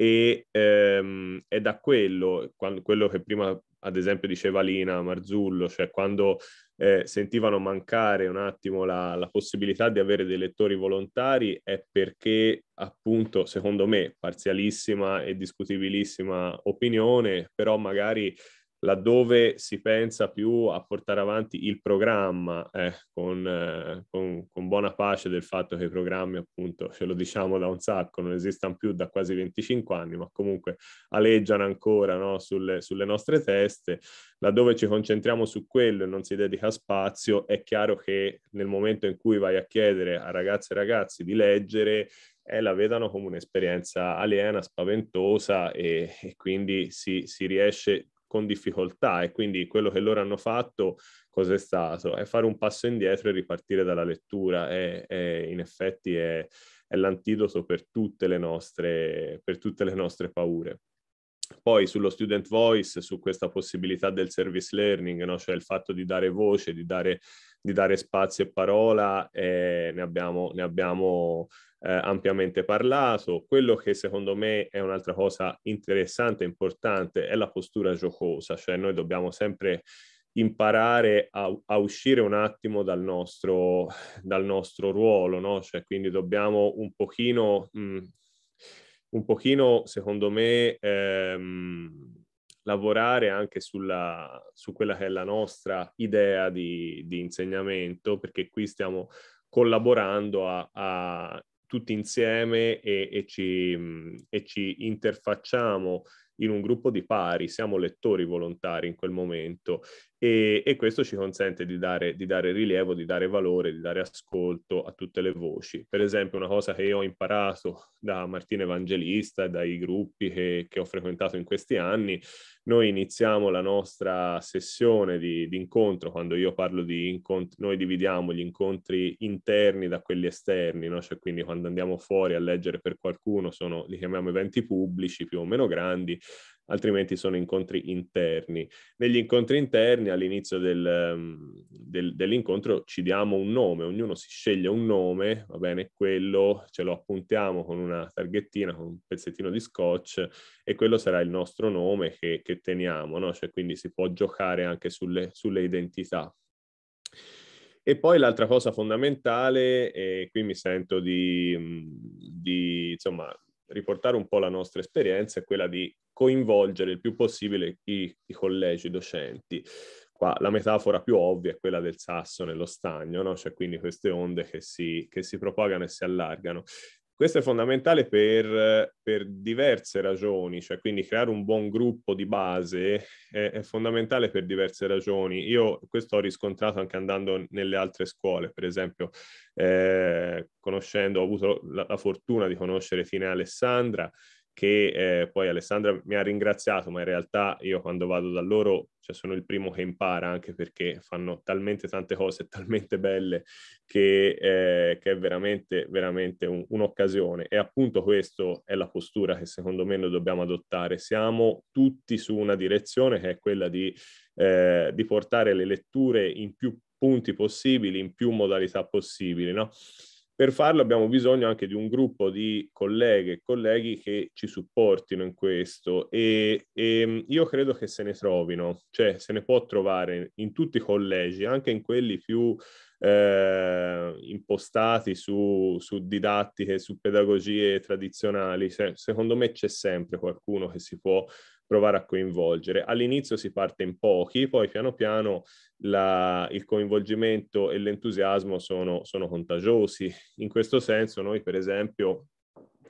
e ehm, è da quello, quando, quello che prima ad esempio diceva Lina Marzullo, cioè quando eh, sentivano mancare un attimo la, la, possibilità di avere dei lettori volontari è perché appunto, secondo me, parzialissima e discutibilissima opinione, però magari laddove si pensa più a portare avanti il programma eh, con, eh, con, con, buona pace del fatto che i programmi appunto ce lo diciamo da un sacco non esistano più da quasi 25 anni ma comunque aleggiano ancora no, sulle, sulle, nostre teste laddove ci concentriamo su quello e non si dedica spazio è chiaro che nel momento in cui vai a chiedere a ragazze e ragazzi di leggere eh, la vedano come un'esperienza aliena, spaventosa e, e quindi si, si riesce con difficoltà e quindi quello che loro hanno fatto cosa è stato? È fare un passo indietro e ripartire dalla lettura e, e in effetti è, è l'antidoto per tutte, nostre, per tutte le nostre paure. Poi sullo student voice, su questa possibilità del service learning, no? cioè il fatto di dare voce, di dare, di dare spazio e parola, eh, ne, abbiamo, ne, abbiamo, eh, ampiamente parlato. Quello che secondo me è un'altra cosa interessante, importante, è la postura giocosa, cioè noi dobbiamo sempre imparare a, a, uscire un attimo dal nostro, dal nostro ruolo, no? Cioè, quindi dobbiamo un pochino, mh, mm, un pochino secondo me, ehm, lavorare anche sulla, su quella che è la nostra idea di, di insegnamento, perché qui stiamo collaborando a, a tutti insieme e, e, ci, mm, e, ci, interfacciamo in un gruppo di pari, siamo lettori volontari in quel momento e, e questo ci consente di dare, di dare, rilievo, di dare valore, di dare ascolto a tutte le voci. Per esempio una cosa che io ho imparato da Martina Evangelista, dai gruppi che, che ho frequentato in questi anni, noi iniziamo la nostra sessione di, di incontro, quando io parlo di incontri, noi dividiamo gli incontri interni da quelli esterni, no? cioè quindi quando andiamo fuori a leggere per qualcuno sono, li chiamiamo eventi pubblici più o meno grandi, altrimenti sono incontri interni. Negli incontri interni all'inizio del, ehm, del, dell'incontro ci diamo un nome, ognuno si sceglie un nome, va bene, quello ce lo appuntiamo con una targhettina, con un pezzettino di scotch e quello sarà il nostro nome che, che teniamo, no? cioè, quindi si può giocare anche sulle, sulle identità. E poi l'altra cosa fondamentale, e qui mi sento di, di insomma, riportare un po' la nostra esperienza è quella di coinvolgere il più possibile i, i collegi i docenti. Qua la metafora più ovvia è quella del sasso nello stagno, no? cioè quindi queste onde che si, che si propagano e si allargano. Questo è fondamentale per, per diverse ragioni, cioè quindi creare un buon gruppo di base è, è, fondamentale per diverse ragioni. Io questo ho riscontrato anche andando nelle altre scuole, per esempio, eh, conoscendo, ho avuto la, la fortuna di conoscere Fine Alessandra, che eh, poi Alessandra mi ha ringraziato, ma in realtà io quando vado da loro cioè, sono il primo che impara, anche perché fanno talmente tante cose, talmente belle, che, eh, che è veramente, veramente un, un'occasione. E appunto questa è la postura che secondo me noi dobbiamo adottare. Siamo tutti su una direzione che è quella di, eh, di portare le letture in più punti possibili, in più modalità possibili, no? Per farlo abbiamo bisogno anche di un gruppo di colleghe e colleghi che ci supportino in questo e, e, ehm, io credo che se ne trovino, cioè se ne può trovare in tutti i collegi, anche in quelli più eh, impostati su, su, didattiche, su pedagogie tradizionali. Se, secondo me c'è sempre qualcuno che si può provare a coinvolgere. All'inizio si parte in pochi, poi piano piano la, il coinvolgimento e l'entusiasmo sono, sono contagiosi. In questo senso noi per esempio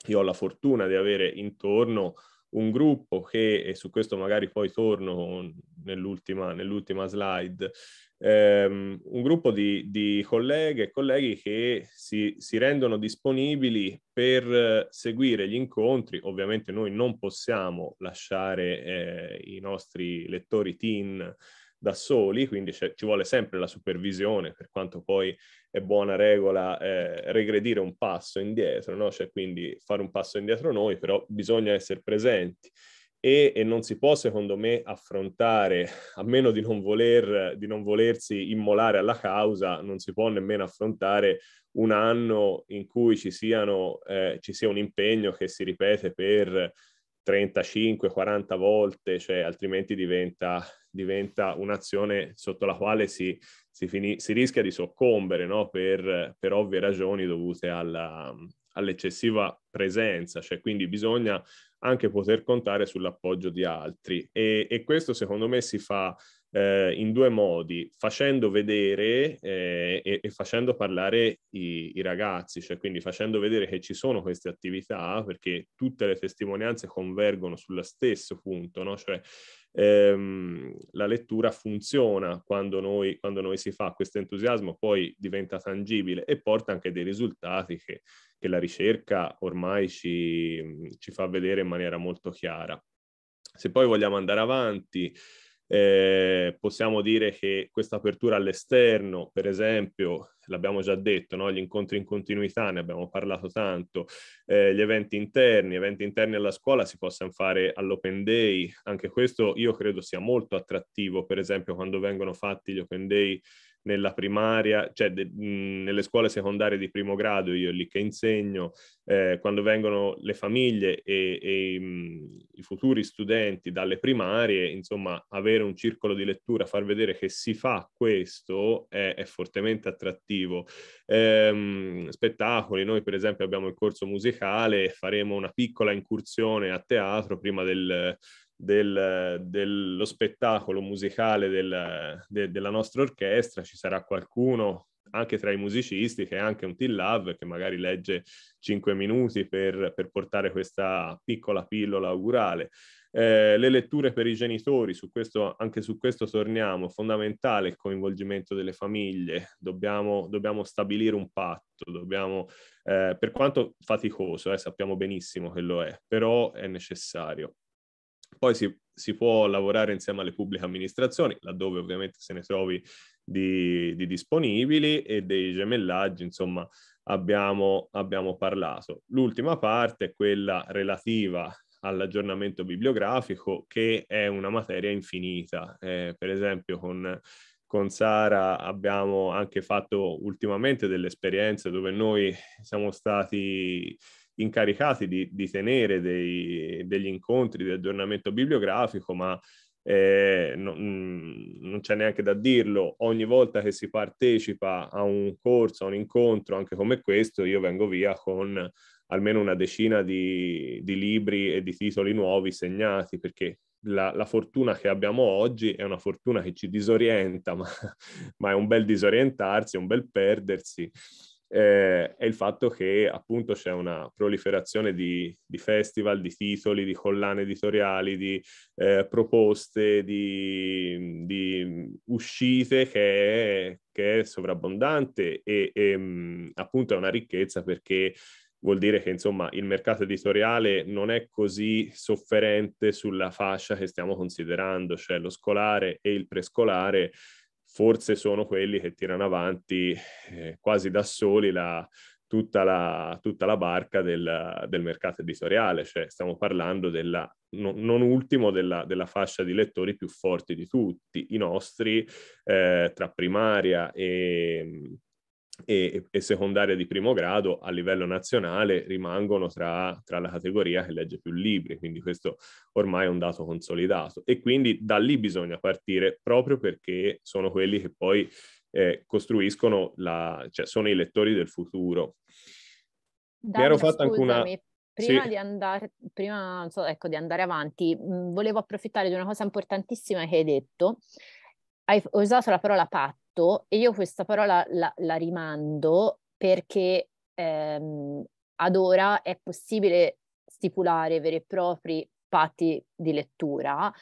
io ho la fortuna di avere intorno un gruppo che, e su questo magari poi torno nell'ultima, nell'ultima slide, ehm, un gruppo di, di, colleghe e colleghi che si, si, rendono disponibili per seguire gli incontri. Ovviamente noi non possiamo lasciare eh, i nostri lettori teen da soli, quindi ci vuole sempre la supervisione, per quanto poi è buona regola eh, regredire un passo indietro, no? cioè quindi fare un passo indietro noi, però bisogna essere presenti. E, e, non si può, secondo me, affrontare, a meno di non, voler, di non volersi immolare alla causa, non si può nemmeno affrontare un anno in cui ci, siano, eh, ci sia un impegno che si ripete per 35-40 volte, cioè altrimenti diventa diventa un'azione sotto la quale si, si, fini, si rischia di soccombere no? per, per, ovvie ragioni dovute alla, all'eccessiva presenza, cioè quindi bisogna anche poter contare sull'appoggio di altri e, e questo secondo me si fa eh, in due modi, facendo vedere eh, e, e, facendo parlare i, i, ragazzi, cioè quindi facendo vedere che ci sono queste attività, perché tutte le testimonianze convergono sullo stesso punto, no? cioè ehm, la lettura funziona quando noi, quando noi si fa, questo entusiasmo poi diventa tangibile e porta anche dei risultati che, che la ricerca ormai ci, ci fa vedere in maniera molto chiara. Se poi vogliamo andare avanti, eh, possiamo dire che questa apertura all'esterno, per esempio, l'abbiamo già detto, no? gli incontri in continuità, ne abbiamo parlato tanto, eh, gli eventi interni, eventi interni alla scuola si possono fare all'open day, anche questo io credo sia molto attrattivo, per esempio quando vengono fatti gli open day nella primaria, cioè de, mh, nelle scuole secondarie di primo grado, io lì che insegno, eh, quando vengono le famiglie e, e mh, i futuri studenti dalle primarie, insomma, avere un circolo di lettura, far vedere che si fa questo è, è fortemente attrattivo. Ehm, spettacoli, noi per esempio abbiamo il corso musicale, faremo una piccola incursione a teatro prima del del, dello spettacolo musicale del, de, della nostra orchestra, ci sarà qualcuno anche tra i musicisti che è anche un team love che magari legge 5 minuti per, per portare questa piccola pillola augurale. Eh, le letture per i genitori, su questo, anche su questo torniamo, fondamentale il coinvolgimento delle famiglie, dobbiamo, dobbiamo stabilire un patto, dobbiamo, eh, per quanto faticoso, eh, sappiamo benissimo che lo è, però è necessario. Poi si, si, può lavorare insieme alle pubbliche amministrazioni, laddove ovviamente se ne trovi di, di disponibili e dei gemellaggi, insomma, abbiamo, abbiamo parlato. L'ultima parte è quella relativa all'aggiornamento bibliografico che è una materia infinita. Eh, per esempio con, con, Sara abbiamo anche fatto ultimamente delle esperienze dove noi siamo stati incaricati di, di tenere dei, degli incontri di aggiornamento bibliografico, ma eh, no, mm, non c'è neanche da dirlo, ogni volta che si partecipa a un corso, a un incontro, anche come questo, io vengo via con almeno una decina di, di libri e di titoli nuovi segnati, perché la, la, fortuna che abbiamo oggi è una fortuna che ci disorienta, ma, ma è un bel disorientarsi, è un bel perdersi eh, è il fatto che appunto c'è una proliferazione di, di festival, di titoli, di collane editoriali, di eh, proposte, di, di, uscite che è, che è sovrabbondante e, e mm, appunto è una ricchezza perché vuol dire che insomma il mercato editoriale non è così sofferente sulla fascia che stiamo considerando, cioè lo scolare e il prescolare forse sono quelli che tirano avanti eh, quasi da soli la, tutta, la, tutta, la, barca del, del, mercato editoriale, cioè stiamo parlando della, no, non ultimo della, della, fascia di lettori più forti di tutti, i nostri eh, tra primaria e e, e secondaria di primo grado a livello nazionale rimangono tra, tra, la categoria che legge più libri, quindi questo ormai è un dato consolidato e quindi da lì bisogna partire proprio perché sono quelli che poi eh, costruiscono, la, cioè sono i lettori del futuro. Davide, Mi ero fatta anche una... Prima, sì. di, andare, prima so, ecco, di andare avanti, mm, volevo approfittare di una cosa importantissima che hai detto. Hai usato la parola patto tutto e io questa parola la, la rimando perché ehm, ad ora è possibile stipulare veri e propri patti di lettura.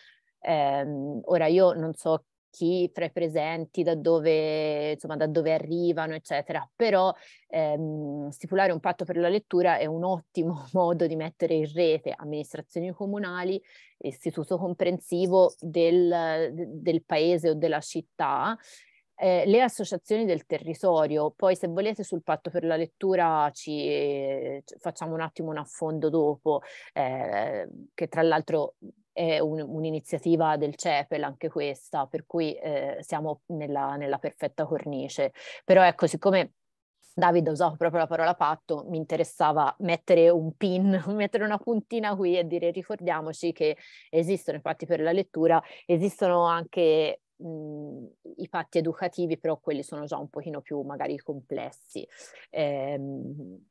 Ehm, ora io non so chi fra i presenti, da dove, insomma, da dove arrivano, eccetera. Però ehm, stipulare un patto per la lettura è un ottimo modo di mettere in rete amministrazioni comunali, istituto comprensivo del, del paese o della città eh, le associazioni del territorio, poi se volete sul patto per la lettura ci eh, facciamo un attimo un affondo dopo, eh, che tra l'altro è un, un'iniziativa del CEPEL anche questa, per cui eh, siamo nella, nella perfetta cornice. Però ecco, siccome Davide ha usato proprio la parola patto, mi interessava mettere un pin, mettere una puntina qui e dire ricordiamoci che esistono i patti per la lettura, esistono anche mh, mhmm, i fatti educativi, però quelli sono già un pochino più magari complessi. Ehm,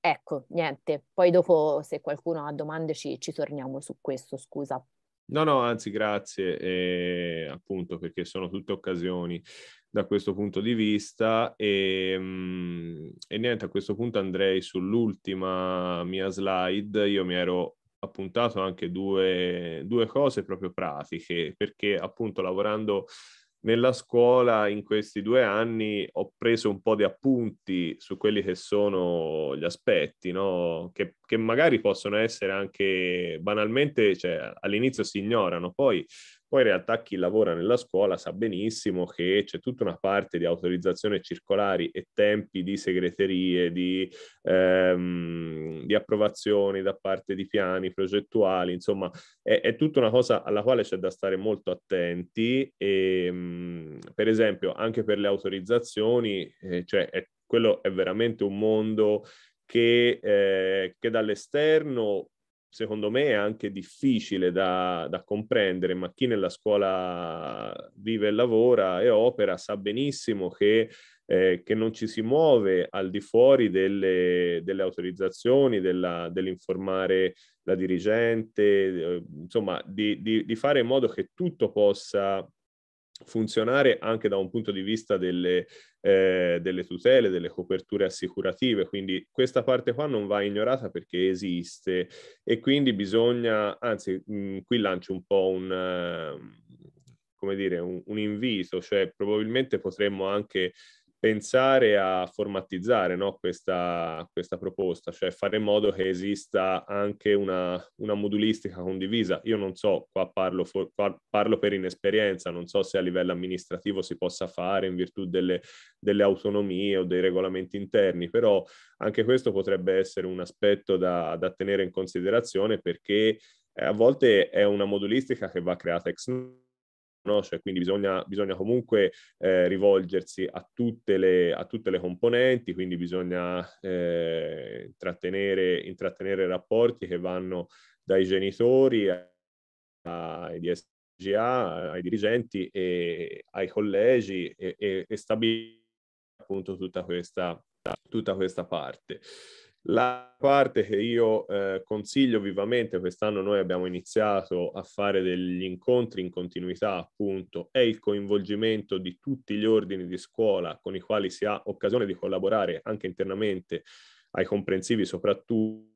ecco, niente, poi dopo se qualcuno ha domande ci, ci torniamo su questo, scusa. No, no, anzi grazie, eh, appunto perché sono tutte occasioni da questo punto di vista e, ehm, e niente, a questo punto andrei sull'ultima mia slide, io mi ero appuntato anche due, due cose proprio pratiche, perché appunto lavorando nella scuola in questi due anni ho preso un po' di appunti su quelli che sono gli aspetti, no? che, che, magari possono essere anche banalmente, cioè, all'inizio si ignorano, poi poi in realtà chi lavora nella scuola sa benissimo che c'è tutta una parte di autorizzazione circolari e tempi di segreterie, di, ehm, di approvazioni da parte di piani progettuali, insomma è, è, tutta una cosa alla quale c'è da stare molto attenti e ehm, per esempio anche per le autorizzazioni, eh, cioè è, quello è veramente un mondo che, eh, che dall'esterno secondo me è anche difficile da, da, comprendere, ma chi nella scuola vive, e lavora e opera sa benissimo che, eh, che non ci si muove al di fuori delle, delle autorizzazioni, della, dell'informare la dirigente, eh, insomma, di, di, di fare in modo che tutto possa funzionare anche da un punto di vista delle, eh, delle, tutele, delle coperture assicurative, quindi questa parte qua non va ignorata perché esiste e quindi bisogna, anzi mh, mm, qui lancio un po' un, uh, dire, un, un invito, cioè probabilmente potremmo anche pensare a formatizzare no, questa, questa, proposta, cioè fare in modo che esista anche una, una modulistica condivisa. Io non so, qua parlo, for, qua parlo, per inesperienza, non so se a livello amministrativo si possa fare in virtù delle, delle autonomie o dei regolamenti interni, però anche questo potrebbe essere un aspetto da, da tenere in considerazione perché eh, a volte è una modulistica che va creata ex novo no? cioè, quindi bisogna, bisogna comunque eh, rivolgersi a tutte, le, a tutte, le, componenti, quindi bisogna eh, intrattenere, intrattenere, rapporti che vanno dai genitori ai DSGA, ai dirigenti, e, ai collegi e, e, e stabilire appunto tutta questa, tutta questa parte. La parte che io eh, consiglio vivamente, quest'anno noi abbiamo iniziato a fare degli incontri in continuità, appunto, è il coinvolgimento di tutti gli ordini di scuola con i quali si ha occasione di collaborare anche internamente ai comprensivi soprattutto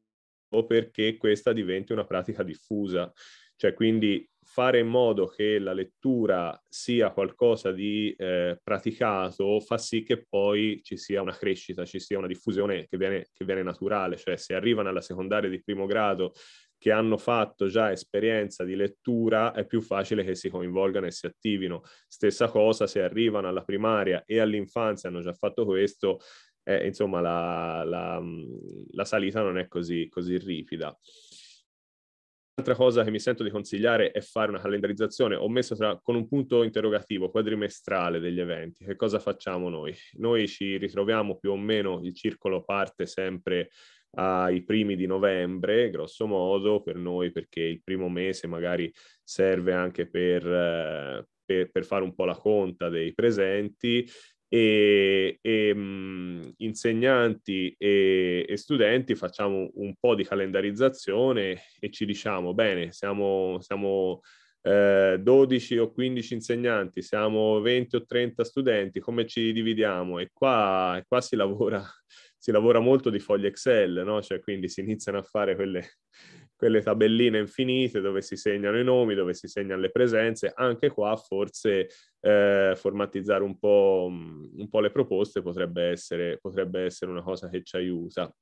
perché questa diventi una pratica diffusa. Cioè, quindi fare in modo che la lettura sia qualcosa di eh, praticato fa sì che poi ci sia una crescita, ci sia una diffusione che viene, che viene naturale, cioè se arrivano alla secondaria di primo grado che hanno fatto già esperienza di lettura, è più facile che si coinvolgano e si attivino. Stessa cosa se arrivano alla primaria e all'infanzia hanno già fatto questo, eh, insomma la, la, mm, la, salita non è così, così ripida. Un'altra cosa che mi sento di consigliare è fare una calendarizzazione. Ho messo tra, con un punto interrogativo quadrimestrale degli eventi. Che cosa facciamo noi? Noi ci ritroviamo più o meno, il circolo parte sempre ai primi di novembre, grosso modo, per noi, perché il primo mese magari serve anche per, eh, per, per fare un po' la conta dei presenti e, e mh, insegnanti e, e, studenti facciamo un po' di calendarizzazione e ci diciamo, bene, siamo, siamo eh, 12 o 15 insegnanti, siamo 20 o 30 studenti, come ci dividiamo? E qua, qua si lavora si lavora molto di foglie Excel, no? cioè, quindi si iniziano a fare quelle, quelle tabelline infinite dove si segnano i nomi, dove si segnano le presenze, anche qua forse eh, formatizzare un po', mm, un po', le proposte potrebbe essere, potrebbe essere una cosa che ci aiuta.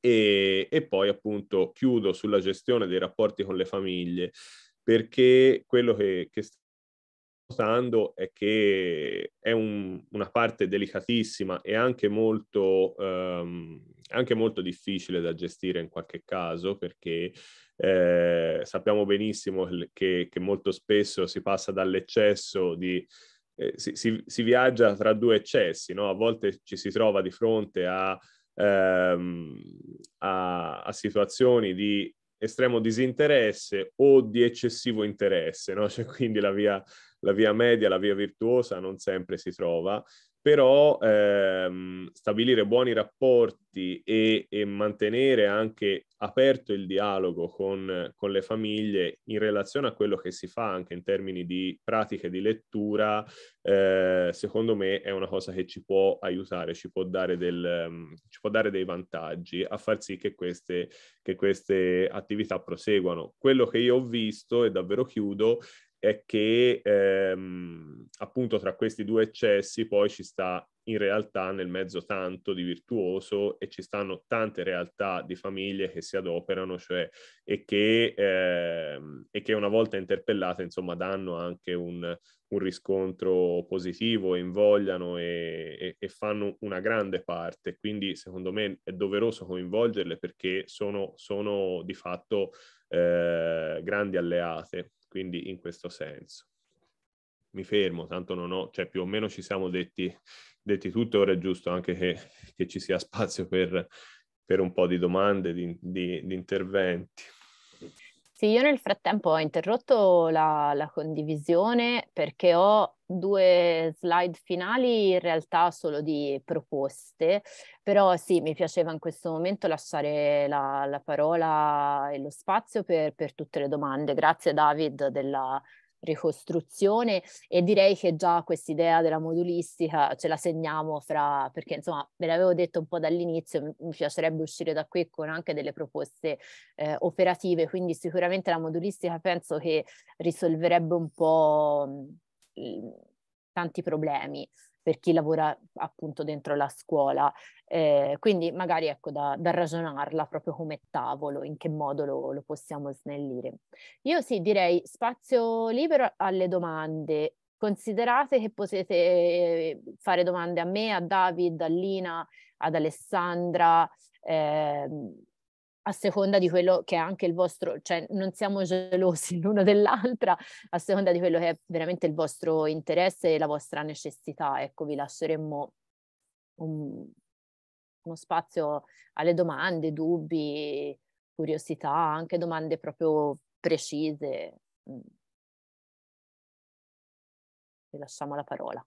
E, e, poi appunto chiudo sulla gestione dei rapporti con le famiglie perché quello che, che notando è che è un, una parte delicatissima e anche molto, ehm, anche molto, difficile da gestire in qualche caso perché eh, sappiamo benissimo che, che, molto spesso si passa dall'eccesso di... Eh, si, si, si, viaggia tra due eccessi, no? a volte ci si trova di fronte a, ehm, a, a situazioni di estremo disinteresse o di eccessivo interesse, no? C'è cioè, quindi la via la via media, la via virtuosa non sempre si trova, però ehm, stabilire buoni rapporti e, e, mantenere anche aperto il dialogo con, con, le famiglie in relazione a quello che si fa anche in termini di pratiche di lettura, eh, secondo me è una cosa che ci può aiutare, ci può dare, del, ehm, ci può dare dei vantaggi a far sì che queste, che queste attività proseguano. Quello che io ho visto, e davvero chiudo, è che ehm, appunto tra questi due eccessi poi ci sta in realtà nel mezzo tanto di virtuoso e ci stanno tante realtà di famiglie che si adoperano cioè, e, che, ehm, e, che, una volta interpellate insomma danno anche un, un riscontro positivo, invogliano e, e, e, fanno una grande parte. Quindi secondo me è doveroso coinvolgerle perché sono, sono di fatto eh, grandi alleate. Quindi in questo senso. Mi fermo, tanto non ho, cioè più o meno ci siamo detti, detti tutto, ora è giusto anche che, che ci sia spazio per, per, un po' di domande, di, di, di interventi. Sì, io nel frattempo ho interrotto la, la condivisione perché ho due slide finali in realtà solo di proposte, però sì, mi piaceva in questo momento lasciare la, la parola e lo spazio per, per tutte le domande. Grazie David della, ricostruzione e direi che già questa idea della modulistica ce la segniamo fra perché insomma ve l'avevo detto un po' dall'inizio mi piacerebbe uscire da qui con anche delle proposte eh, operative quindi sicuramente la modulistica penso che risolverebbe un po' tanti problemi per chi lavora appunto dentro la scuola. Eh, quindi magari ecco da, da, ragionarla proprio come tavolo, in che modo lo, lo, possiamo snellire. Io sì direi spazio libero alle domande. Considerate che potete eh, fare domande a me, a David, a Lina, ad Alessandra. Eh, a seconda di quello che è anche il vostro, cioè non siamo gelosi l'uno dell'altra, a seconda di quello che è veramente il vostro interesse e la vostra necessità. Ecco, vi lasceremmo un, uno spazio alle domande, dubbi, curiosità, anche domande proprio precise. Mm. Vi lasciamo la parola.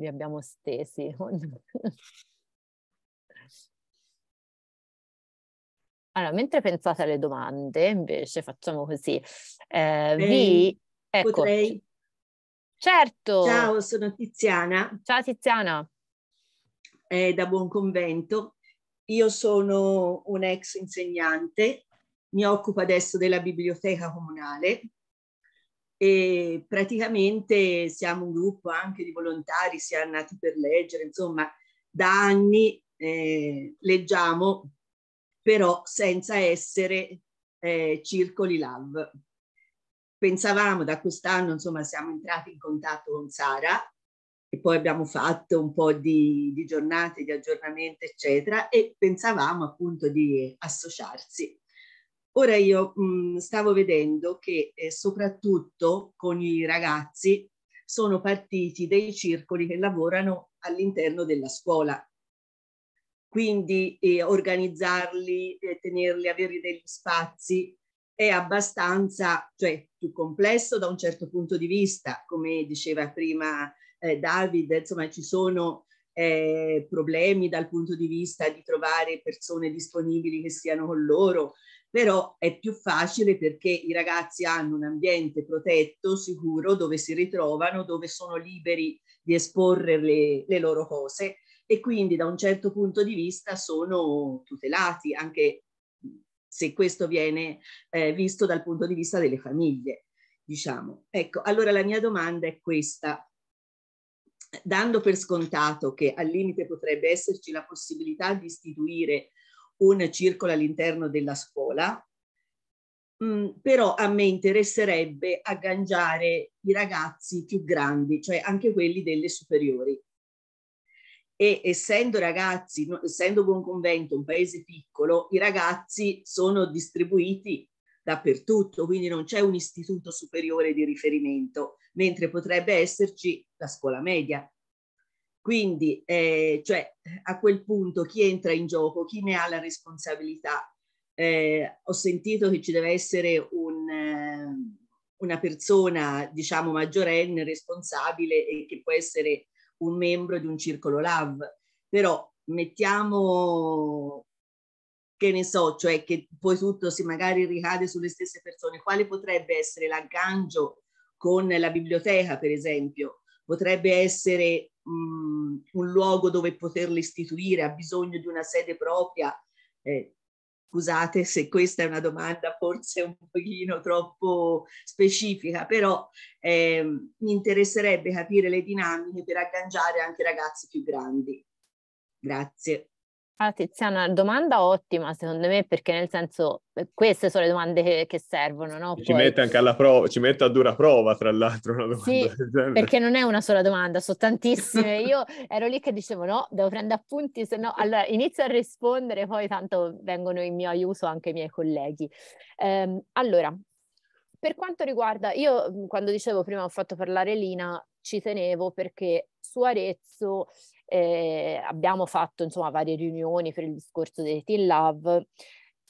li abbiamo stesi. Allora, mentre pensate alle domande, invece facciamo così. Eh, vi... Ecco. Potrei... Certo. Ciao, sono Tiziana. Ciao Tiziana. Eh, da Buon Convento. Io sono un'ex insegnante, mi occupo adesso della biblioteca comunale e praticamente siamo un gruppo anche di volontari, sia nati per leggere, insomma da anni eh, leggiamo però senza essere eh, circoli love. Pensavamo da quest'anno, insomma, siamo entrati in contatto con Sara e poi abbiamo fatto un po' di, di giornate di aggiornamento, eccetera, e pensavamo appunto di associarsi. Ora io mh, mhmm, stavo vedendo che eh, soprattutto con i ragazzi sono partiti dei circoli che lavorano all'interno della scuola. Quindi eh, organizzarli, eh, tenerli, avere degli spazi è abbastanza, cioè più complesso da un certo punto di vista, come diceva prima eh, David, insomma ci sono eh, problemi dal punto di vista di trovare persone disponibili che siano con loro, però è più facile perché i ragazzi hanno un ambiente protetto, sicuro, dove si ritrovano, dove sono liberi di esporre le, le loro cose e quindi da un certo punto di vista sono tutelati, anche se questo viene eh, visto dal punto di vista delle famiglie, diciamo. Ecco, allora la mia domanda è questa. Dando per scontato che al limite potrebbe esserci la possibilità di istituire un circolo all'interno della scuola, mh, mm, però a me interesserebbe agganciare i ragazzi più grandi, cioè anche quelli delle superiori. E essendo ragazzi, no, essendo Buon Convento un paese piccolo, i ragazzi sono distribuiti dappertutto, quindi non c'è un istituto superiore di riferimento, mentre potrebbe esserci la scuola media. Quindi, eh, cioè, a quel punto chi entra in gioco, chi ne ha la responsabilità? Eh, ho sentito che ci deve essere un, eh, una persona, diciamo, maggiorenne responsabile e che può essere un membro di un circolo LAV, però mettiamo che ne so, cioè che poi tutto si magari ricade sulle stesse persone, quale potrebbe essere l'aggancio con la biblioteca, per esempio, potrebbe essere mh, mm, un luogo dove poterle istituire, ha bisogno di una sede propria. Eh, scusate se questa è una domanda forse un pochino troppo specifica, però eh, mi interesserebbe capire le dinamiche per agganciare anche ragazzi più grandi. Grazie. Ah, Tiziana, domanda ottima secondo me, perché nel senso eh, queste sono le domande che, che servono, no? Poi... Ci mette anche alla prova, ci mette a dura prova, tra l'altro, una domanda sì, perché non è una sola domanda, sono tantissime. Io ero lì che dicevo no, devo prendere appunti, se no, allora inizio a rispondere, poi tanto vengono in mio aiuto anche i miei colleghi. Ehm, allora, per quanto riguarda, io quando dicevo prima ho fatto parlare Lina, ci tenevo perché su Arezzo eh, abbiamo fatto insomma varie riunioni per il discorso dei Teen Love,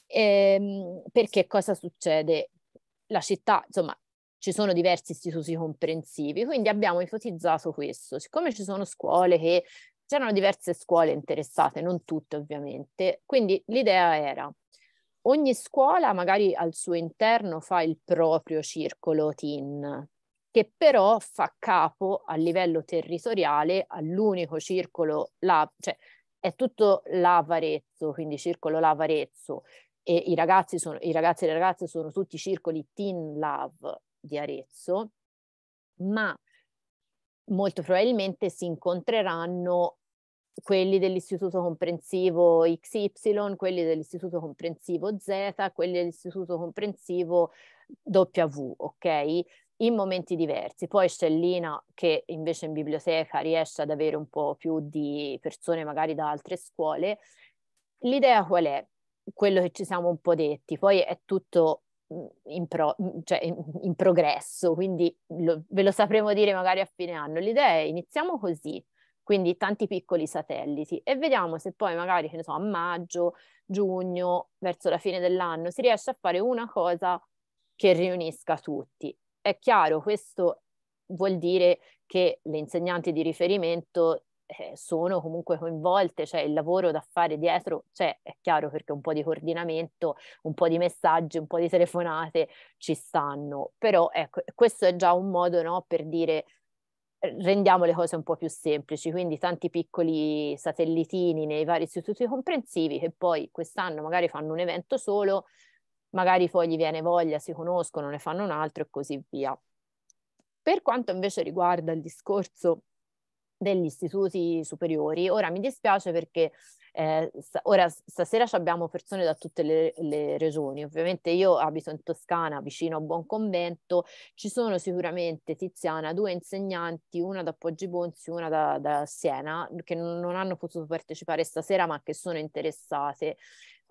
ehm, perché cosa succede? La città, insomma, ci sono diversi istituti comprensivi, quindi abbiamo ipotizzato questo. Siccome ci sono scuole che c'erano diverse scuole interessate, non tutte ovviamente, quindi l'idea era ogni scuola magari al suo interno fa il proprio circolo teen, che però fa capo a livello territoriale all'unico circolo, la, cioè è tutto l'Avarezzo, quindi circolo l'Avarezzo, e i ragazzi, sono, i ragazzi e le ragazze sono tutti circoli Teen Love di Arezzo, ma molto probabilmente si incontreranno quelli dell'istituto comprensivo XY, quelli dell'istituto comprensivo Z, quelli dell'istituto comprensivo W, ok? in momenti diversi. Poi c'è che invece in biblioteca riesce ad avere un po' più di persone magari da altre scuole. L'idea qual è? Quello che ci siamo un po' detti, poi è tutto mm, in, pro, mm, cioè in, in progresso, quindi lo, ve lo sapremo dire magari a fine anno. L'idea è iniziamo così, quindi tanti piccoli satelliti e vediamo se poi magari, che ne so, a maggio, giugno, verso la fine dell'anno si riesce a fare una cosa che riunisca tutti. È chiaro, questo vuol dire che le insegnanti di riferimento eh, sono comunque coinvolte, cioè il lavoro da fare dietro c'è, cioè, è chiaro perché un po' di coordinamento, un po' di messaggi, un po' di telefonate ci stanno, però ecco, questo è già un modo no, per dire rendiamo le cose un po' più semplici, quindi tanti piccoli satellitini nei vari istituti comprensivi che poi quest'anno magari fanno un evento solo, magari poi gli viene voglia, si conoscono, ne fanno un altro e così via. Per quanto invece riguarda il discorso degli istituti superiori, ora mi dispiace perché eh, sta, ora stasera abbiamo persone da tutte le, le, regioni, ovviamente io abito in Toscana, vicino a Buonconvento, ci sono sicuramente Tiziana, due insegnanti, una da Poggi Bonzi, una da, da Siena, che non hanno potuto partecipare stasera ma che sono interessate.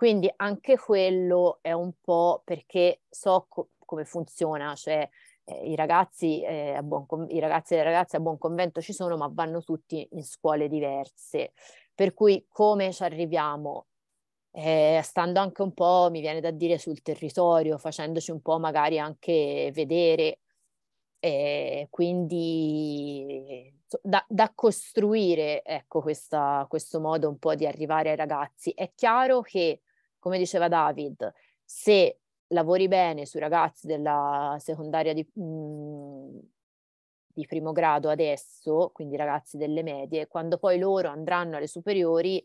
Quindi anche quello è un po' perché so co- come funziona, cioè eh, i, ragazzi, eh, con- i ragazzi e le ragazze a buon convento ci sono, ma vanno tutti in scuole diverse. Per cui come ci arriviamo? Eh, stando anche un po', mi viene da dire, sul territorio, facendoci un po' magari anche vedere. Eh, quindi da, da costruire ecco, questa, questo modo un po' di arrivare ai ragazzi. È chiaro che come diceva David, se lavori bene sui ragazzi della secondaria di, mh, mm, di primo grado adesso, quindi ragazzi delle medie, quando poi loro andranno alle superiori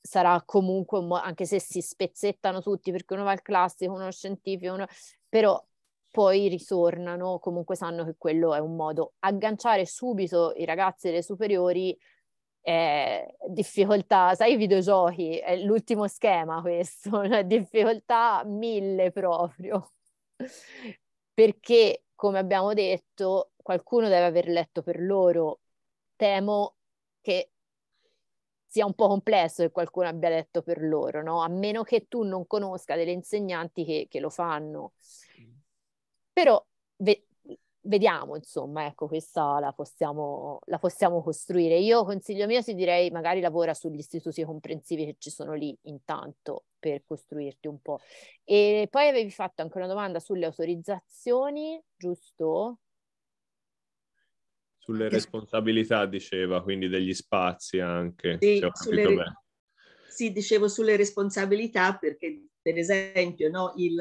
sarà comunque, un mo- anche se si spezzettano tutti perché uno va al classico, uno scientifico, uno... però poi ritornano, comunque sanno che quello è un modo. Agganciare subito i ragazzi delle superiori eh, difficoltà, sai i videogiochi, è l'ultimo schema questo, cioè difficoltà mille proprio, perché come abbiamo detto qualcuno deve aver letto per loro, temo che sia un po' complesso che qualcuno abbia letto per loro, no? a meno che tu non conosca delle insegnanti che, che lo fanno. Però ve- vediamo, insomma, ecco, questa la possiamo, la possiamo, costruire. Io consiglio mio ti direi magari lavora sugli istituti comprensivi che ci sono lì intanto per costruirti un po'. E poi avevi fatto anche una domanda sulle autorizzazioni, giusto? Sulle responsabilità, diceva, quindi degli spazi anche, sì, diciamo, se ho capito sulle... bene. Sì, dicevo sulle responsabilità perché per esempio no, il,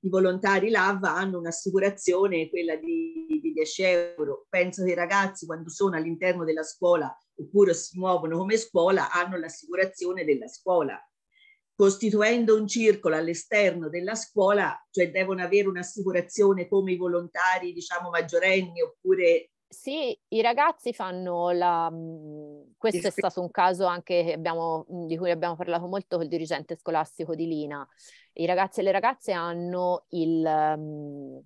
i volontari LAV hanno un'assicurazione, quella di, di 10 euro. Penso che i ragazzi quando sono all'interno della scuola oppure si muovono come scuola hanno l'assicurazione della scuola costituendo un circolo all'esterno della scuola, cioè devono avere un'assicurazione come i volontari, diciamo maggiorenni oppure sì, i ragazzi fanno la... Mhmm, questo è stato un caso anche abbiamo, mhmm, di cui abbiamo parlato molto col dirigente scolastico di Lina. I ragazzi e le ragazze hanno il, mhmm,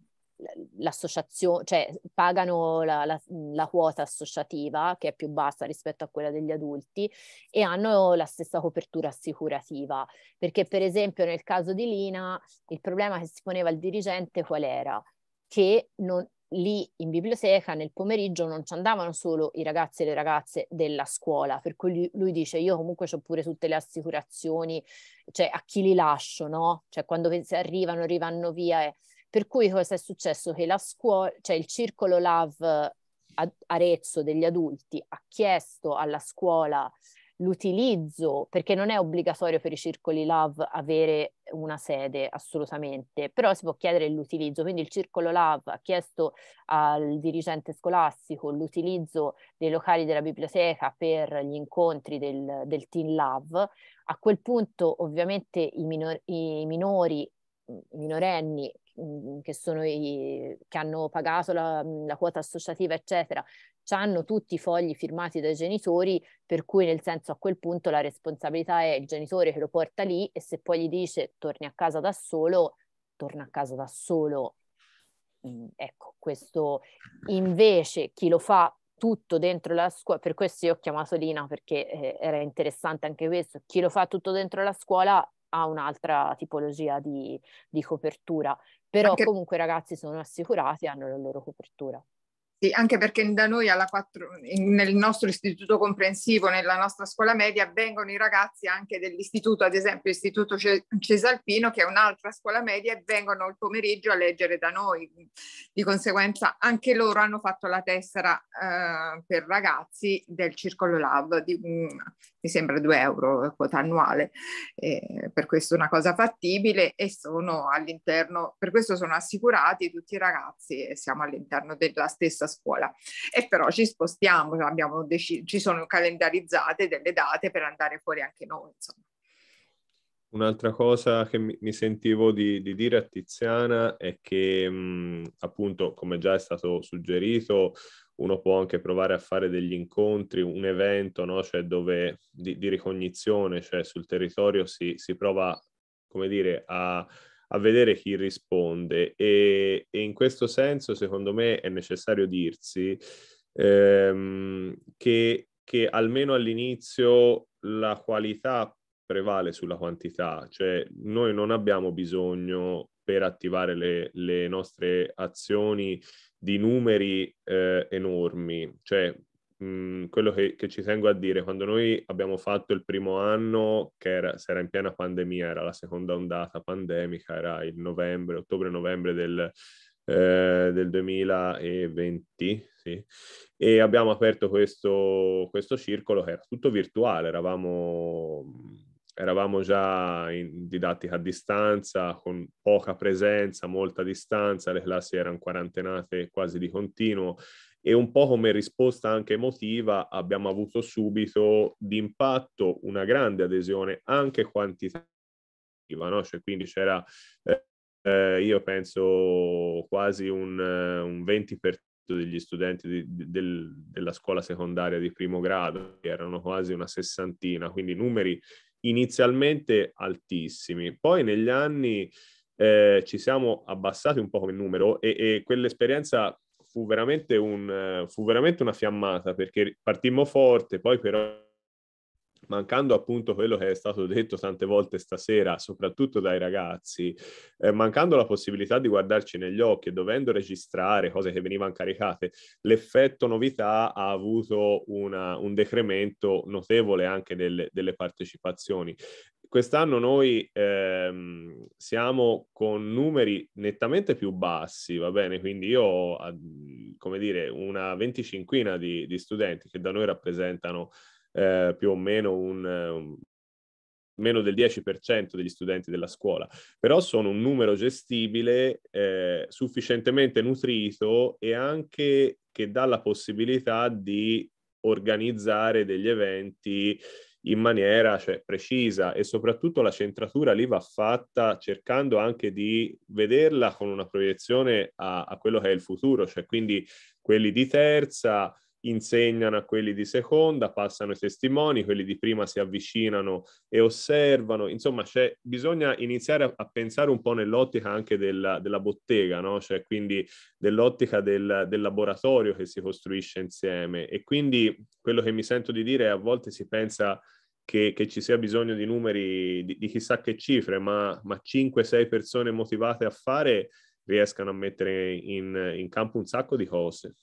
l'associazione, cioè pagano la, la, la, quota associativa che è più bassa rispetto a quella degli adulti e hanno la stessa copertura assicurativa. Perché per esempio nel caso di Lina il problema che si poneva il dirigente qual era? Che non, lì in biblioteca nel pomeriggio non ci andavano solo i ragazzi e le ragazze della scuola, per cui lui, lui dice io comunque ho pure tutte le assicurazioni, cioè a chi li lascio, no? Cioè quando arrivano, arrivano via. E... Per cui cosa è successo? Che la scuola, cioè il circolo LAV eh, Arezzo degli adulti ha chiesto alla scuola l'utilizzo, perché non è obbligatorio per i circoli LAV avere una sede assolutamente, però si può chiedere l'utilizzo, quindi il circolo LAV ha chiesto al dirigente scolastico l'utilizzo dei locali della biblioteca per gli incontri del, del Team LAV, a quel punto ovviamente i, minor, i minori i minorenni Mhmm, che, sono i, che hanno pagato la, mhmm, la quota associativa, eccetera, hanno tutti i fogli firmati dai genitori, per cui nel senso a quel punto la responsabilità è il genitore che lo porta lì e se poi gli dice torni a casa da solo, torna a casa da solo. Mhmm, ecco, questo invece chi lo fa tutto dentro la scuola, per questo io ho chiamato Lina perché eh, era interessante anche questo, chi lo fa tutto dentro la scuola ha un'altra tipologia di, di copertura. Però Anche... comunque i ragazzi sono assicurati e hanno la loro copertura. Sì, anche perché da noi 4, nel nostro istituto comprensivo, nella nostra scuola media, vengono i ragazzi anche dell'istituto, ad esempio Istituto Cesalpino, che è un'altra scuola media, e vengono il pomeriggio a leggere da noi. Di conseguenza anche loro hanno fatto la tessera eh, per ragazzi del Circolo Lab, di, mm, mi sembra 2 euro eh, quota annuale. Eh, per questo è una cosa fattibile e sono all'interno, per questo sono assicurati tutti i ragazzi e siamo all'interno della stessa scuola. E però ci spostiamo, abbiamo dec- ci sono calendarizzate delle date per andare fuori anche noi, insomma. Un'altra cosa che mi sentivo di, di dire a Tiziana è che, mh, appunto, come già è stato suggerito, uno può anche provare a fare degli incontri, un evento no? cioè dove, di, di, ricognizione, cioè sul territorio si, si prova, come dire, a a vedere chi risponde e, e in questo senso secondo me è necessario dirsi ehm, che, che almeno all'inizio la qualità prevale sulla quantità, cioè noi non abbiamo bisogno per attivare le, le nostre azioni di numeri eh, enormi, cioè mh, mhmm, quello che, che, ci tengo a dire, quando noi abbiamo fatto il primo anno, che era, era in piena pandemia, era la seconda ondata pandemica, era il novembre, ottobre-novembre del, eh, del 2020, sì, e abbiamo aperto questo, questo circolo che era tutto virtuale, eravamo eravamo già in didattica a distanza, con poca presenza, molta distanza, le classi erano quarantenate quasi di continuo e un po' come risposta anche emotiva abbiamo avuto subito d'impatto una grande adesione anche quantitativa, no? cioè, quindi c'era eh, eh io penso quasi un, un 20% degli studenti di, del, della scuola secondaria di primo grado, erano quasi una sessantina, quindi numeri inizialmente altissimi. Poi negli anni eh, ci siamo abbassati un po' come numero e, e quell'esperienza fu veramente, un, fu veramente una fiammata perché partimmo forte, poi però mancando appunto quello che è stato detto tante volte stasera, soprattutto dai ragazzi, eh, mancando la possibilità di guardarci negli occhi e dovendo registrare cose che venivano caricate, l'effetto novità ha avuto una, un decremento notevole anche delle, delle partecipazioni quest'anno noi ehm, siamo con numeri nettamente più bassi, va bene? Quindi io ho, come dire, una venticinquina di, di studenti che da noi rappresentano eh, più o meno un, un meno del 10% degli studenti della scuola, però sono un numero gestibile, eh, sufficientemente nutrito e anche che dà la possibilità di organizzare degli eventi in maniera cioè, precisa e soprattutto la centratura lì va fatta cercando anche di vederla con una proiezione a, a quello che è il futuro, cioè quindi quelli di terza insegnano a quelli di seconda, passano i testimoni, quelli di prima si avvicinano e osservano, insomma bisogna iniziare a, a, pensare un po' nell'ottica anche della, della bottega, no? cioè quindi dell'ottica del, del, laboratorio che si costruisce insieme e quindi quello che mi sento di dire è a volte si pensa che, che, ci sia bisogno di numeri di, di chissà che cifre, ma, ma 5-6 persone motivate a fare riescano a mettere in, in campo un sacco di cose.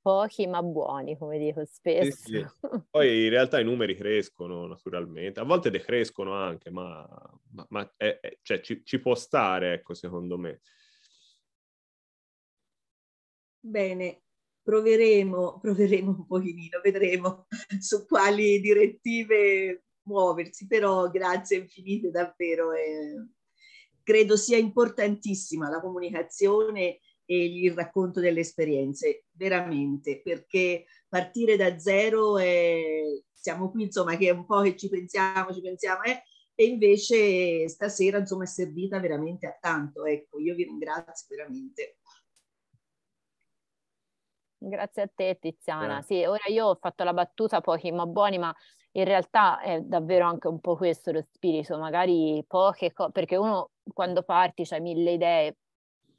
Pochi ma buoni, come dico spesso. Sì, sì. Poi in realtà i numeri crescono naturalmente, a volte decrescono anche, ma, ma, ma è, eh, è, eh, cioè, ci, ci può stare, ecco, secondo me. Bene, proveremo, proveremo un pochino, vedremo su quali direttive muoversi, però grazie infinite davvero. Eh, credo sia importantissima la comunicazione e il racconto delle esperienze, veramente, perché partire da zero è, siamo qui, insomma, che è un po' che ci pensiamo, ci pensiamo, eh, e invece stasera, insomma, è servita veramente a tanto. Ecco, io vi ringrazio veramente. Grazie a te Tiziana. Eh. Sì, ora io ho fatto la battuta pochi ma buoni, ma in realtà è davvero anche un po' questo lo spirito, magari poche cose, perché uno quando parti ha mille idee,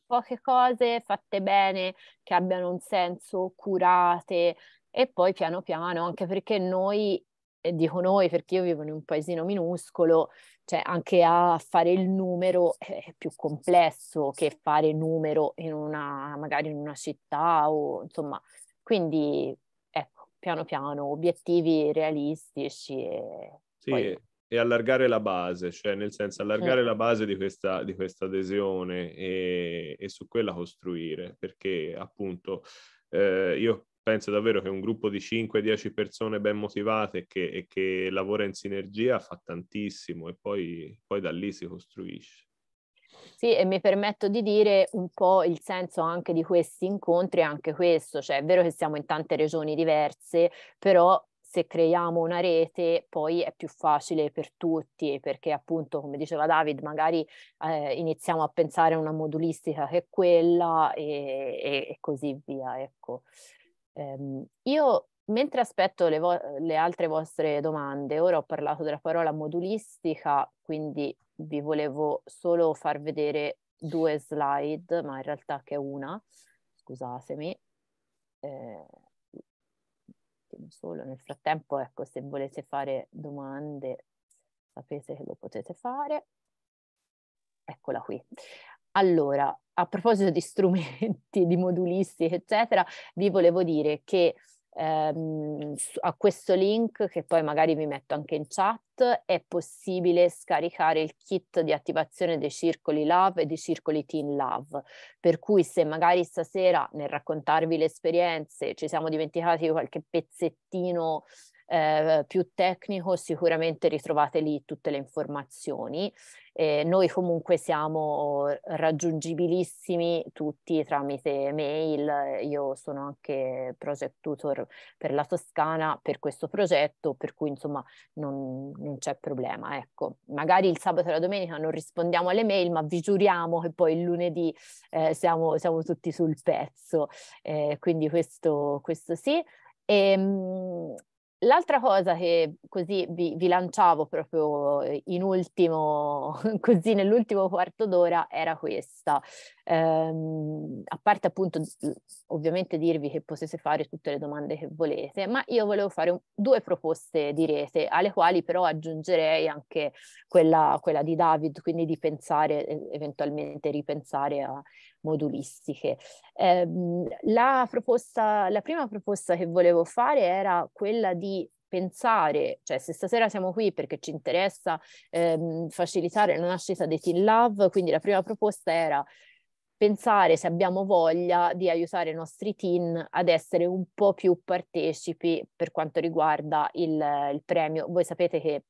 poche cose fatte bene, che abbiano un senso, curate e poi piano piano, anche perché noi, e dico noi perché io vivo in un paesino minuscolo, cioè anche a fare il numero eh, è più complesso che fare numero in una, magari in una città o insomma, quindi ecco, piano piano, obiettivi realistici. E sì, poi... e allargare la base, cioè nel senso allargare mm. la base di questa, di questa adesione e, e su quella costruire, perché appunto eh, io penso davvero che un gruppo di 5-10 persone ben motivate e che, e che, lavora in sinergia fa tantissimo e poi, poi, da lì si costruisce. Sì, e mi permetto di dire un po' il senso anche di questi incontri, anche questo, cioè è vero che siamo in tante regioni diverse, però se creiamo una rete poi è più facile per tutti perché appunto come diceva David magari eh, iniziamo a pensare a una modulistica che è quella e, e così via ecco. Um, io mentre aspetto le, vo- le, altre vostre domande, ora ho parlato della parola modulistica, quindi vi volevo solo far vedere due slide, ma in realtà che è una, scusatemi. Eh, solo nel frattempo, ecco, se volete fare domande sapete che lo potete fare. Eccola qui. Allora, a proposito di strumenti, di modulisti, eccetera, vi volevo dire che ehm, a questo link, che poi magari vi metto anche in chat, è possibile scaricare il kit di attivazione dei circoli Love e dei circoli Teen Love. Per cui se magari stasera nel raccontarvi le esperienze ci siamo dimenticati di qualche pezzettino eh, più tecnico sicuramente ritrovate lì tutte le informazioni. Eh, noi comunque siamo raggiungibilissimi tutti tramite mail, io sono anche project tutor per la Toscana per questo progetto, per cui insomma non, non c'è problema. Ecco. Magari il sabato e la domenica non rispondiamo alle mail, ma vi giuriamo che poi il lunedì eh, siamo, siamo, tutti sul pezzo, eh, quindi questo, questo sì. E, ehm, L'altra cosa che così vi, vi, lanciavo proprio in ultimo, così nell'ultimo quarto d'ora, era questa ehm, a parte appunto ovviamente dirvi che potete fare tutte le domande che volete, ma io volevo fare un, due proposte di rete, alle quali però aggiungerei anche quella, quella di David, quindi di pensare, eventualmente ripensare a modulistiche. Eh, la, proposta, la prima proposta che volevo fare era quella di pensare, cioè se stasera siamo qui perché ci interessa ehm, facilitare la nascita dei Teen Love, quindi la prima proposta era pensare se abbiamo voglia di aiutare i nostri teen ad essere un po' più partecipi per quanto riguarda il, il premio. Voi sapete che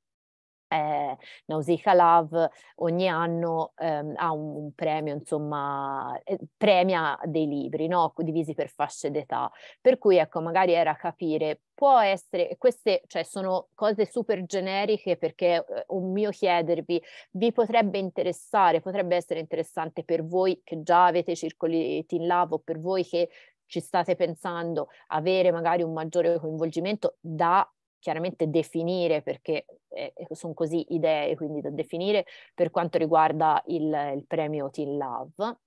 eh, Nausicaa Love ogni anno ehm, ha un, un, premio, insomma, eh, premia dei libri, no? divisi per fasce d'età. Per cui, ecco, magari era capire, può essere, queste cioè, sono cose super generiche perché eh, un mio chiedervi, vi potrebbe interessare, potrebbe essere interessante per voi che già avete circoli in o per voi che ci state pensando, avere magari un maggiore coinvolgimento da chiaramente definire, perché eh, eh sono così idee quindi da definire, per quanto riguarda il, il premio Teen Love.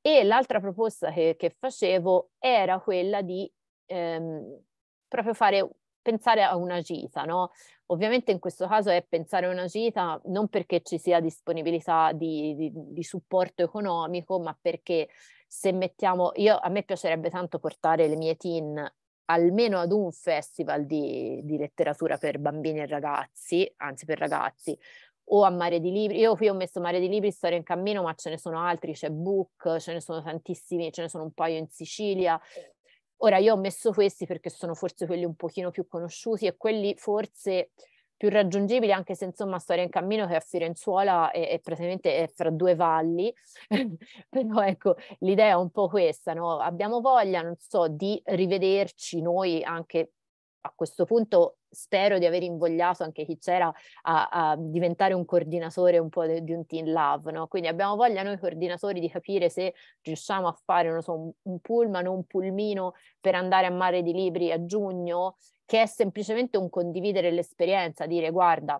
E l'altra proposta che, che, facevo era quella di ehm, proprio fare, pensare a una gita, no? Ovviamente in questo caso è pensare a una gita non perché ci sia disponibilità di, di, di supporto economico, ma perché se mettiamo, io, a me piacerebbe tanto portare le mie teen almeno ad un festival di, di letteratura per bambini e ragazzi, anzi per ragazzi, o a Mare di Libri. Io qui ho messo Mare di Libri, Storia in Cammino, ma ce ne sono altri, c'è Book, ce ne sono tantissimi, ce ne sono un paio in Sicilia. Ora io ho messo questi perché sono forse quelli un pochino più conosciuti e quelli forse più raggiungibile, anche se insomma Storia in Cammino che a Firenzuola è, è praticamente è fra due valli, però ecco l'idea è un po' questa, no? abbiamo voglia, non so, di rivederci noi anche a questo punto spero di aver invogliato anche chi c'era a, a diventare un coordinatore un po' de, di un team love, no? Quindi abbiamo voglia noi coordinatori di capire se riusciamo a fare, non so, un, un pullman o un pulmino per andare a mare di libri a giugno che è semplicemente un condividere l'esperienza, dire guarda,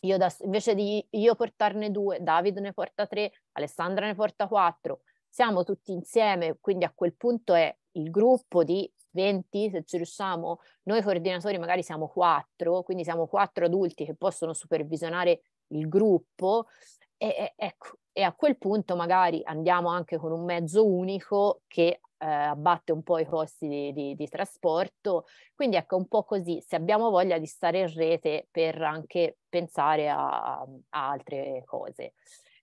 io da, invece di io portarne due, Davide ne porta tre, Alessandra ne porta quattro, siamo tutti insieme, quindi a quel punto è il gruppo di 20, se ci riusciamo, noi coordinatori magari siamo quattro, quindi siamo quattro adulti che possono supervisionare il gruppo e, ecco, e a quel punto magari andiamo anche con un mezzo unico che eh, abbatte un po' i costi di, di, di, trasporto. Quindi ecco un po' così, se abbiamo voglia di stare in rete per anche pensare a, a altre cose.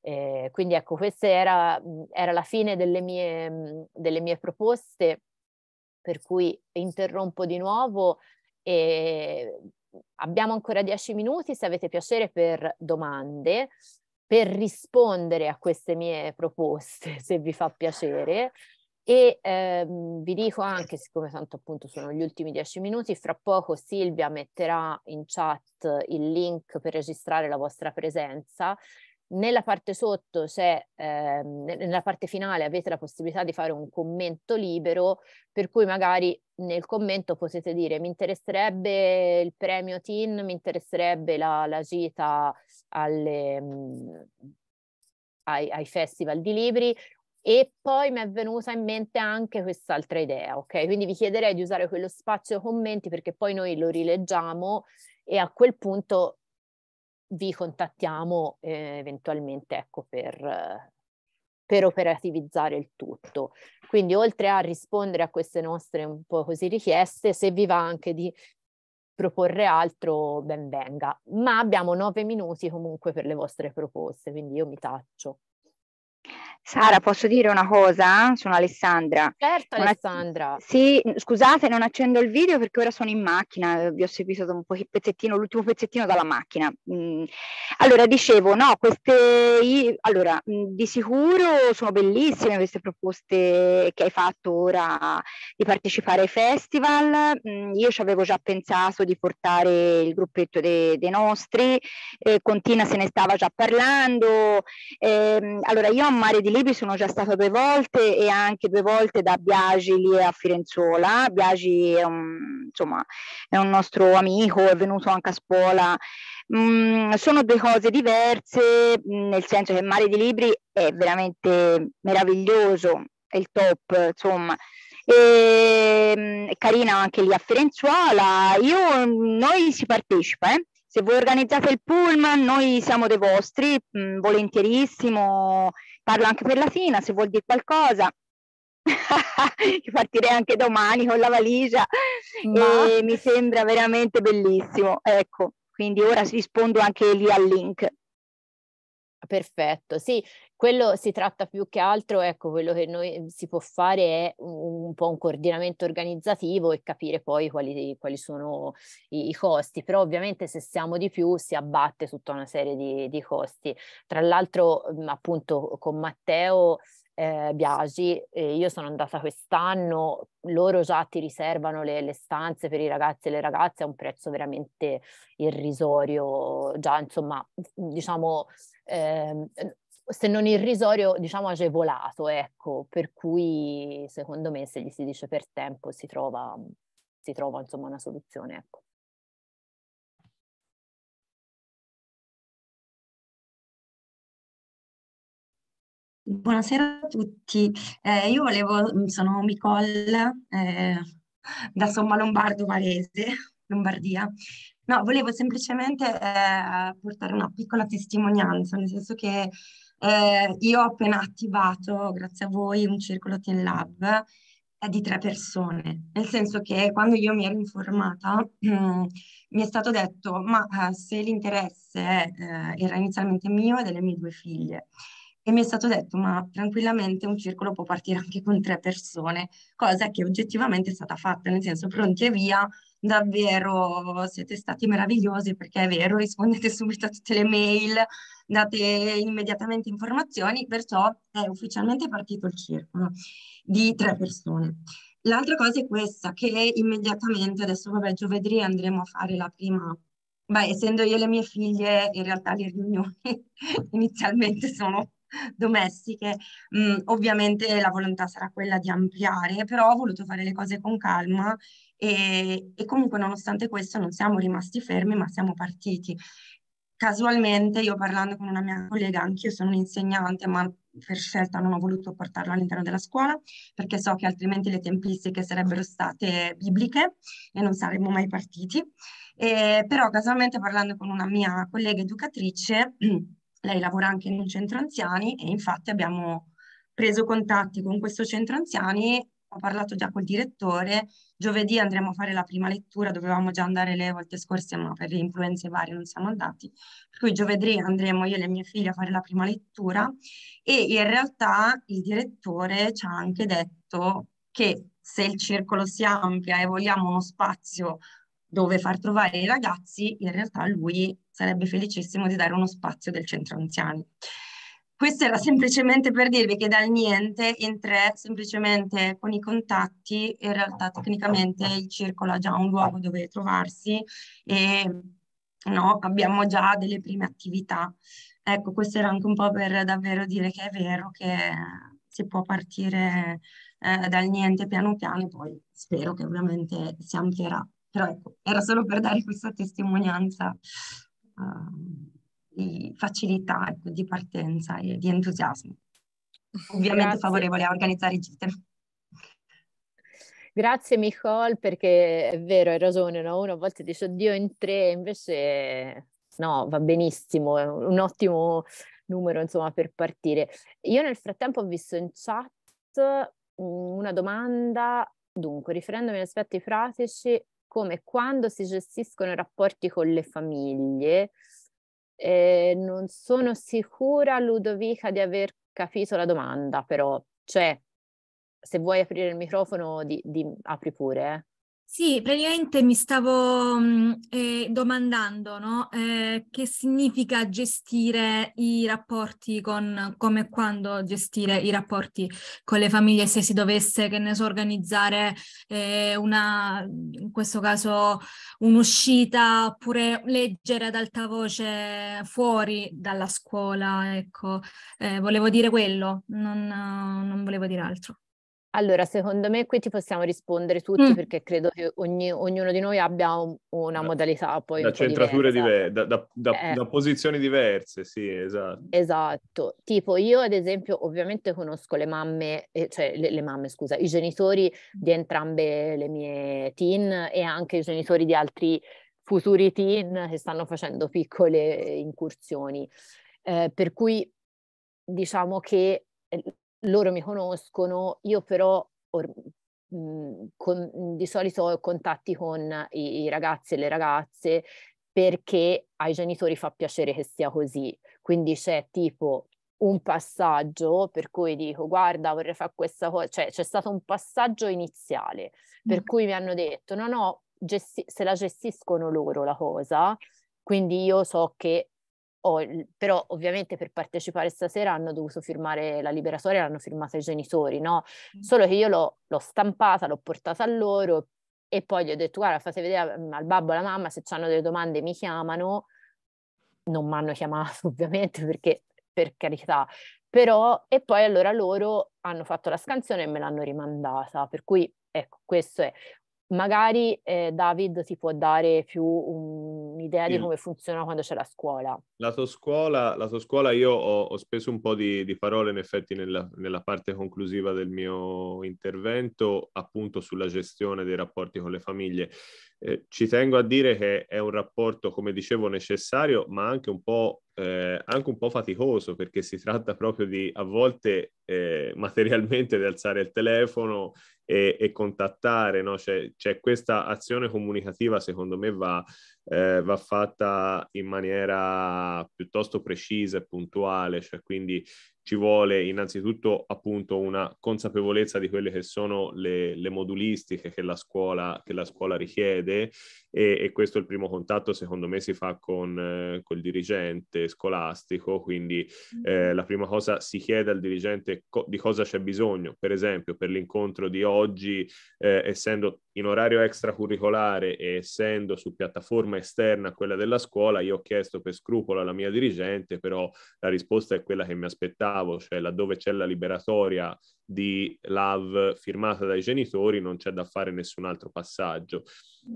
Eh, quindi ecco, questa era, era la fine delle mie, delle mie proposte, per cui interrompo di nuovo e abbiamo ancora dieci minuti se avete piacere per domande per rispondere a queste mie proposte, se vi fa piacere. E ehm, vi dico anche, siccome tanto appunto sono gli ultimi dieci minuti, fra poco Silvia metterà in chat il link per registrare la vostra presenza. Nella parte sotto c'è, ehm, nella parte finale avete la possibilità di fare un commento libero, per cui magari nel commento potete dire mi interesserebbe il premio TIN, mi interesserebbe la, la gita alle... Mh, mm, ai, ai, festival di libri e poi mi è venuta in mente anche quest'altra idea, ok? Quindi vi chiederei di usare quello spazio commenti perché poi noi lo rileggiamo e a quel punto vi contattiamo eh, eventualmente ecco, per, per operativizzare il tutto. Quindi oltre a rispondere a queste nostre un po' così richieste, se vi va anche di proporre altro, ben venga. Ma abbiamo nove minuti comunque per le vostre proposte, quindi io mi taccio. Sara, posso dire una cosa? Sono Alessandra. Certo, non Alessandra. Ac- sì, scusate, non accendo il video perché ora sono in macchina, vi ho seguito un po' pezzettino, l'ultimo pezzettino dalla macchina. Mm. Allora, dicevo, no, queste allora, mm, di sicuro sono bellissime queste proposte che hai fatto ora di partecipare ai festival. Mm, io ci avevo già pensato di portare il gruppetto dei nostri, eh, Contina se ne stava già parlando. Eh, allora, io ho mare di libri sono già stata due volte e anche due volte da Biagi lì a Firenzuola. Biagi è un, insomma, è un nostro amico, è venuto anche a scuola. Mm, sono due cose diverse, mm, nel senso che mare di libri è veramente meraviglioso, è il top, insomma. E, mm, carina anche lì a Firenzuola. Io, mm, noi si partecipa, eh? se voi organizzate il pullman noi siamo dei vostri, mh, volentierissimo, Parlo anche per la Fina, se vuol dire qualcosa. Partirei anche domani con la valigia Ma... e mi sembra veramente bellissimo. Ecco, quindi ora rispondo anche lì al link. Perfetto, sì, quello si tratta più che altro, ecco, quello che noi ehm, si può fare è un, un po' un coordinamento organizzativo e capire poi quali, quali sono i, i, costi, però ovviamente se siamo di più si abbatte tutta una serie di, di costi. Tra l'altro mhmm, appunto con Matteo eh, Biagi, eh, io sono andata quest'anno, loro già ti riservano le, le, stanze per i ragazzi e le ragazze a un prezzo veramente irrisorio, già insomma diciamo eh, se non irrisorio, diciamo agevolato, ecco, per cui secondo me se gli si dice per tempo si trova, si trova insomma una soluzione, ecco. Buonasera a tutti, eh, io volevo, mm, sono Nicole eh, da Somma Lombardo Varese, Lombardia, No, volevo semplicemente eh, portare una piccola testimonianza, nel senso che eh, io ho appena attivato, grazie a voi, un circolo Ten Lab è eh, di tre persone, nel senso che quando io mi ero informata ehm, mi è stato detto ma eh, se l'interesse eh, era inizialmente mio e delle mie due figlie e mi è stato detto ma tranquillamente un circolo può partire anche con tre persone, cosa che oggettivamente è stata fatta, nel senso pronti e via davvero siete stati meravigliosi perché è vero, rispondete subito a tutte le mail, date immediatamente informazioni, perciò è ufficialmente partito il circolo di tre persone. L'altra cosa è questa, che immediatamente, adesso vabbè, giovedì andremo a fare la prima Beh, essendo io e le mie figlie, in realtà le riunioni inizialmente sono domestiche, mm, ovviamente la volontà sarà quella di ampliare, però ho voluto fare le cose con calma e, e comunque nonostante questo non siamo rimasti fermi ma siamo partiti. Casualmente io parlando con una mia collega, anch'io sono un insegnante ma per scelta non ho voluto portarlo all'interno della scuola perché so che altrimenti le tempistiche sarebbero state bibliche e non saremmo mai partiti. Eh, però casualmente parlando con una mia collega educatrice, lei lavora anche in un centro anziani e infatti abbiamo preso contatti con questo centro anziani ho parlato già col direttore, giovedì andremo a fare la prima lettura, dovevamo già andare le volte scorse ma per le influenze varie non siamo andati, per cui giovedì andremo io e le mie figlie a fare la prima lettura e in realtà il direttore ci ha anche detto che se il circolo si amplia e vogliamo uno spazio dove far trovare i ragazzi, in realtà lui sarebbe felicissimo di dare uno spazio del centro anziani. Questo era semplicemente per dirvi che dal niente in tre, semplicemente con i contatti, in realtà tecnicamente il circolo ha già un luogo dove trovarsi e no, abbiamo già delle prime attività. Ecco, questo era anche un po' per davvero dire che è vero che si può partire eh, dal niente piano piano e poi spero che ovviamente si amplierà. Però ecco, era solo per dare questa testimonianza. Uh, di facilità ecco, di partenza e di entusiasmo. Ovviamente Grazie. favorevole a organizzare gite. Grazie Nicole perché è vero, hai ragione, no? uno a volte dice oddio in tre, invece no, va benissimo, è un ottimo numero insomma per partire. Io nel frattempo ho visto in chat mm, una domanda, dunque riferendomi agli aspetti pratici, come quando si gestiscono i rapporti con le famiglie, eh, non sono sicura, Ludovica, di aver capito la domanda, però, cioè, se vuoi aprire il microfono, di, di, apri pure. Eh. Sì, praticamente mi stavo mm, eh, domandando no? eh, che significa gestire i rapporti con, come e quando gestire i rapporti con le famiglie se si dovesse, che ne so, organizzare eh, una, in questo caso un'uscita oppure leggere ad alta voce fuori dalla scuola, ecco, eh, volevo dire quello, non, non volevo dire altro. Allora, secondo me qui ti possiamo rispondere tutti mm. perché credo che ogni, ognuno di noi abbia un, una da, modalità poi da un centrature diverse, diver- da, da, eh. da, posizioni diverse, sì, esatto. Esatto, tipo io ad esempio ovviamente conosco le mamme, eh, cioè le, le mamme scusa, i genitori di entrambe le mie teen e anche i genitori di altri futuri teen che stanno facendo piccole incursioni, eh, per cui diciamo che eh, loro mi conoscono, io però or, mh, mhmm, con, di solito ho contatti con i, i ragazzi e le ragazze perché ai genitori fa piacere che sia così. Quindi c'è tipo un passaggio per cui dico guarda vorrei fare questa cosa, cioè c'è stato un passaggio iniziale per mm. cui mi hanno detto no no gesti- se la gestiscono loro la cosa, quindi io so che Oh, però ovviamente per partecipare stasera hanno dovuto firmare la liberatoria, l'hanno firmata i genitori, no? Mm. Solo che io l'ho, l'ho stampata, l'ho portata a loro e poi gli ho detto guarda fate vedere mm, al babbo e alla mamma se hanno delle domande mi chiamano, non mi hanno chiamato ovviamente perché per carità, però e poi allora loro hanno fatto la scansione e me l'hanno rimandata, per cui ecco questo è magari eh, David ti può dare più un'idea sì. di come funziona quando c'è la scuola. La tua scuola, la tua scuola io ho, ho, speso un po' di, di parole in effetti nella, nella, parte conclusiva del mio intervento appunto sulla gestione dei rapporti con le famiglie. Eh, ci tengo a dire che è un rapporto, come dicevo, necessario, ma anche un po', eh, anche un po faticoso, perché si tratta proprio di a volte eh, materialmente di alzare il telefono, e, e contattare, no? c'è, c'è questa azione comunicativa secondo me va eh, va fatta in maniera piuttosto precisa e puntuale, cioè quindi ci vuole innanzitutto appunto una consapevolezza di quelle che sono le, le modulistiche che la scuola, che la scuola richiede e, e, questo è il primo contatto secondo me si fa con eh, col dirigente scolastico, quindi mm-hmm. eh, la prima cosa si chiede al dirigente co- di cosa c'è bisogno, per esempio per l'incontro di oggi eh, essendo in orario extracurricolare e essendo su piattaforma esterna a quella della scuola, io ho chiesto per scrupolo alla mia dirigente, però la risposta è quella che mi aspettavo, cioè laddove c'è la liberatoria di Love firmata dai genitori non c'è da fare nessun altro passaggio.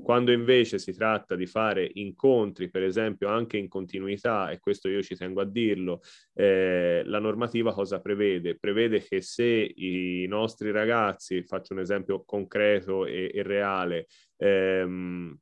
Quando invece si tratta di fare incontri, per esempio anche in continuità, e questo io ci tengo a dirlo, eh, la normativa cosa prevede? Prevede che se i nostri ragazzi, faccio un esempio concreto e, e reale, ehm,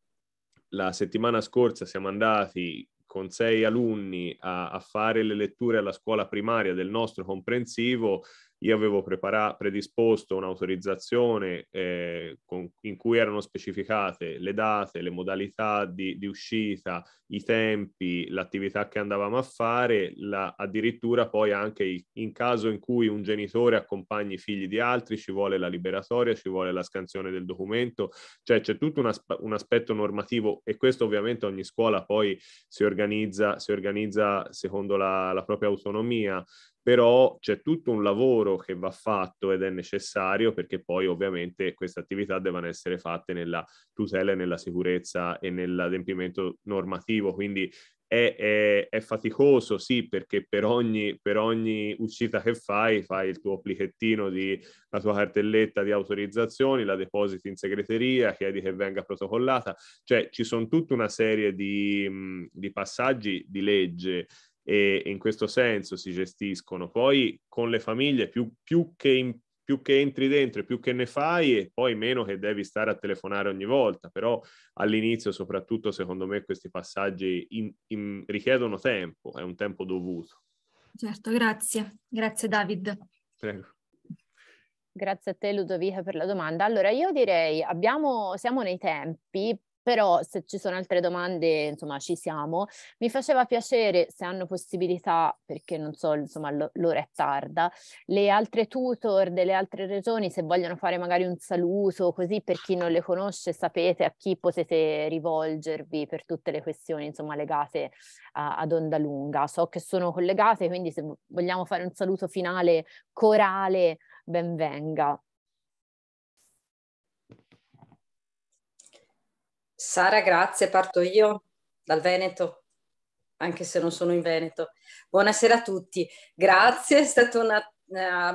la settimana scorsa siamo andati con sei alunni a, a, fare le letture alla scuola primaria del nostro comprensivo, io avevo prepara- predisposto un'autorizzazione eh, con, in cui erano specificate le date, le modalità di, di, uscita, i tempi, l'attività che andavamo a fare, la, addirittura poi anche il, in caso in cui un genitore accompagni i figli di altri, ci vuole la liberatoria, ci vuole la scansione del documento, cioè c'è tutto un, asp- un aspetto normativo e questo ovviamente ogni scuola poi si organizza, si organizza secondo la, la propria autonomia però c'è tutto un lavoro che va fatto ed è necessario perché poi ovviamente queste attività devono essere fatte nella tutela e nella sicurezza e nell'adempimento normativo, quindi è, è, è faticoso, sì, perché per ogni, per ogni, uscita che fai, fai il tuo plichettino di la tua cartelletta di autorizzazioni, la depositi in segreteria, chiedi che venga protocollata, cioè ci sono tutta una serie di, di passaggi di legge e in questo senso si gestiscono. Poi con le famiglie più, più, che, in, più che entri dentro più che ne fai e poi meno che devi stare a telefonare ogni volta, però all'inizio soprattutto secondo me questi passaggi in, in, richiedono tempo, è un tempo dovuto. Certo, grazie, grazie David. Prego. Grazie a te Ludovica per la domanda. Allora io direi abbiamo, siamo nei tempi, però se ci sono altre domande, insomma, ci siamo. Mi faceva piacere, se hanno possibilità, perché non so, insomma, l'ora è tarda, le altre tutor delle altre regioni, se vogliono fare magari un saluto, così per chi non le conosce sapete a chi potete rivolgervi per tutte le questioni, insomma, legate a, ad Onda Lunga. So che sono collegate, quindi se vogliamo fare un saluto finale corale, benvenga. Sara, grazie, parto io dal Veneto, anche se non sono in Veneto. Buonasera a tutti, grazie, è stato un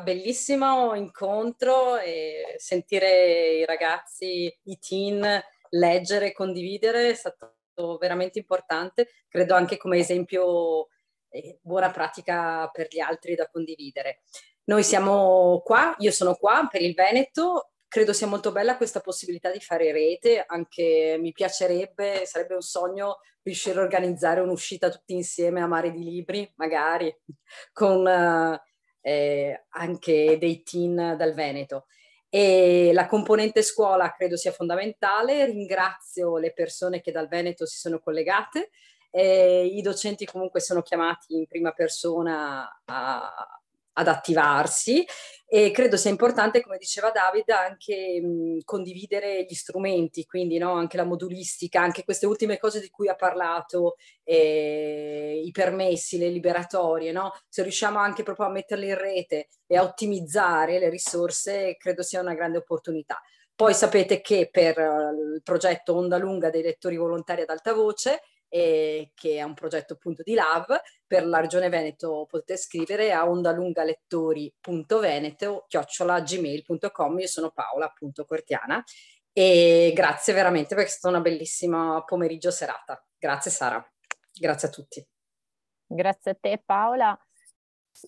bellissimo incontro e sentire i ragazzi, i teen, leggere e condividere è stato veramente importante, credo anche come esempio e eh, buona pratica per gli altri da condividere. Noi siamo qua, io sono qua per il Veneto credo sia molto bella questa possibilità di fare rete, anche mi piacerebbe, sarebbe un sogno riuscire a organizzare un'uscita tutti insieme a mare di libri, magari, con eh, eh, anche dei teen dal Veneto. E la componente scuola credo sia fondamentale, ringrazio le persone che dal Veneto si sono collegate, eh, i docenti comunque sono chiamati in prima persona a, ad attivarsi e credo sia importante, come diceva Davide, anche mh, condividere gli strumenti, quindi no, anche la modulistica, anche queste ultime cose di cui ha parlato, eh, i permessi, le liberatorie, no? se riusciamo anche proprio a metterle in rete e a ottimizzare le risorse, credo sia una grande opportunità. Poi sapete che per eh, il progetto Onda Lunga dei lettori volontari ad alta voce eh, che è un progetto appunto di LAV, per la Regione Veneto potete scrivere a ondalungalettori.veneto.gmail.com, io sono Paola appunto Cortiana e grazie veramente perché è stata una bellissima pomeriggio serata. Grazie Sara, grazie a tutti. Grazie a te Paola.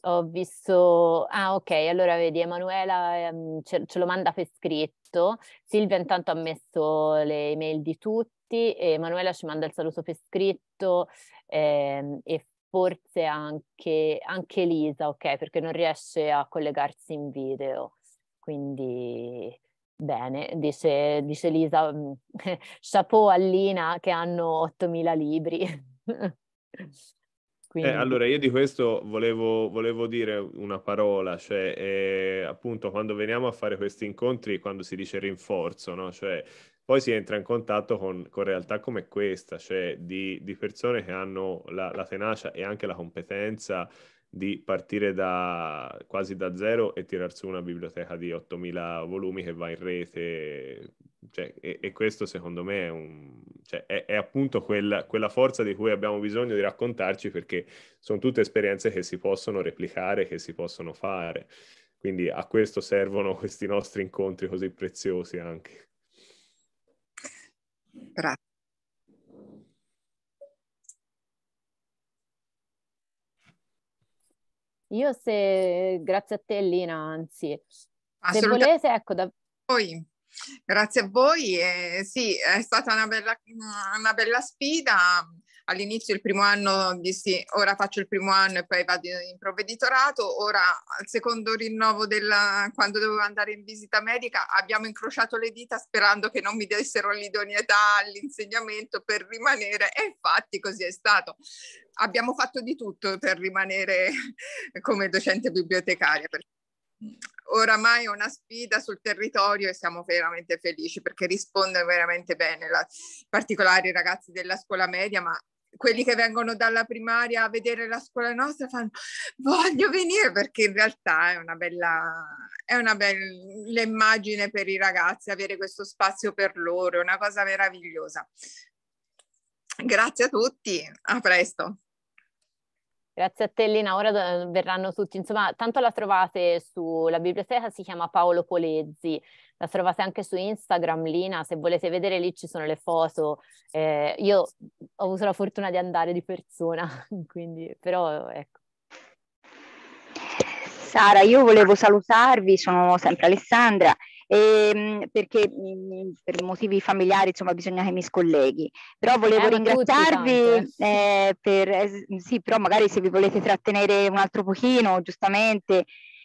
Ho visto, ah ok, allora vedi Emanuela ehm, ce, ce, lo manda per scritto, Silvia intanto ha messo le email di tutti tutti, Emanuela ci manda il saluto per scritto ehm, e forse anche, anche Lisa, ok, perché non riesce a collegarsi in video, quindi bene, dice, dice Lisa, mm, chapeau a Lina che hanno 8.000 libri. Eh, quindi... Eh, allora, io di questo volevo, volevo dire una parola, cioè eh, appunto quando veniamo a fare questi incontri, quando si dice rinforzo, no? cioè poi si entra in contatto con, con realtà come questa, cioè di, di persone che hanno la, la, tenacia e anche la competenza di partire da, quasi da zero e tirar su una biblioteca di 8.000 volumi che va in rete. Cioè, e, e, questo secondo me è, un, cioè, è, è appunto quella, quella forza di cui abbiamo bisogno di raccontarci perché sono tutte esperienze che si possono replicare, che si possono fare. Quindi a questo servono questi nostri incontri così preziosi anche. Grazie. Io se, grazie a te Lina, anzi, se volete, ecco da... Poi. Grazie a voi, eh, sì, è stata una bella, una bella sfida, all'inizio il primo anno dissi ora faccio il primo anno e poi vado in provveditorato, ora al secondo rinnovo della, quando dovevo andare in visita medica abbiamo incrociato le dita sperando che non mi dessero l'idoneità all'insegnamento per rimanere e infatti così è stato. Abbiamo fatto di tutto per rimanere come docente bibliotecaria. Oramai è una sfida sul territorio e siamo veramente felici perché risponde veramente bene, la, in particolare i ragazzi della scuola media, ma quelli che vengono dalla primaria a vedere la scuola nostra fanno voglio venire perché in realtà è una bella, è una bella immagine per i ragazzi, avere questo spazio per loro, è una cosa meravigliosa. Grazie a tutti, a presto. Grazie a te Lina, ora eh, verranno tutti, insomma tanto la trovate sulla biblioteca, si chiama Paolo Polezzi, la trovate anche su Instagram Lina, se volete vedere lì ci sono le foto, eh, io ho avuto la fortuna di andare di persona, quindi però ecco. Sara, io volevo salutarvi, sono sempre Alessandra e, ehm, perché mm, per motivi familiari insomma bisogna che mi scolleghi. Però volevo eh, ringraziarvi eh, per, eh, sì, però magari se vi volete trattenere un altro pochino, giustamente.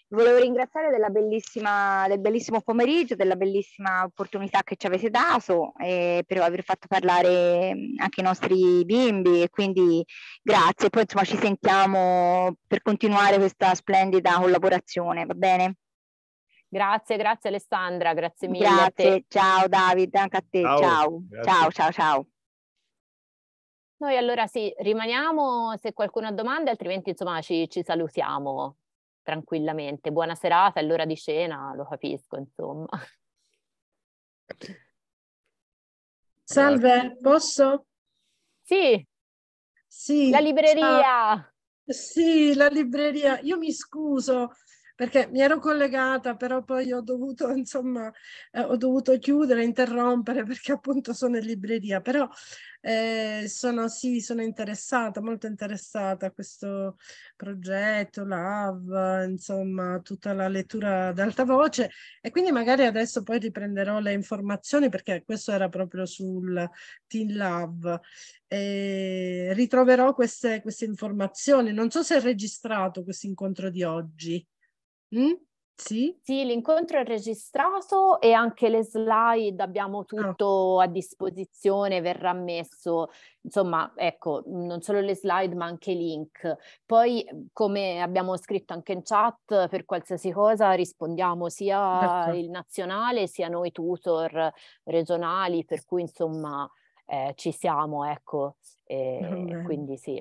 Volevo ringraziare del bellissimo pomeriggio, della bellissima opportunità che ci avete dato eh, per aver fatto parlare mm, anche i nostri bimbi e quindi grazie. Poi insomma ci sentiamo per continuare questa splendida collaborazione, va bene? Grazie, grazie Alessandra, grazie mille. Grazie, ciao Davide, anche a te, ciao, ciao, ciao, ciao, ciao. Noi allora sì, rimaniamo se qualcuno ha domande, altrimenti insomma ci, ci salutiamo tranquillamente. Buona serata, è l'ora di cena, lo capisco insomma. Salve, posso? Sì. Sì. La libreria. Ciao. Sì, la libreria. Io mi scuso, perché mi ero collegata, però poi ho dovuto, insomma, eh, ho dovuto chiudere, interrompere, perché appunto sono in libreria, però eh, sono, sì, sono interessata, molto interessata a questo progetto, LAV, insomma, tutta la lettura ad alta voce e quindi magari adesso poi riprenderò le informazioni perché questo era proprio sul Teen Love. E ritroverò queste, queste informazioni. Non so se è registrato questo incontro di oggi. Mm? Sì. sì, l'incontro è registrato e anche le slide abbiamo ah. tutto a disposizione, verrà messo, insomma, ecco, non solo le slide ma anche i link. Poi, come abbiamo scritto anche in chat, per qualsiasi cosa rispondiamo sia D'accordo. il nazionale sia noi tutor regionali, per cui insomma eh, ci siamo, ecco, e, quindi sì.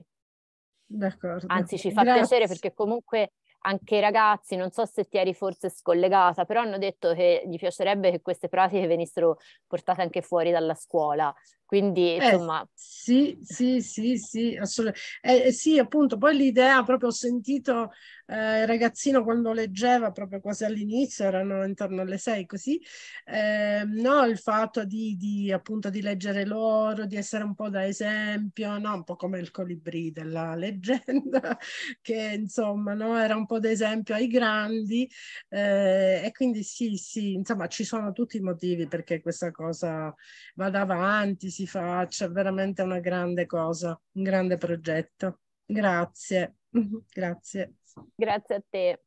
D'accordo. Anzi, ci fa Grazie. piacere perché comunque anche i ragazzi, non so se ti eri forse scollegata, però hanno detto che gli piacerebbe che queste pratiche venissero portate anche fuori dalla scuola. Quindi, eh, insomma... Eh, sì, sì, sì, sì, assolutamente. Eh, eh, sì, appunto, poi l'idea, proprio ho sentito eh, il ragazzino quando leggeva, proprio quasi all'inizio, erano intorno alle sei, così, ehm, no, il fatto di, di, appunto, di leggere loro, di essere un po' da esempio, no? un po' come il colibrì della leggenda, che insomma, no? era un po' da esempio ai grandi. Eh, e quindi sì, sì, insomma, ci sono tutti i motivi perché questa cosa vada avanti, si faccia, veramente una grande cosa, un grande progetto. Grazie, mhm. grazie. Grazie a te.